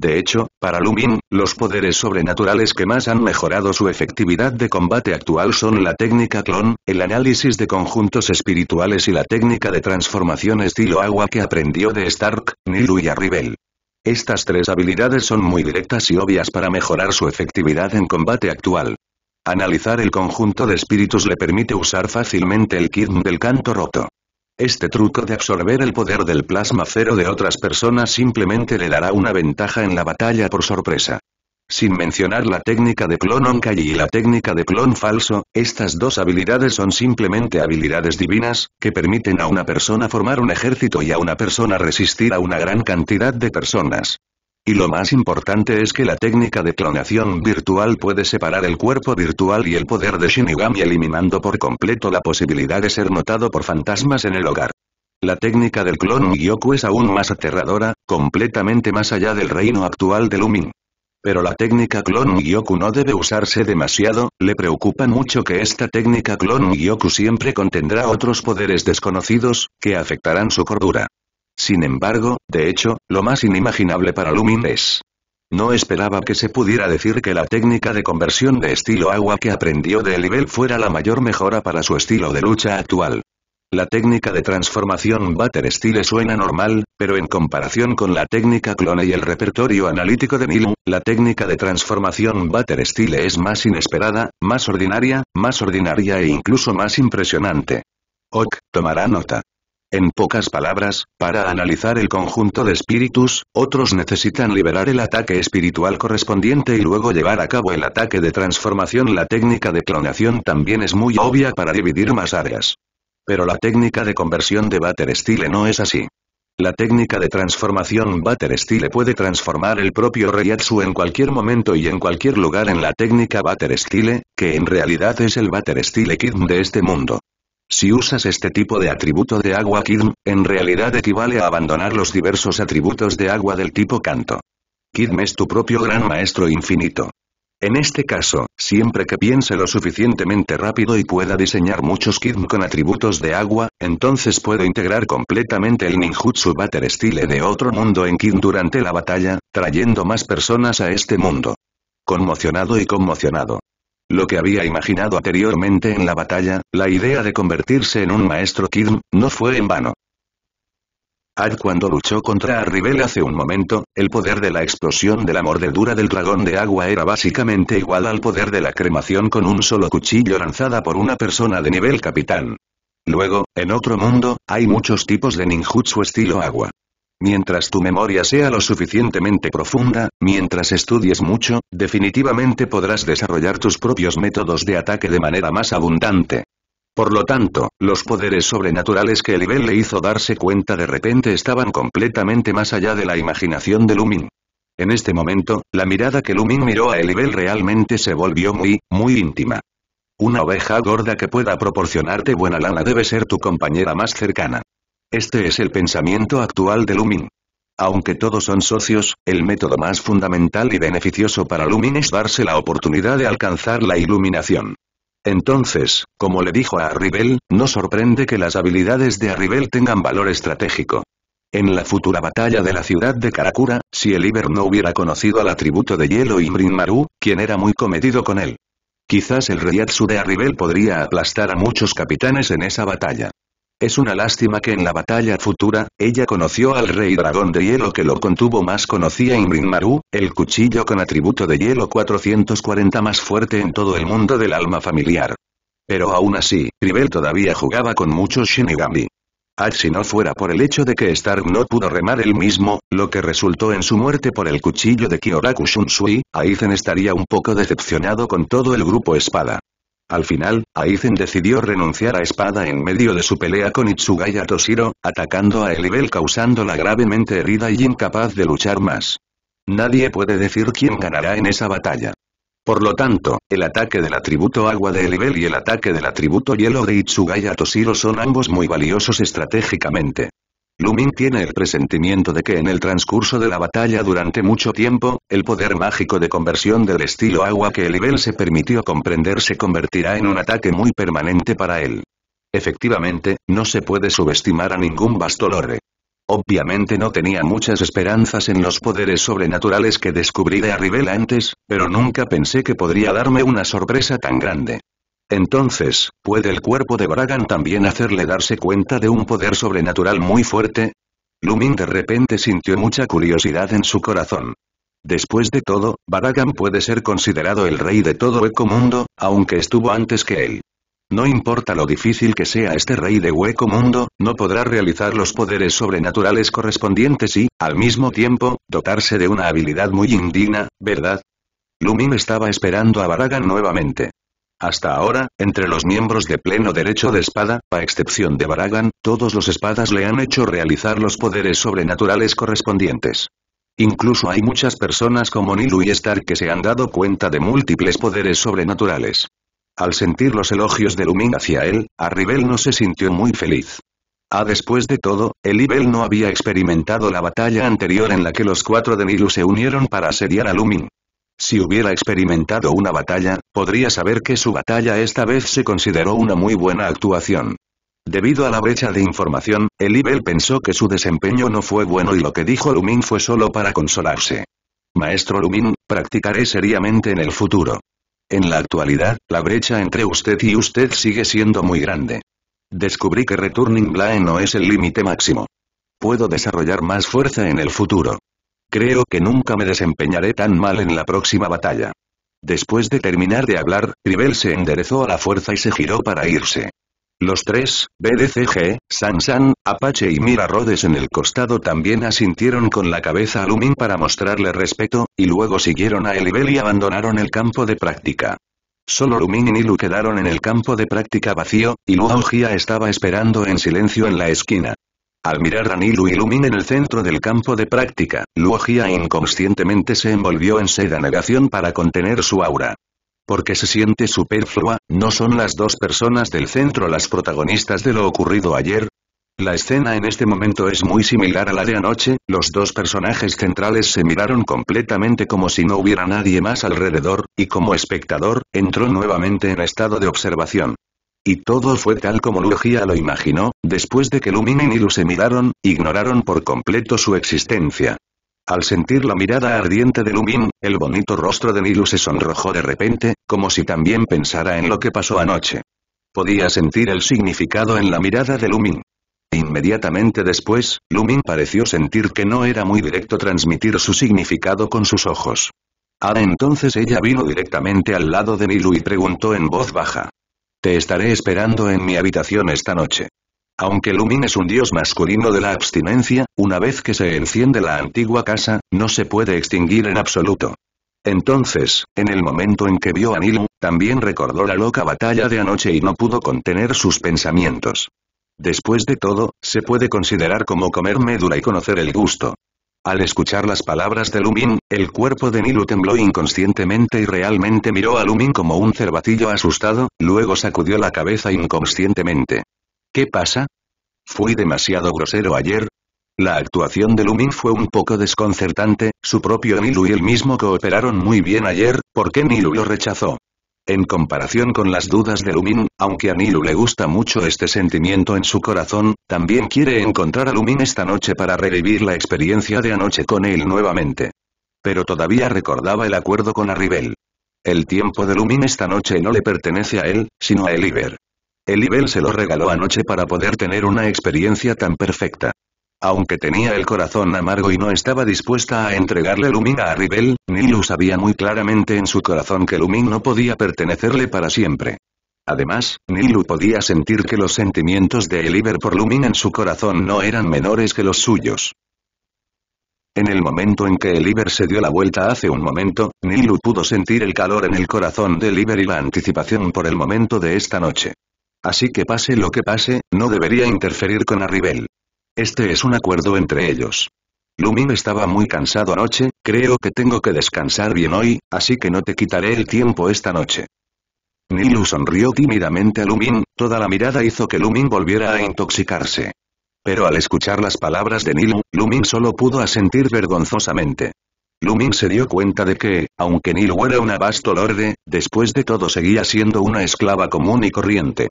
De hecho, para Lumin, los poderes sobrenaturales que más han mejorado su efectividad de combate actual son la técnica clon, el análisis de conjuntos espirituales y la técnica de transformación estilo agua que aprendió de Stark, Nilu y Arribel. Estas tres habilidades son muy directas y obvias para mejorar su efectividad en combate actual. Analizar el conjunto de espíritus le permite usar fácilmente el kit del canto roto. Este truco de absorber el poder del plasma cero de otras personas simplemente le dará una ventaja en la batalla por sorpresa. Sin mencionar la técnica de clon Onkai y la técnica de clon falso, estas dos habilidades son simplemente habilidades divinas, que permiten a una persona formar un ejército y a una persona resistir a una gran cantidad de personas. Y lo más importante es que la técnica de clonación virtual puede separar el cuerpo virtual y el poder de Shinigami eliminando por completo la posibilidad de ser notado por fantasmas en el hogar. La técnica del clon Yoku es aún más aterradora, completamente más allá del reino actual de Lumin. Pero la técnica clon Miyoku no debe usarse demasiado, le preocupa mucho que esta técnica clon Yoku siempre contendrá otros poderes desconocidos, que afectarán su cordura. Sin embargo, de hecho, lo más inimaginable para Lumin es. No esperaba que se pudiera decir que la técnica de conversión de estilo agua que aprendió de Elivel fuera la mayor mejora para su estilo de lucha actual. La técnica de transformación Butter Style suena normal, pero en comparación con la técnica clone y el repertorio analítico de Nilu, la técnica de transformación Butter Style es más inesperada, más ordinaria, más ordinaria e incluso más impresionante. Ok, tomará nota. En pocas palabras, para analizar el conjunto de espíritus, otros necesitan liberar el ataque espiritual correspondiente y luego llevar a cabo el ataque de transformación. La técnica de clonación también es muy obvia para dividir más áreas. Pero la técnica de conversión de Bater Style no es así. La técnica de transformación Bater Style puede transformar el propio Reiatsu en cualquier momento y en cualquier lugar en la técnica Bater Style, que en realidad es el Bater Style Kid de este mundo. Si usas este tipo de atributo de agua Kidm, en realidad equivale a abandonar los diversos atributos de agua del tipo canto. Kidm es tu propio gran maestro infinito. En este caso, siempre que piense lo suficientemente rápido y pueda diseñar muchos Kidm con atributos de agua, entonces puedo integrar completamente el ninjutsu batter Style de otro mundo en Kidm durante la batalla, trayendo más personas a este mundo. Conmocionado y conmocionado. Lo que había imaginado anteriormente en la batalla, la idea de convertirse en un maestro Kidm, no fue en vano. Ad cuando luchó contra Arribel hace un momento, el poder de la explosión de la mordedura del dragón de agua era básicamente igual al poder de la cremación con un solo cuchillo lanzada por una persona de nivel capitán. Luego, en otro mundo, hay muchos tipos de ninjutsu estilo agua. Mientras tu memoria sea lo suficientemente profunda, mientras estudies mucho, definitivamente podrás desarrollar tus propios métodos de ataque de manera más abundante. Por lo tanto, los poderes sobrenaturales que Elivel le hizo darse cuenta de repente estaban completamente más allá de la imaginación de Lumin. En este momento, la mirada que Lumin miró a Elivel realmente se volvió muy, muy íntima. Una oveja gorda que pueda proporcionarte buena lana debe ser tu compañera más cercana. Este es el pensamiento actual de Lumin. Aunque todos son socios, el método más fundamental y beneficioso para Lumin es darse la oportunidad de alcanzar la iluminación. Entonces, como le dijo a Arribel, no sorprende que las habilidades de Arribel tengan valor estratégico. En la futura batalla de la ciudad de Karakura, si el Iber no hubiera conocido al atributo de hielo y Maru, quien era muy comedido con él. Quizás el reyatsu de Arribel podría aplastar a muchos capitanes en esa batalla. Es una lástima que en la batalla futura, ella conoció al rey dragón de hielo que lo contuvo más conocía Imrin Maru, el cuchillo con atributo de hielo 440 más fuerte en todo el mundo del alma familiar. Pero aún así, Rivel todavía jugaba con muchos Shinigami. Ah, si no fuera por el hecho de que Stark no pudo remar él mismo, lo que resultó en su muerte por el cuchillo de Kyoraku Shunsui, Aizen estaría un poco decepcionado con todo el grupo espada. Al final, Aizen decidió renunciar a espada en medio de su pelea con Itsugaya Toshiro, atacando a Elivel causándola gravemente herida y incapaz de luchar más. Nadie puede decir quién ganará en esa batalla. Por lo tanto, el ataque del atributo agua de Elibel y el ataque del atributo hielo de Itsugaya Toshiro son ambos muy valiosos estratégicamente. Lumin tiene el presentimiento de que en el transcurso de la batalla durante mucho tiempo, el poder mágico de conversión del estilo agua que el nivel se permitió comprender se convertirá en un ataque muy permanente para él. Efectivamente, no se puede subestimar a ningún Bastolore. Obviamente no tenía muchas esperanzas en los poderes sobrenaturales que descubrí de Arribel antes, pero nunca pensé que podría darme una sorpresa tan grande. Entonces, ¿puede el cuerpo de Bragan también hacerle darse cuenta de un poder sobrenatural muy fuerte? Lumin de repente sintió mucha curiosidad en su corazón. Después de todo, Baragan puede ser considerado el rey de todo Hueco Mundo, aunque estuvo antes que él. No importa lo difícil que sea este rey de Hueco Mundo, no podrá realizar los poderes sobrenaturales correspondientes y, al mismo tiempo, dotarse de una habilidad muy indigna, ¿verdad? Lumin estaba esperando a Baragan nuevamente. Hasta ahora, entre los miembros de pleno derecho de espada, a excepción de Baragan, todos los espadas le han hecho realizar los poderes sobrenaturales correspondientes. Incluso hay muchas personas como Nilu y Stark que se han dado cuenta de múltiples poderes sobrenaturales. Al sentir los elogios de Lumin hacia él, Arribel no se sintió muy feliz. A ah, después de todo, Elibel no había experimentado la batalla anterior en la que los cuatro de Nilu se unieron para asediar a Lumin. Si hubiera experimentado una batalla, podría saber que su batalla esta vez se consideró una muy buena actuación. Debido a la brecha de información, Elibel pensó que su desempeño no fue bueno y lo que dijo Lumin fue solo para consolarse. Maestro Lumin, practicaré seriamente en el futuro. En la actualidad, la brecha entre usted y usted sigue siendo muy grande. Descubrí que Returning Line no es el límite máximo. Puedo desarrollar más fuerza en el futuro. Creo que nunca me desempeñaré tan mal en la próxima batalla. Después de terminar de hablar, Rivel se enderezó a la fuerza y se giró para irse. Los tres, BDCG, San, Apache y Mira Rhodes en el costado también asintieron con la cabeza a Lumin para mostrarle respeto, y luego siguieron a Elibel y abandonaron el campo de práctica. Solo Lumin y Nilu quedaron en el campo de práctica vacío, y Jia estaba esperando en silencio en la esquina. Al mirar a Nilu Ilumin en el centro del campo de práctica, Luogia inconscientemente se envolvió en seda negación para contener su aura. Porque se siente superflua, ¿no son las dos personas del centro las protagonistas de lo ocurrido ayer? La escena en este momento es muy similar a la de anoche, los dos personajes centrales se miraron completamente como si no hubiera nadie más alrededor, y como espectador, entró nuevamente en estado de observación. Y todo fue tal como Lugia lo imaginó, después de que Lumin y Nilu se miraron, ignoraron por completo su existencia. Al sentir la mirada ardiente de Lumin, el bonito rostro de Nilu se sonrojó de repente, como si también pensara en lo que pasó anoche. Podía sentir el significado en la mirada de Lumin. Inmediatamente después, Lumin pareció sentir que no era muy directo transmitir su significado con sus ojos. Ah, entonces ella vino directamente al lado de Nilu y preguntó en voz baja. Te estaré esperando en mi habitación esta noche. Aunque Lumin es un dios masculino de la abstinencia, una vez que se enciende la antigua casa, no se puede extinguir en absoluto. Entonces, en el momento en que vio a Nilu, también recordó la loca batalla de anoche y no pudo contener sus pensamientos. Después de todo, se puede considerar como comer médula y conocer el gusto. Al escuchar las palabras de Lumin, el cuerpo de Nilu tembló inconscientemente y realmente miró a Lumin como un cervatillo asustado, luego sacudió la cabeza inconscientemente. ¿Qué pasa? ¿Fui demasiado grosero ayer? La actuación de Lumin fue un poco desconcertante, su propio Nilu y él mismo cooperaron muy bien ayer, ¿por qué Nilu lo rechazó? En comparación con las dudas de Lumin, aunque a Nilu le gusta mucho este sentimiento en su corazón, también quiere encontrar a Lumin esta noche para revivir la experiencia de anoche con él nuevamente. Pero todavía recordaba el acuerdo con Arribel. El tiempo de Lumin esta noche no le pertenece a él, sino a Eliver. Eliver se lo regaló anoche para poder tener una experiencia tan perfecta. Aunque tenía el corazón amargo y no estaba dispuesta a entregarle Lumin a Ribel, Nilu sabía muy claramente en su corazón que Lumin no podía pertenecerle para siempre. Además, Nilu podía sentir que los sentimientos de Eliver por Lumin en su corazón no eran menores que los suyos. En el momento en que Eliver se dio la vuelta hace un momento, Nilu pudo sentir el calor en el corazón de Eliver y la anticipación por el momento de esta noche. Así que pase lo que pase, no debería interferir con Arribel. Este es un acuerdo entre ellos. Lumin estaba muy cansado anoche, creo que tengo que descansar bien hoy, así que no te quitaré el tiempo esta noche. Nilu sonrió tímidamente a Lumin, toda la mirada hizo que Lumin volviera a intoxicarse. Pero al escuchar las palabras de Nilu, Lumin solo pudo asentir vergonzosamente. Lumin se dio cuenta de que, aunque Nilu era una vasto lorde, después de todo seguía siendo una esclava común y corriente.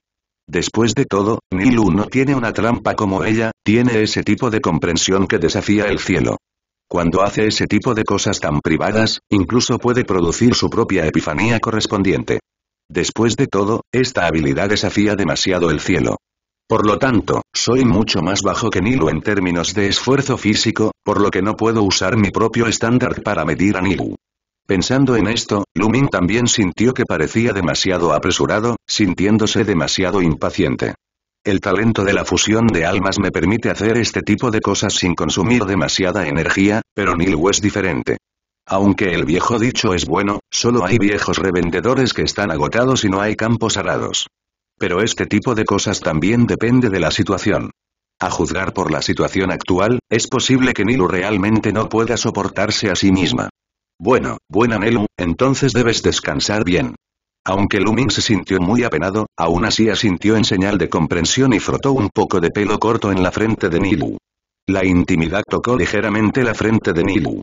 Después de todo, Nilu no tiene una trampa como ella, tiene ese tipo de comprensión que desafía el cielo. Cuando hace ese tipo de cosas tan privadas, incluso puede producir su propia epifanía correspondiente. Después de todo, esta habilidad desafía demasiado el cielo. Por lo tanto, soy mucho más bajo que Nilu en términos de esfuerzo físico, por lo que no puedo usar mi propio estándar para medir a Nilu. Pensando en esto, Lumin también sintió que parecía demasiado apresurado, sintiéndose demasiado impaciente. El talento de la fusión de almas me permite hacer este tipo de cosas sin consumir demasiada energía, pero Nilu es diferente. Aunque el viejo dicho es bueno, solo hay viejos revendedores que están agotados y no hay campos arados. Pero este tipo de cosas también depende de la situación. A juzgar por la situación actual, es posible que Nilu realmente no pueda soportarse a sí misma. Bueno, buena Nelu, entonces debes descansar bien. Aunque Lumin se sintió muy apenado, aún así asintió en señal de comprensión y frotó un poco de pelo corto en la frente de Nilu. La intimidad tocó ligeramente la frente de Nilu.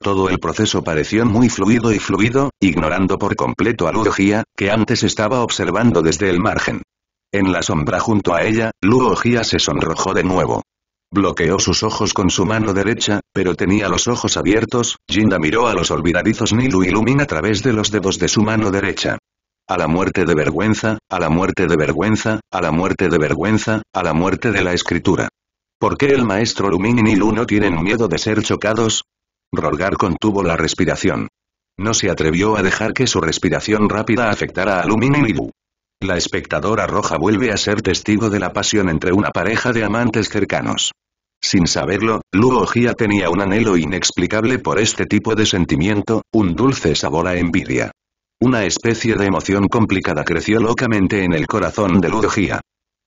Todo el proceso pareció muy fluido y fluido, ignorando por completo a Luogia, que antes estaba observando desde el margen. En la sombra junto a ella, Luogia se sonrojó de nuevo. Bloqueó sus ojos con su mano derecha, pero tenía los ojos abiertos, Jinda miró a los olvidadizos Nilu y Lumin a través de los dedos de su mano derecha. A la muerte de vergüenza, a la muerte de vergüenza, a la muerte de vergüenza, a la muerte de la escritura. ¿Por qué el maestro Lumin y Nilu no tienen miedo de ser chocados? Rolgar contuvo la respiración. No se atrevió a dejar que su respiración rápida afectara a Lumin y Nilu. La espectadora roja vuelve a ser testigo de la pasión entre una pareja de amantes cercanos. Sin saberlo, Luo tenía un anhelo inexplicable por este tipo de sentimiento, un dulce sabor a envidia. Una especie de emoción complicada creció locamente en el corazón de Luo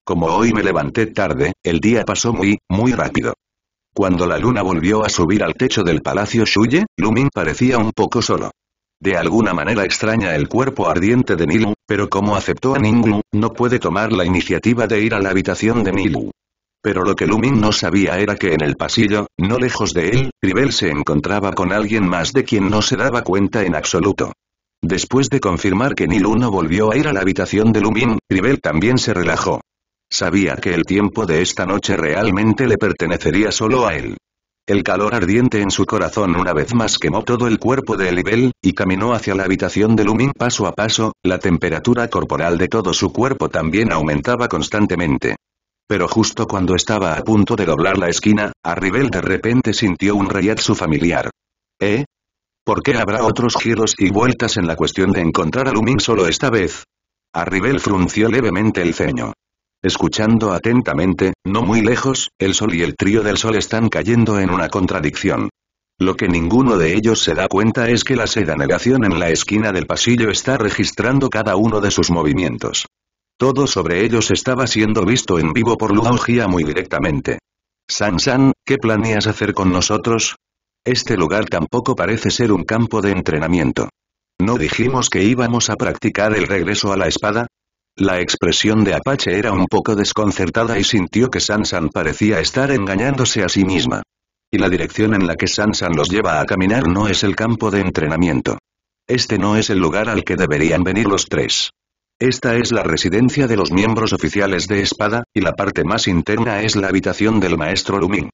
Como hoy me levanté tarde, el día pasó muy, muy rápido. Cuando la luna volvió a subir al techo del palacio Shuye, Lumin parecía un poco solo. De alguna manera extraña el cuerpo ardiente de Nilu, pero como aceptó a Ninglu, no puede tomar la iniciativa de ir a la habitación de Nilu. Pero lo que Lumin no sabía era que en el pasillo, no lejos de él, Rivel se encontraba con alguien más de quien no se daba cuenta en absoluto. Después de confirmar que Nilu no volvió a ir a la habitación de Lumin, Rivel también se relajó. Sabía que el tiempo de esta noche realmente le pertenecería solo a él. El calor ardiente en su corazón una vez más quemó todo el cuerpo de Elibel, y caminó hacia la habitación de Lumin paso a paso, la temperatura corporal de todo su cuerpo también aumentaba constantemente. Pero justo cuando estaba a punto de doblar la esquina, Arribel de repente sintió un su familiar. ¿Eh? ¿Por qué habrá otros giros y vueltas en la cuestión de encontrar a Lumin solo esta vez? Arribel frunció levemente el ceño. Escuchando atentamente, no muy lejos, el sol y el trío del sol están cayendo en una contradicción. Lo que ninguno de ellos se da cuenta es que la seda negación en la esquina del pasillo está registrando cada uno de sus movimientos. Todo sobre ellos estaba siendo visto en vivo por Luaugia muy directamente. San San, ¿qué planeas hacer con nosotros? Este lugar tampoco parece ser un campo de entrenamiento. ¿No dijimos que íbamos a practicar el regreso a la espada? La expresión de Apache era un poco desconcertada y sintió que Sansan parecía estar engañándose a sí misma. Y la dirección en la que Sansan los lleva a caminar no es el campo de entrenamiento. Este no es el lugar al que deberían venir los tres. Esta es la residencia de los miembros oficiales de Espada, y la parte más interna es la habitación del maestro Lumin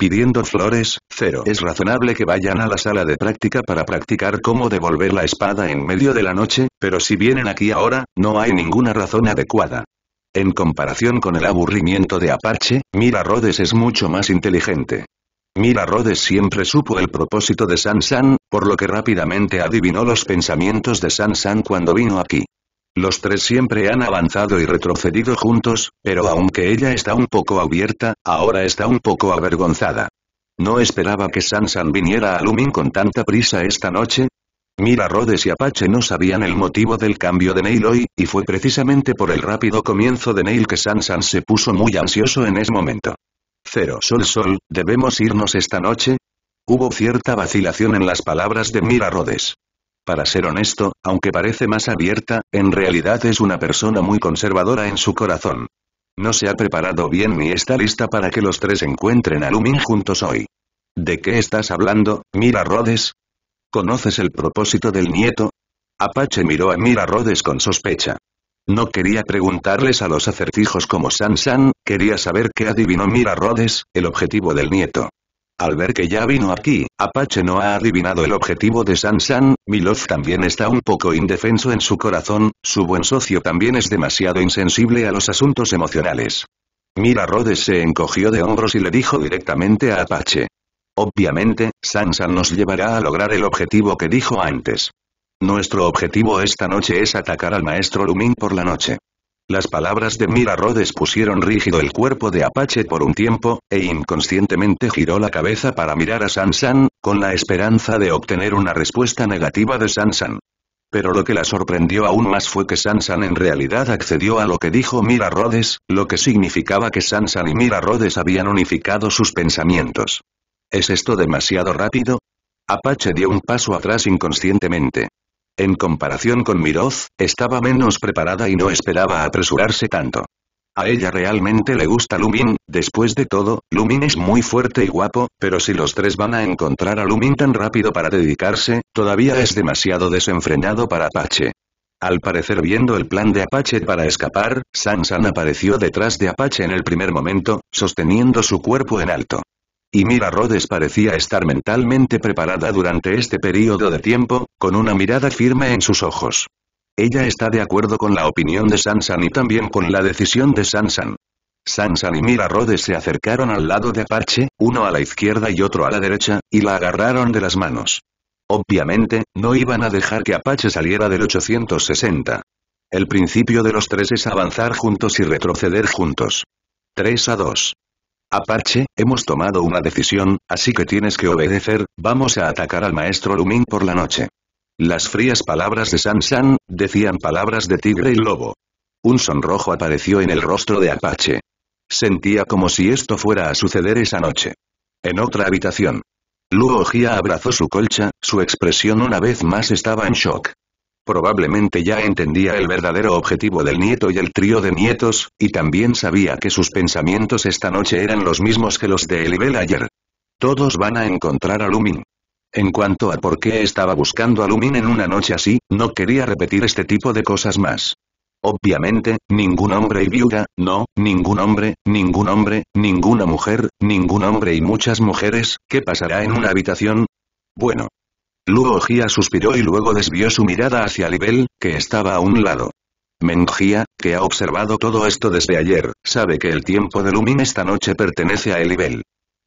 pidiendo flores, cero. Es razonable que vayan a la sala de práctica para practicar cómo devolver la espada en medio de la noche, pero si vienen aquí ahora, no hay ninguna razón adecuada. En comparación con el aburrimiento de Apache, Mira Rhodes es mucho más inteligente. Mira Rhodes siempre supo el propósito de Sansan, por lo que rápidamente adivinó los pensamientos de Sansan cuando vino aquí. Los tres siempre han avanzado y retrocedido juntos, pero aunque ella está un poco abierta, ahora está un poco avergonzada. No esperaba que Sansan viniera a Lumin con tanta prisa esta noche, Mira Rhodes y Apache no sabían el motivo del cambio de Neil hoy, y fue precisamente por el rápido comienzo de Neil que Sansan se puso muy ansioso en ese momento. Cero Sol Sol, ¿debemos irnos esta noche? Hubo cierta vacilación en las palabras de Mira Rhodes. Para ser honesto, aunque parece más abierta, en realidad es una persona muy conservadora en su corazón. No se ha preparado bien ni está lista para que los tres encuentren a Lumin juntos hoy. ¿De qué estás hablando, Mira Rhodes? ¿Conoces el propósito del nieto? Apache miró a Mira Rhodes con sospecha. No quería preguntarles a los acertijos como San San, quería saber qué adivinó Mira Rhodes, el objetivo del nieto. Al ver que ya vino aquí, Apache no ha adivinado el objetivo de Sansan, Milov también está un poco indefenso en su corazón, su buen socio también es demasiado insensible a los asuntos emocionales. Mira Rhodes se encogió de hombros y le dijo directamente a Apache. Obviamente, Sansan nos llevará a lograr el objetivo que dijo antes. Nuestro objetivo esta noche es atacar al maestro Lumin por la noche. Las palabras de Mira Rhodes pusieron rígido el cuerpo de Apache por un tiempo, e inconscientemente giró la cabeza para mirar a Sansan, con la esperanza de obtener una respuesta negativa de Sansan. Pero lo que la sorprendió aún más fue que Sansan en realidad accedió a lo que dijo Mira Rhodes, lo que significaba que Sansan y Mira Rhodes habían unificado sus pensamientos. ¿Es esto demasiado rápido? Apache dio un paso atrás inconscientemente. En comparación con Miroz, estaba menos preparada y no esperaba apresurarse tanto. A ella realmente le gusta Lumin, después de todo, Lumin es muy fuerte y guapo, pero si los tres van a encontrar a Lumin tan rápido para dedicarse, todavía es demasiado desenfrenado para Apache. Al parecer viendo el plan de Apache para escapar, Sansan apareció detrás de Apache en el primer momento, sosteniendo su cuerpo en alto. Y Mira Rhodes parecía estar mentalmente preparada durante este periodo de tiempo, con una mirada firme en sus ojos. Ella está de acuerdo con la opinión de Sansan y también con la decisión de Sansan. Sansan y Mira Rhodes se acercaron al lado de Apache, uno a la izquierda y otro a la derecha, y la agarraron de las manos. Obviamente, no iban a dejar que Apache saliera del 860. El principio de los tres es avanzar juntos y retroceder juntos. 3 a 2. Apache, hemos tomado una decisión, así que tienes que obedecer, vamos a atacar al maestro Lumin por la noche. Las frías palabras de San San, decían palabras de tigre y lobo. Un sonrojo apareció en el rostro de Apache. Sentía como si esto fuera a suceder esa noche. En otra habitación. Luo abrazó su colcha, su expresión una vez más estaba en shock probablemente ya entendía el verdadero objetivo del nieto y el trío de nietos, y también sabía que sus pensamientos esta noche eran los mismos que los de Elibel ayer. Todos van a encontrar a Lumin. En cuanto a por qué estaba buscando a Lumin en una noche así, no quería repetir este tipo de cosas más. Obviamente, ningún hombre y viuda, no, ningún hombre, ningún hombre, ninguna mujer, ningún hombre y muchas mujeres, ¿qué pasará en una habitación? Bueno, Luo Gia suspiró y luego desvió su mirada hacia Libel, que estaba a un lado. Mengia, que ha observado todo esto desde ayer, sabe que el tiempo de Lumin esta noche pertenece a Elibel.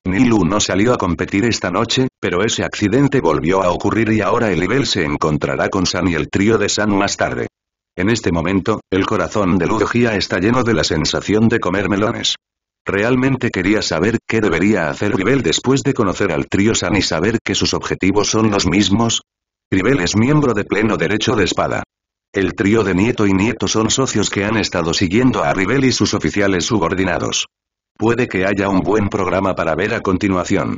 Nilu no salió a competir esta noche, pero ese accidente volvió a ocurrir y ahora Elibel se encontrará con San y el trío de San más tarde. En este momento, el corazón de Gia está lleno de la sensación de comer melones. Realmente quería saber qué debería hacer Rivel después de conocer al trío San y saber que sus objetivos son los mismos. Rivel es miembro de pleno derecho de espada. El trío de Nieto y Nieto son socios que han estado siguiendo a Rivel y sus oficiales subordinados. Puede que haya un buen programa para ver a continuación.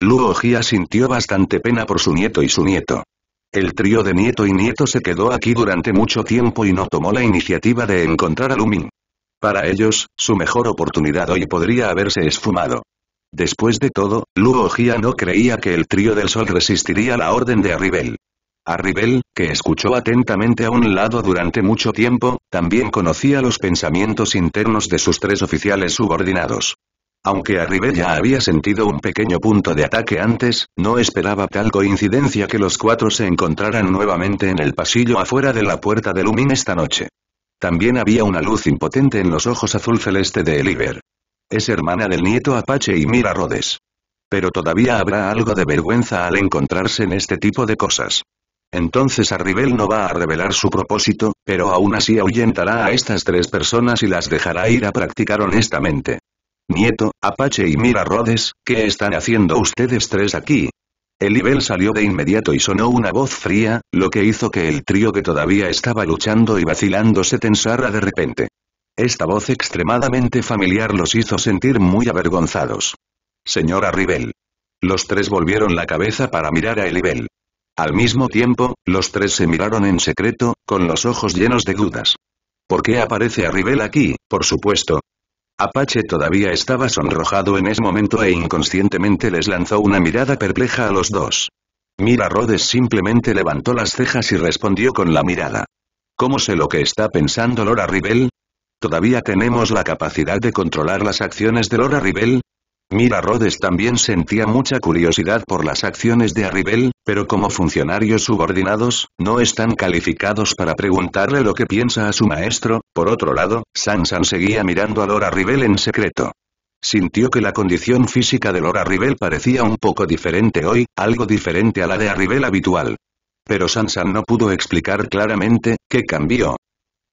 Luo sintió bastante pena por su nieto y su nieto. El trío de Nieto y Nieto se quedó aquí durante mucho tiempo y no tomó la iniciativa de encontrar a Lumin. Para ellos, su mejor oportunidad hoy podría haberse esfumado. Después de todo, Luo no creía que el trío del sol resistiría la orden de Arribel. Arribel, que escuchó atentamente a un lado durante mucho tiempo, también conocía los pensamientos internos de sus tres oficiales subordinados. Aunque Arribel ya había sentido un pequeño punto de ataque antes, no esperaba tal coincidencia que los cuatro se encontraran nuevamente en el pasillo afuera de la puerta de Lumin esta noche. También había una luz impotente en los ojos azul celeste de Eliver. Es hermana del nieto Apache y Mira Rhodes. Pero todavía habrá algo de vergüenza al encontrarse en este tipo de cosas. Entonces Arribel no va a revelar su propósito, pero aún así ahuyentará a estas tres personas y las dejará ir a practicar honestamente. Nieto, Apache y Mira Rhodes, ¿qué están haciendo ustedes tres aquí? El salió de inmediato y sonó una voz fría, lo que hizo que el trío que todavía estaba luchando y vacilando se tensara de repente. Esta voz extremadamente familiar los hizo sentir muy avergonzados. Señora Ribel. Los tres volvieron la cabeza para mirar a Elibel. Al mismo tiempo, los tres se miraron en secreto, con los ojos llenos de dudas. ¿Por qué aparece a Rivel aquí, por supuesto? Apache todavía estaba sonrojado en ese momento e inconscientemente les lanzó una mirada perpleja a los dos. Mira Rhodes simplemente levantó las cejas y respondió con la mirada. ¿Cómo sé lo que está pensando Lora Rivel? ¿Todavía tenemos la capacidad de controlar las acciones de Lora Rivel? Mira Rhodes también sentía mucha curiosidad por las acciones de Arribel, pero como funcionarios subordinados, no están calificados para preguntarle lo que piensa a su maestro, por otro lado, Sansan seguía mirando a Lora Arribel en secreto. Sintió que la condición física de Lora Arribel parecía un poco diferente hoy, algo diferente a la de Arribel habitual. Pero Sansan no pudo explicar claramente, qué cambió,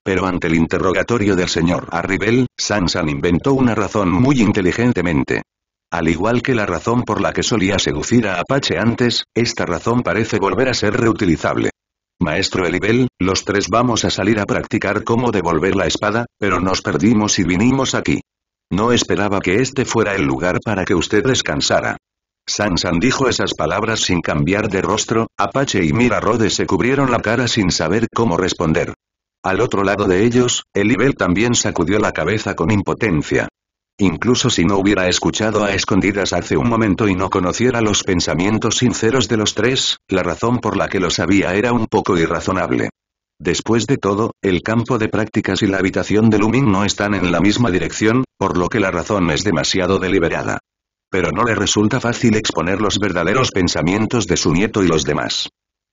pero ante el interrogatorio del señor Arribel, Sansan inventó una razón muy inteligentemente. Al igual que la razón por la que solía seducir a Apache antes, esta razón parece volver a ser reutilizable. Maestro Elibel, los tres vamos a salir a practicar cómo devolver la espada, pero nos perdimos y vinimos aquí. No esperaba que este fuera el lugar para que usted descansara. Sansan dijo esas palabras sin cambiar de rostro, Apache y Mira Rode se cubrieron la cara sin saber cómo responder. Al otro lado de ellos, Elibel también sacudió la cabeza con impotencia. Incluso si no hubiera escuchado a escondidas hace un momento y no conociera los pensamientos sinceros de los tres, la razón por la que lo sabía era un poco irrazonable. Después de todo, el campo de prácticas y la habitación de Lumin no están en la misma dirección, por lo que la razón es demasiado deliberada. Pero no le resulta fácil exponer los verdaderos pensamientos de su nieto y los demás.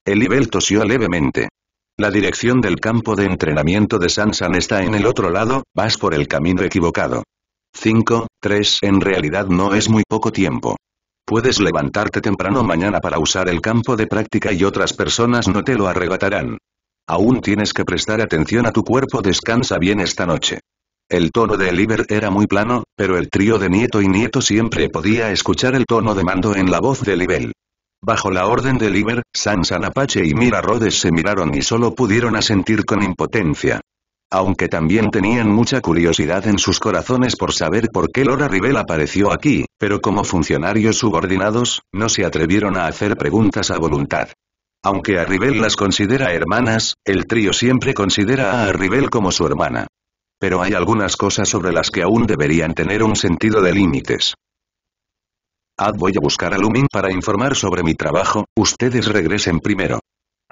el nivel tosió levemente. La dirección del campo de entrenamiento de Sansan está en el otro lado, vas por el camino equivocado. 5-3 en realidad no es muy poco tiempo. Puedes levantarte temprano mañana para usar el campo de práctica y otras personas no te lo arrebatarán. Aún tienes que prestar atención a tu cuerpo descansa bien esta noche. El tono de Eliver era muy plano, pero el trío de Nieto y Nieto siempre podía escuchar el tono de mando en la voz de Libel. Bajo la orden de Liber, Sansan Apache y Mira Rhodes se miraron y solo pudieron asentir con impotencia aunque también tenían mucha curiosidad en sus corazones por saber por qué Lora Rivel apareció aquí, pero como funcionarios subordinados, no se atrevieron a hacer preguntas a voluntad. Aunque a las considera hermanas, el trío siempre considera a Rivel como su hermana. Pero hay algunas cosas sobre las que aún deberían tener un sentido de límites. Ad ah, voy a buscar a Lumin para informar sobre mi trabajo, ustedes regresen primero.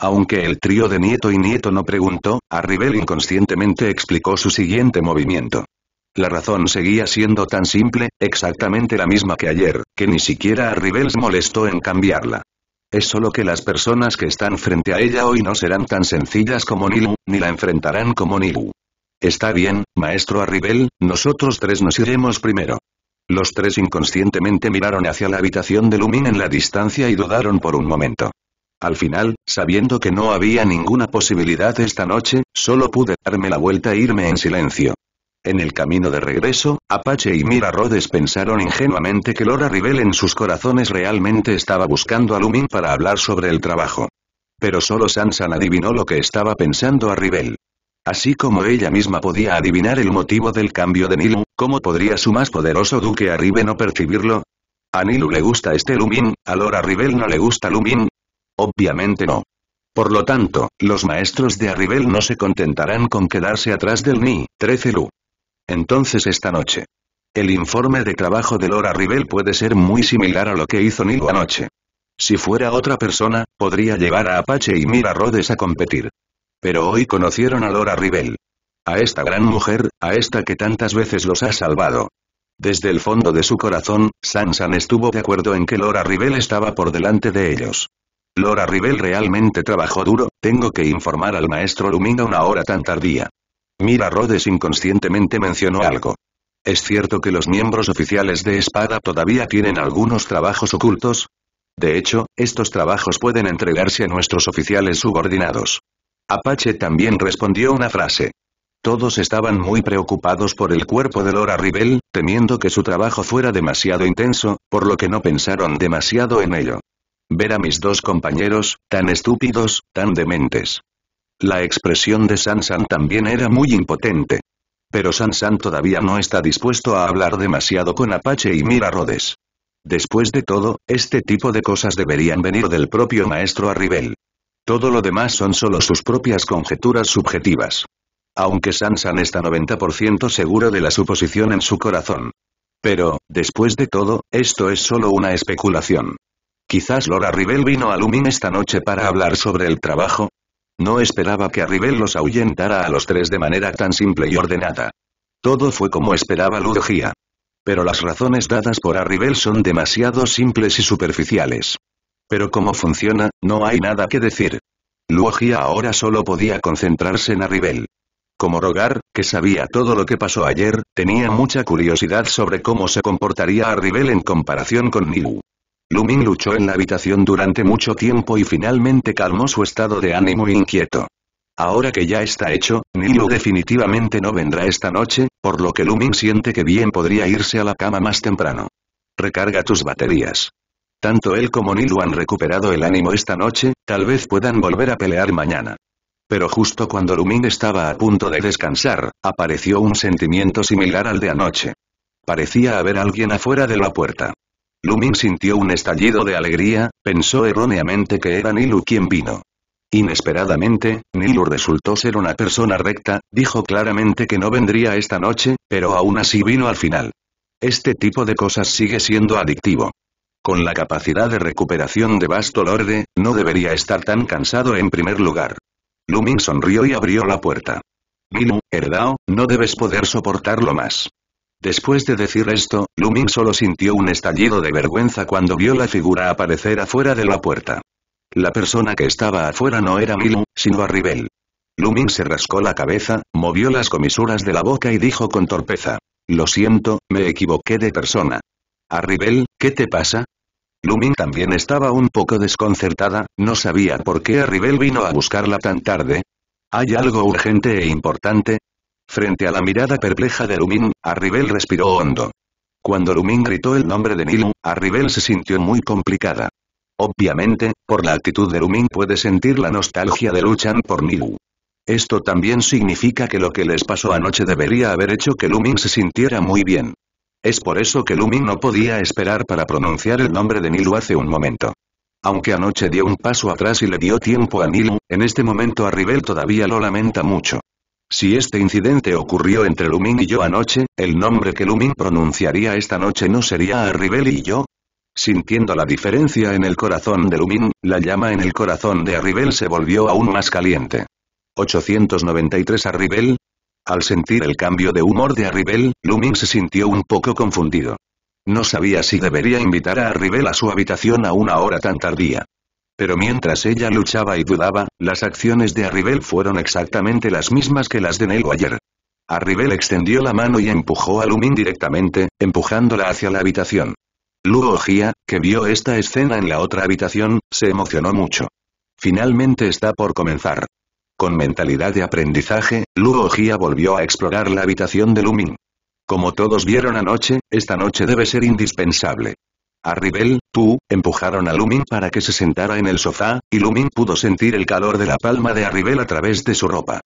Aunque el trío de Nieto y Nieto no preguntó, Arribel inconscientemente explicó su siguiente movimiento. La razón seguía siendo tan simple, exactamente la misma que ayer, que ni siquiera Arribel se molestó en cambiarla. Es solo que las personas que están frente a ella hoy no serán tan sencillas como Nilu, ni la enfrentarán como Nilu. Está bien, maestro Arribel, nosotros tres nos iremos primero. Los tres inconscientemente miraron hacia la habitación de Lumin en la distancia y dudaron por un momento. Al final, sabiendo que no había ninguna posibilidad esta noche, solo pude darme la vuelta e irme en silencio. En el camino de regreso, Apache y Mira Rhodes pensaron ingenuamente que Lora Rivel en sus corazones realmente estaba buscando a Lumin para hablar sobre el trabajo. Pero solo Sansan adivinó lo que estaba pensando a Rivel. Así como ella misma podía adivinar el motivo del cambio de Nilu, ¿cómo podría su más poderoso duque Arribe no percibirlo? A Nilu le gusta este Lumin, a Lora Rivel no le gusta Lumin, Obviamente no. Por lo tanto, los maestros de Arribel no se contentarán con quedarse atrás del NI, 13 Lu. Entonces esta noche. El informe de trabajo de Lora Arribel puede ser muy similar a lo que hizo Nilo anoche. Si fuera otra persona, podría llevar a Apache y Mira Rhodes a competir. Pero hoy conocieron a Lora Arribel. A esta gran mujer, a esta que tantas veces los ha salvado. Desde el fondo de su corazón, Sansan estuvo de acuerdo en que Lora Rivel estaba por delante de ellos. Lora Rivel realmente trabajó duro, tengo que informar al maestro Lumina una hora tan tardía. Mira Rhodes inconscientemente mencionó algo. ¿Es cierto que los miembros oficiales de Espada todavía tienen algunos trabajos ocultos? De hecho, estos trabajos pueden entregarse a nuestros oficiales subordinados. Apache también respondió una frase. Todos estaban muy preocupados por el cuerpo de Lora Rivel, temiendo que su trabajo fuera demasiado intenso, por lo que no pensaron demasiado en ello. Ver a mis dos compañeros, tan estúpidos, tan dementes. La expresión de Sansan también era muy impotente. Pero Sansan todavía no está dispuesto a hablar demasiado con Apache y Mira Rhodes. Después de todo, este tipo de cosas deberían venir del propio maestro Arribel. Todo lo demás son solo sus propias conjeturas subjetivas. Aunque Sansan está 90% seguro de la suposición en su corazón. Pero, después de todo, esto es solo una especulación. Quizás Lora Rivel vino a Lumin esta noche para hablar sobre el trabajo. No esperaba que Rivel los ahuyentara a los tres de manera tan simple y ordenada. Todo fue como esperaba Luogia. Pero las razones dadas por Arribel son demasiado simples y superficiales. Pero como funciona, no hay nada que decir. Luogia ahora solo podía concentrarse en Arribel. Como Rogar, que sabía todo lo que pasó ayer, tenía mucha curiosidad sobre cómo se comportaría Arribel en comparación con Niu. Lumin luchó en la habitación durante mucho tiempo y finalmente calmó su estado de ánimo e inquieto. Ahora que ya está hecho, Nilu definitivamente no vendrá esta noche, por lo que Lumin siente que bien podría irse a la cama más temprano. Recarga tus baterías. Tanto él como Nilu han recuperado el ánimo esta noche, tal vez puedan volver a pelear mañana. Pero justo cuando Lumin estaba a punto de descansar, apareció un sentimiento similar al de anoche. Parecía haber alguien afuera de la puerta. Lumin sintió un estallido de alegría, pensó erróneamente que era Nilu quien vino. Inesperadamente, Nilu resultó ser una persona recta, dijo claramente que no vendría esta noche, pero aún así vino al final. Este tipo de cosas sigue siendo adictivo. Con la capacidad de recuperación de vasto Lorde, no debería estar tan cansado en primer lugar. Lumin sonrió y abrió la puerta. Nilu, Herdao, no debes poder soportarlo más. Después de decir esto, Lumin solo sintió un estallido de vergüenza cuando vio la figura aparecer afuera de la puerta. La persona que estaba afuera no era Milu, sino Arribel. Lumin se rascó la cabeza, movió las comisuras de la boca y dijo con torpeza. Lo siento, me equivoqué de persona. Arribel, ¿qué te pasa? Lumin también estaba un poco desconcertada, no sabía por qué Arribel vino a buscarla tan tarde. ¿Hay algo urgente e importante? Frente a la mirada perpleja de Lumin, Arribel respiró hondo. Cuando Lumin gritó el nombre de Nilu, Arribel se sintió muy complicada. Obviamente, por la actitud de Lumin puede sentir la nostalgia de Luchan por Nilu. Esto también significa que lo que les pasó anoche debería haber hecho que Lumin se sintiera muy bien. Es por eso que Lumin no podía esperar para pronunciar el nombre de Nilu hace un momento. Aunque anoche dio un paso atrás y le dio tiempo a Nilu, en este momento Arribel todavía lo lamenta mucho. Si este incidente ocurrió entre Lumin y yo anoche, el nombre que Lumin pronunciaría esta noche no sería Arribel y yo. Sintiendo la diferencia en el corazón de Lumin, la llama en el corazón de Arribel se volvió aún más caliente. 893 Arribel. Al sentir el cambio de humor de Arribel, Lumin se sintió un poco confundido. No sabía si debería invitar a Arribel a su habitación a una hora tan tardía. Pero mientras ella luchaba y dudaba, las acciones de Arribel fueron exactamente las mismas que las de Nelo ayer. Arribel extendió la mano y empujó a Lumin directamente, empujándola hacia la habitación. Luo Gia, que vio esta escena en la otra habitación, se emocionó mucho. Finalmente está por comenzar. Con mentalidad de aprendizaje, Luo Gia volvió a explorar la habitación de Lumin. Como todos vieron anoche, esta noche debe ser indispensable. Arribel, tú, empujaron a Lumin para que se sentara en el sofá, y Lumin pudo sentir el calor de la palma de Arribel a través de su ropa.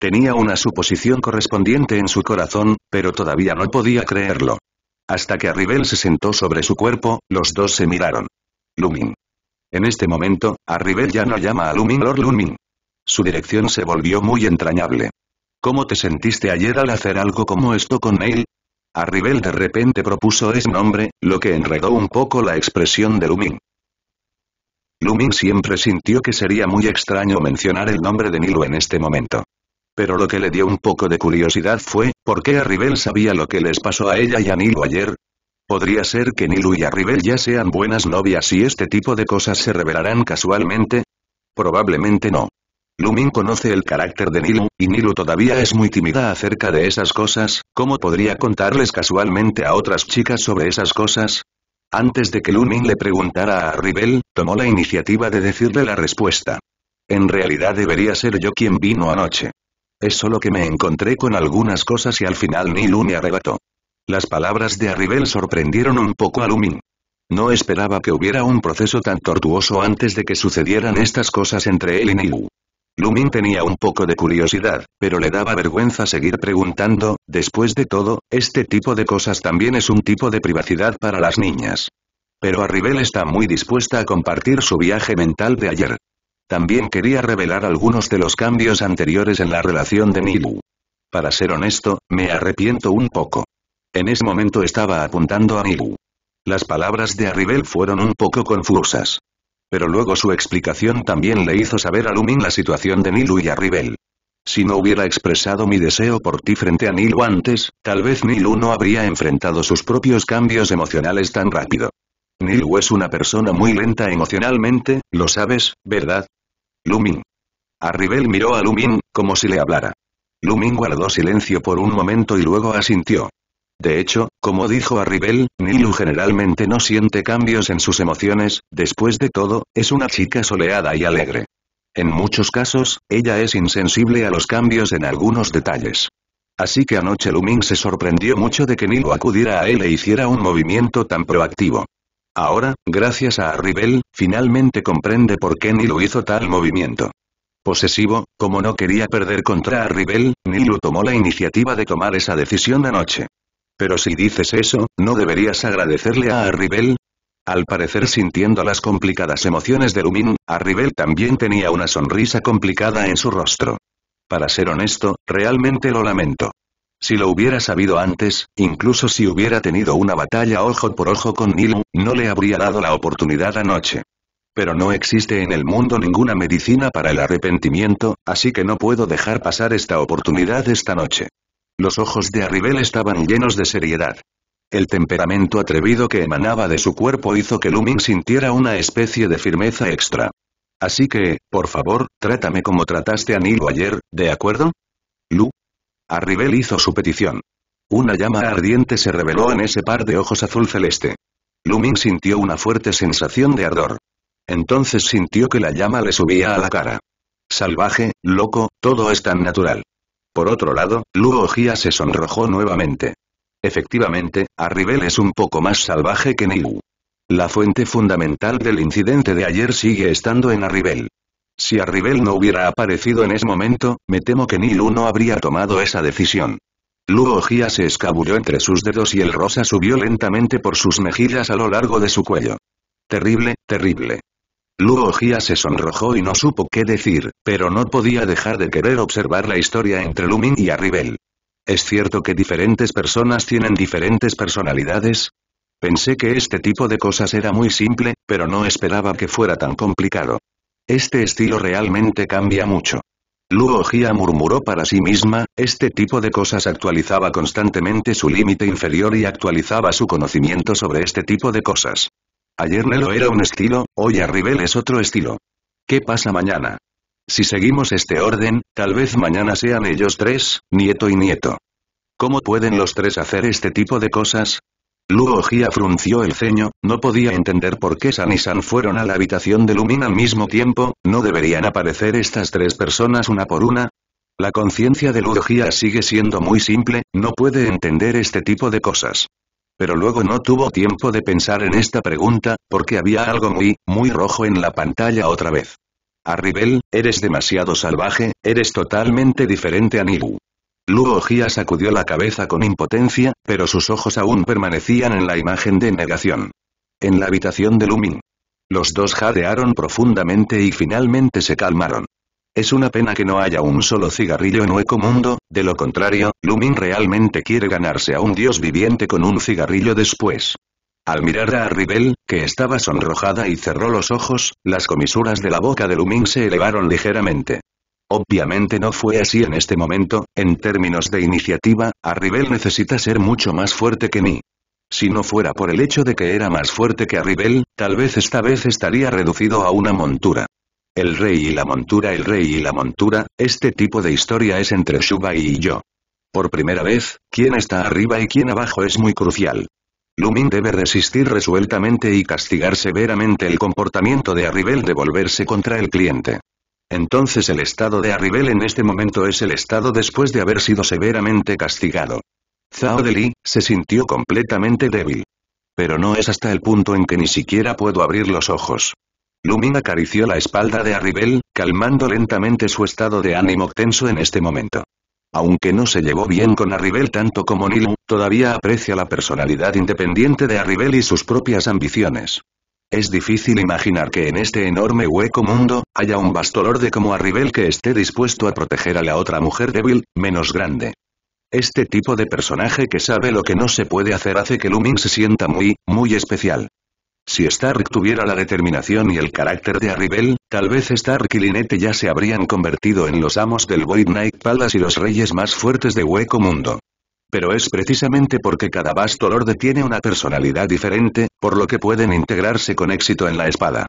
Tenía una suposición correspondiente en su corazón, pero todavía no podía creerlo. Hasta que Arribel se sentó sobre su cuerpo, los dos se miraron. Lumin. En este momento, Arribel ya no llama a Lumin Lord Lumin. Su dirección se volvió muy entrañable. ¿Cómo te sentiste ayer al hacer algo como esto con Neil? Arribel de repente propuso ese nombre, lo que enredó un poco la expresión de Lumin. Lumin siempre sintió que sería muy extraño mencionar el nombre de Nilo en este momento. Pero lo que le dio un poco de curiosidad fue, ¿por qué Arribel sabía lo que les pasó a ella y a Nilo ayer? Podría ser que Nilu y Arribel ya sean buenas novias y este tipo de cosas se revelarán casualmente. Probablemente no. Lumin conoce el carácter de Nilu, y Nilu todavía es muy tímida acerca de esas cosas, ¿cómo podría contarles casualmente a otras chicas sobre esas cosas? Antes de que Lumin le preguntara a Ribel, tomó la iniciativa de decirle la respuesta. En realidad debería ser yo quien vino anoche. Es solo que me encontré con algunas cosas y al final Nilu me arrebató. Las palabras de Arribel sorprendieron un poco a Lumin. No esperaba que hubiera un proceso tan tortuoso antes de que sucedieran estas cosas entre él y Nilu. Lumin tenía un poco de curiosidad, pero le daba vergüenza seguir preguntando, después de todo, este tipo de cosas también es un tipo de privacidad para las niñas. Pero Arribel está muy dispuesta a compartir su viaje mental de ayer. También quería revelar algunos de los cambios anteriores en la relación de Nibu. Para ser honesto, me arrepiento un poco. En ese momento estaba apuntando a Nibu. Las palabras de Arribel fueron un poco confusas. Pero luego su explicación también le hizo saber a Lumin la situación de Nilu y a Si no hubiera expresado mi deseo por ti frente a Nilu antes, tal vez Nilu no habría enfrentado sus propios cambios emocionales tan rápido. Nilu es una persona muy lenta emocionalmente, lo sabes, ¿verdad? Lumin. Arribel miró a Lumin, como si le hablara. Lumin guardó silencio por un momento y luego asintió. De hecho, como dijo Arribel, Nilu generalmente no siente cambios en sus emociones, después de todo, es una chica soleada y alegre. En muchos casos, ella es insensible a los cambios en algunos detalles. Así que anoche Luming se sorprendió mucho de que Nilu acudiera a él e hiciera un movimiento tan proactivo. Ahora, gracias a Arribel, finalmente comprende por qué Nilu hizo tal movimiento. Posesivo, como no quería perder contra Arribel, Nilu tomó la iniciativa de tomar esa decisión anoche. Pero si dices eso, ¿no deberías agradecerle a Arribel? Al parecer sintiendo las complicadas emociones de Lumin, Arribel también tenía una sonrisa complicada en su rostro. Para ser honesto, realmente lo lamento. Si lo hubiera sabido antes, incluso si hubiera tenido una batalla ojo por ojo con Nilu, no le habría dado la oportunidad anoche. Pero no existe en el mundo ninguna medicina para el arrepentimiento, así que no puedo dejar pasar esta oportunidad esta noche. Los ojos de Arribel estaban llenos de seriedad. El temperamento atrevido que emanaba de su cuerpo hizo que Lumin sintiera una especie de firmeza extra. Así que, por favor, trátame como trataste a Nilo ayer, ¿de acuerdo? Lu. Arribel hizo su petición. Una llama ardiente se reveló en ese par de ojos azul celeste. Lumin sintió una fuerte sensación de ardor. Entonces sintió que la llama le subía a la cara. Salvaje, loco, todo es tan natural. Por otro lado, Luo Gia se sonrojó nuevamente. Efectivamente, Arribel es un poco más salvaje que Nilu. La fuente fundamental del incidente de ayer sigue estando en Arribel. Si Arribel no hubiera aparecido en ese momento, me temo que Nilu no habría tomado esa decisión. Luo Gia se escabulló entre sus dedos y el rosa subió lentamente por sus mejillas a lo largo de su cuello. Terrible, terrible. Luo se sonrojó y no supo qué decir, pero no podía dejar de querer observar la historia entre Lumin y Arribel. ¿Es cierto que diferentes personas tienen diferentes personalidades? Pensé que este tipo de cosas era muy simple, pero no esperaba que fuera tan complicado. Este estilo realmente cambia mucho. Luo murmuró para sí misma, este tipo de cosas actualizaba constantemente su límite inferior y actualizaba su conocimiento sobre este tipo de cosas. Ayer Nelo era un estilo, hoy Arribel es otro estilo. ¿Qué pasa mañana? Si seguimos este orden, tal vez mañana sean ellos tres, nieto y nieto. ¿Cómo pueden los tres hacer este tipo de cosas? Luo frunció el ceño, no podía entender por qué San y San fueron a la habitación de Lumin al mismo tiempo, ¿no deberían aparecer estas tres personas una por una? La conciencia de Luo sigue siendo muy simple, no puede entender este tipo de cosas. Pero luego no tuvo tiempo de pensar en esta pregunta, porque había algo muy, muy rojo en la pantalla otra vez. Arribel, eres demasiado salvaje, eres totalmente diferente a Nibu. Luo Gia sacudió la cabeza con impotencia, pero sus ojos aún permanecían en la imagen de negación. En la habitación de Lumin. Los dos jadearon profundamente y finalmente se calmaron. Es una pena que no haya un solo cigarrillo en Hueco Mundo, de lo contrario, Lumin realmente quiere ganarse a un dios viviente con un cigarrillo después. Al mirar a Arribel, que estaba sonrojada y cerró los ojos, las comisuras de la boca de Lumin se elevaron ligeramente. Obviamente no fue así en este momento, en términos de iniciativa, Arribel necesita ser mucho más fuerte que mí. Si no fuera por el hecho de que era más fuerte que Arribel, tal vez esta vez estaría reducido a una montura. El rey y la montura El rey y la montura, este tipo de historia es entre Shubai y yo. Por primera vez, quién está arriba y quién abajo es muy crucial. Lumin debe resistir resueltamente y castigar severamente el comportamiento de Arribel de volverse contra el cliente. Entonces el estado de Arribel en este momento es el estado después de haber sido severamente castigado. Zhao Deli se sintió completamente débil. Pero no es hasta el punto en que ni siquiera puedo abrir los ojos. Lumin acarició la espalda de Arribel, calmando lentamente su estado de ánimo tenso en este momento. Aunque no se llevó bien con Arribel tanto como Nilu, todavía aprecia la personalidad independiente de Arribel y sus propias ambiciones. Es difícil imaginar que en este enorme hueco mundo, haya un bastolorde como Arribel que esté dispuesto a proteger a la otra mujer débil, menos grande. Este tipo de personaje que sabe lo que no se puede hacer hace que Lumin se sienta muy, muy especial. Si Stark tuviera la determinación y el carácter de Arribel, tal vez Stark y Linette ya se habrían convertido en los amos del Void Knight Palace y los reyes más fuertes de Hueco Mundo. Pero es precisamente porque cada vasto tiene una personalidad diferente, por lo que pueden integrarse con éxito en la espada.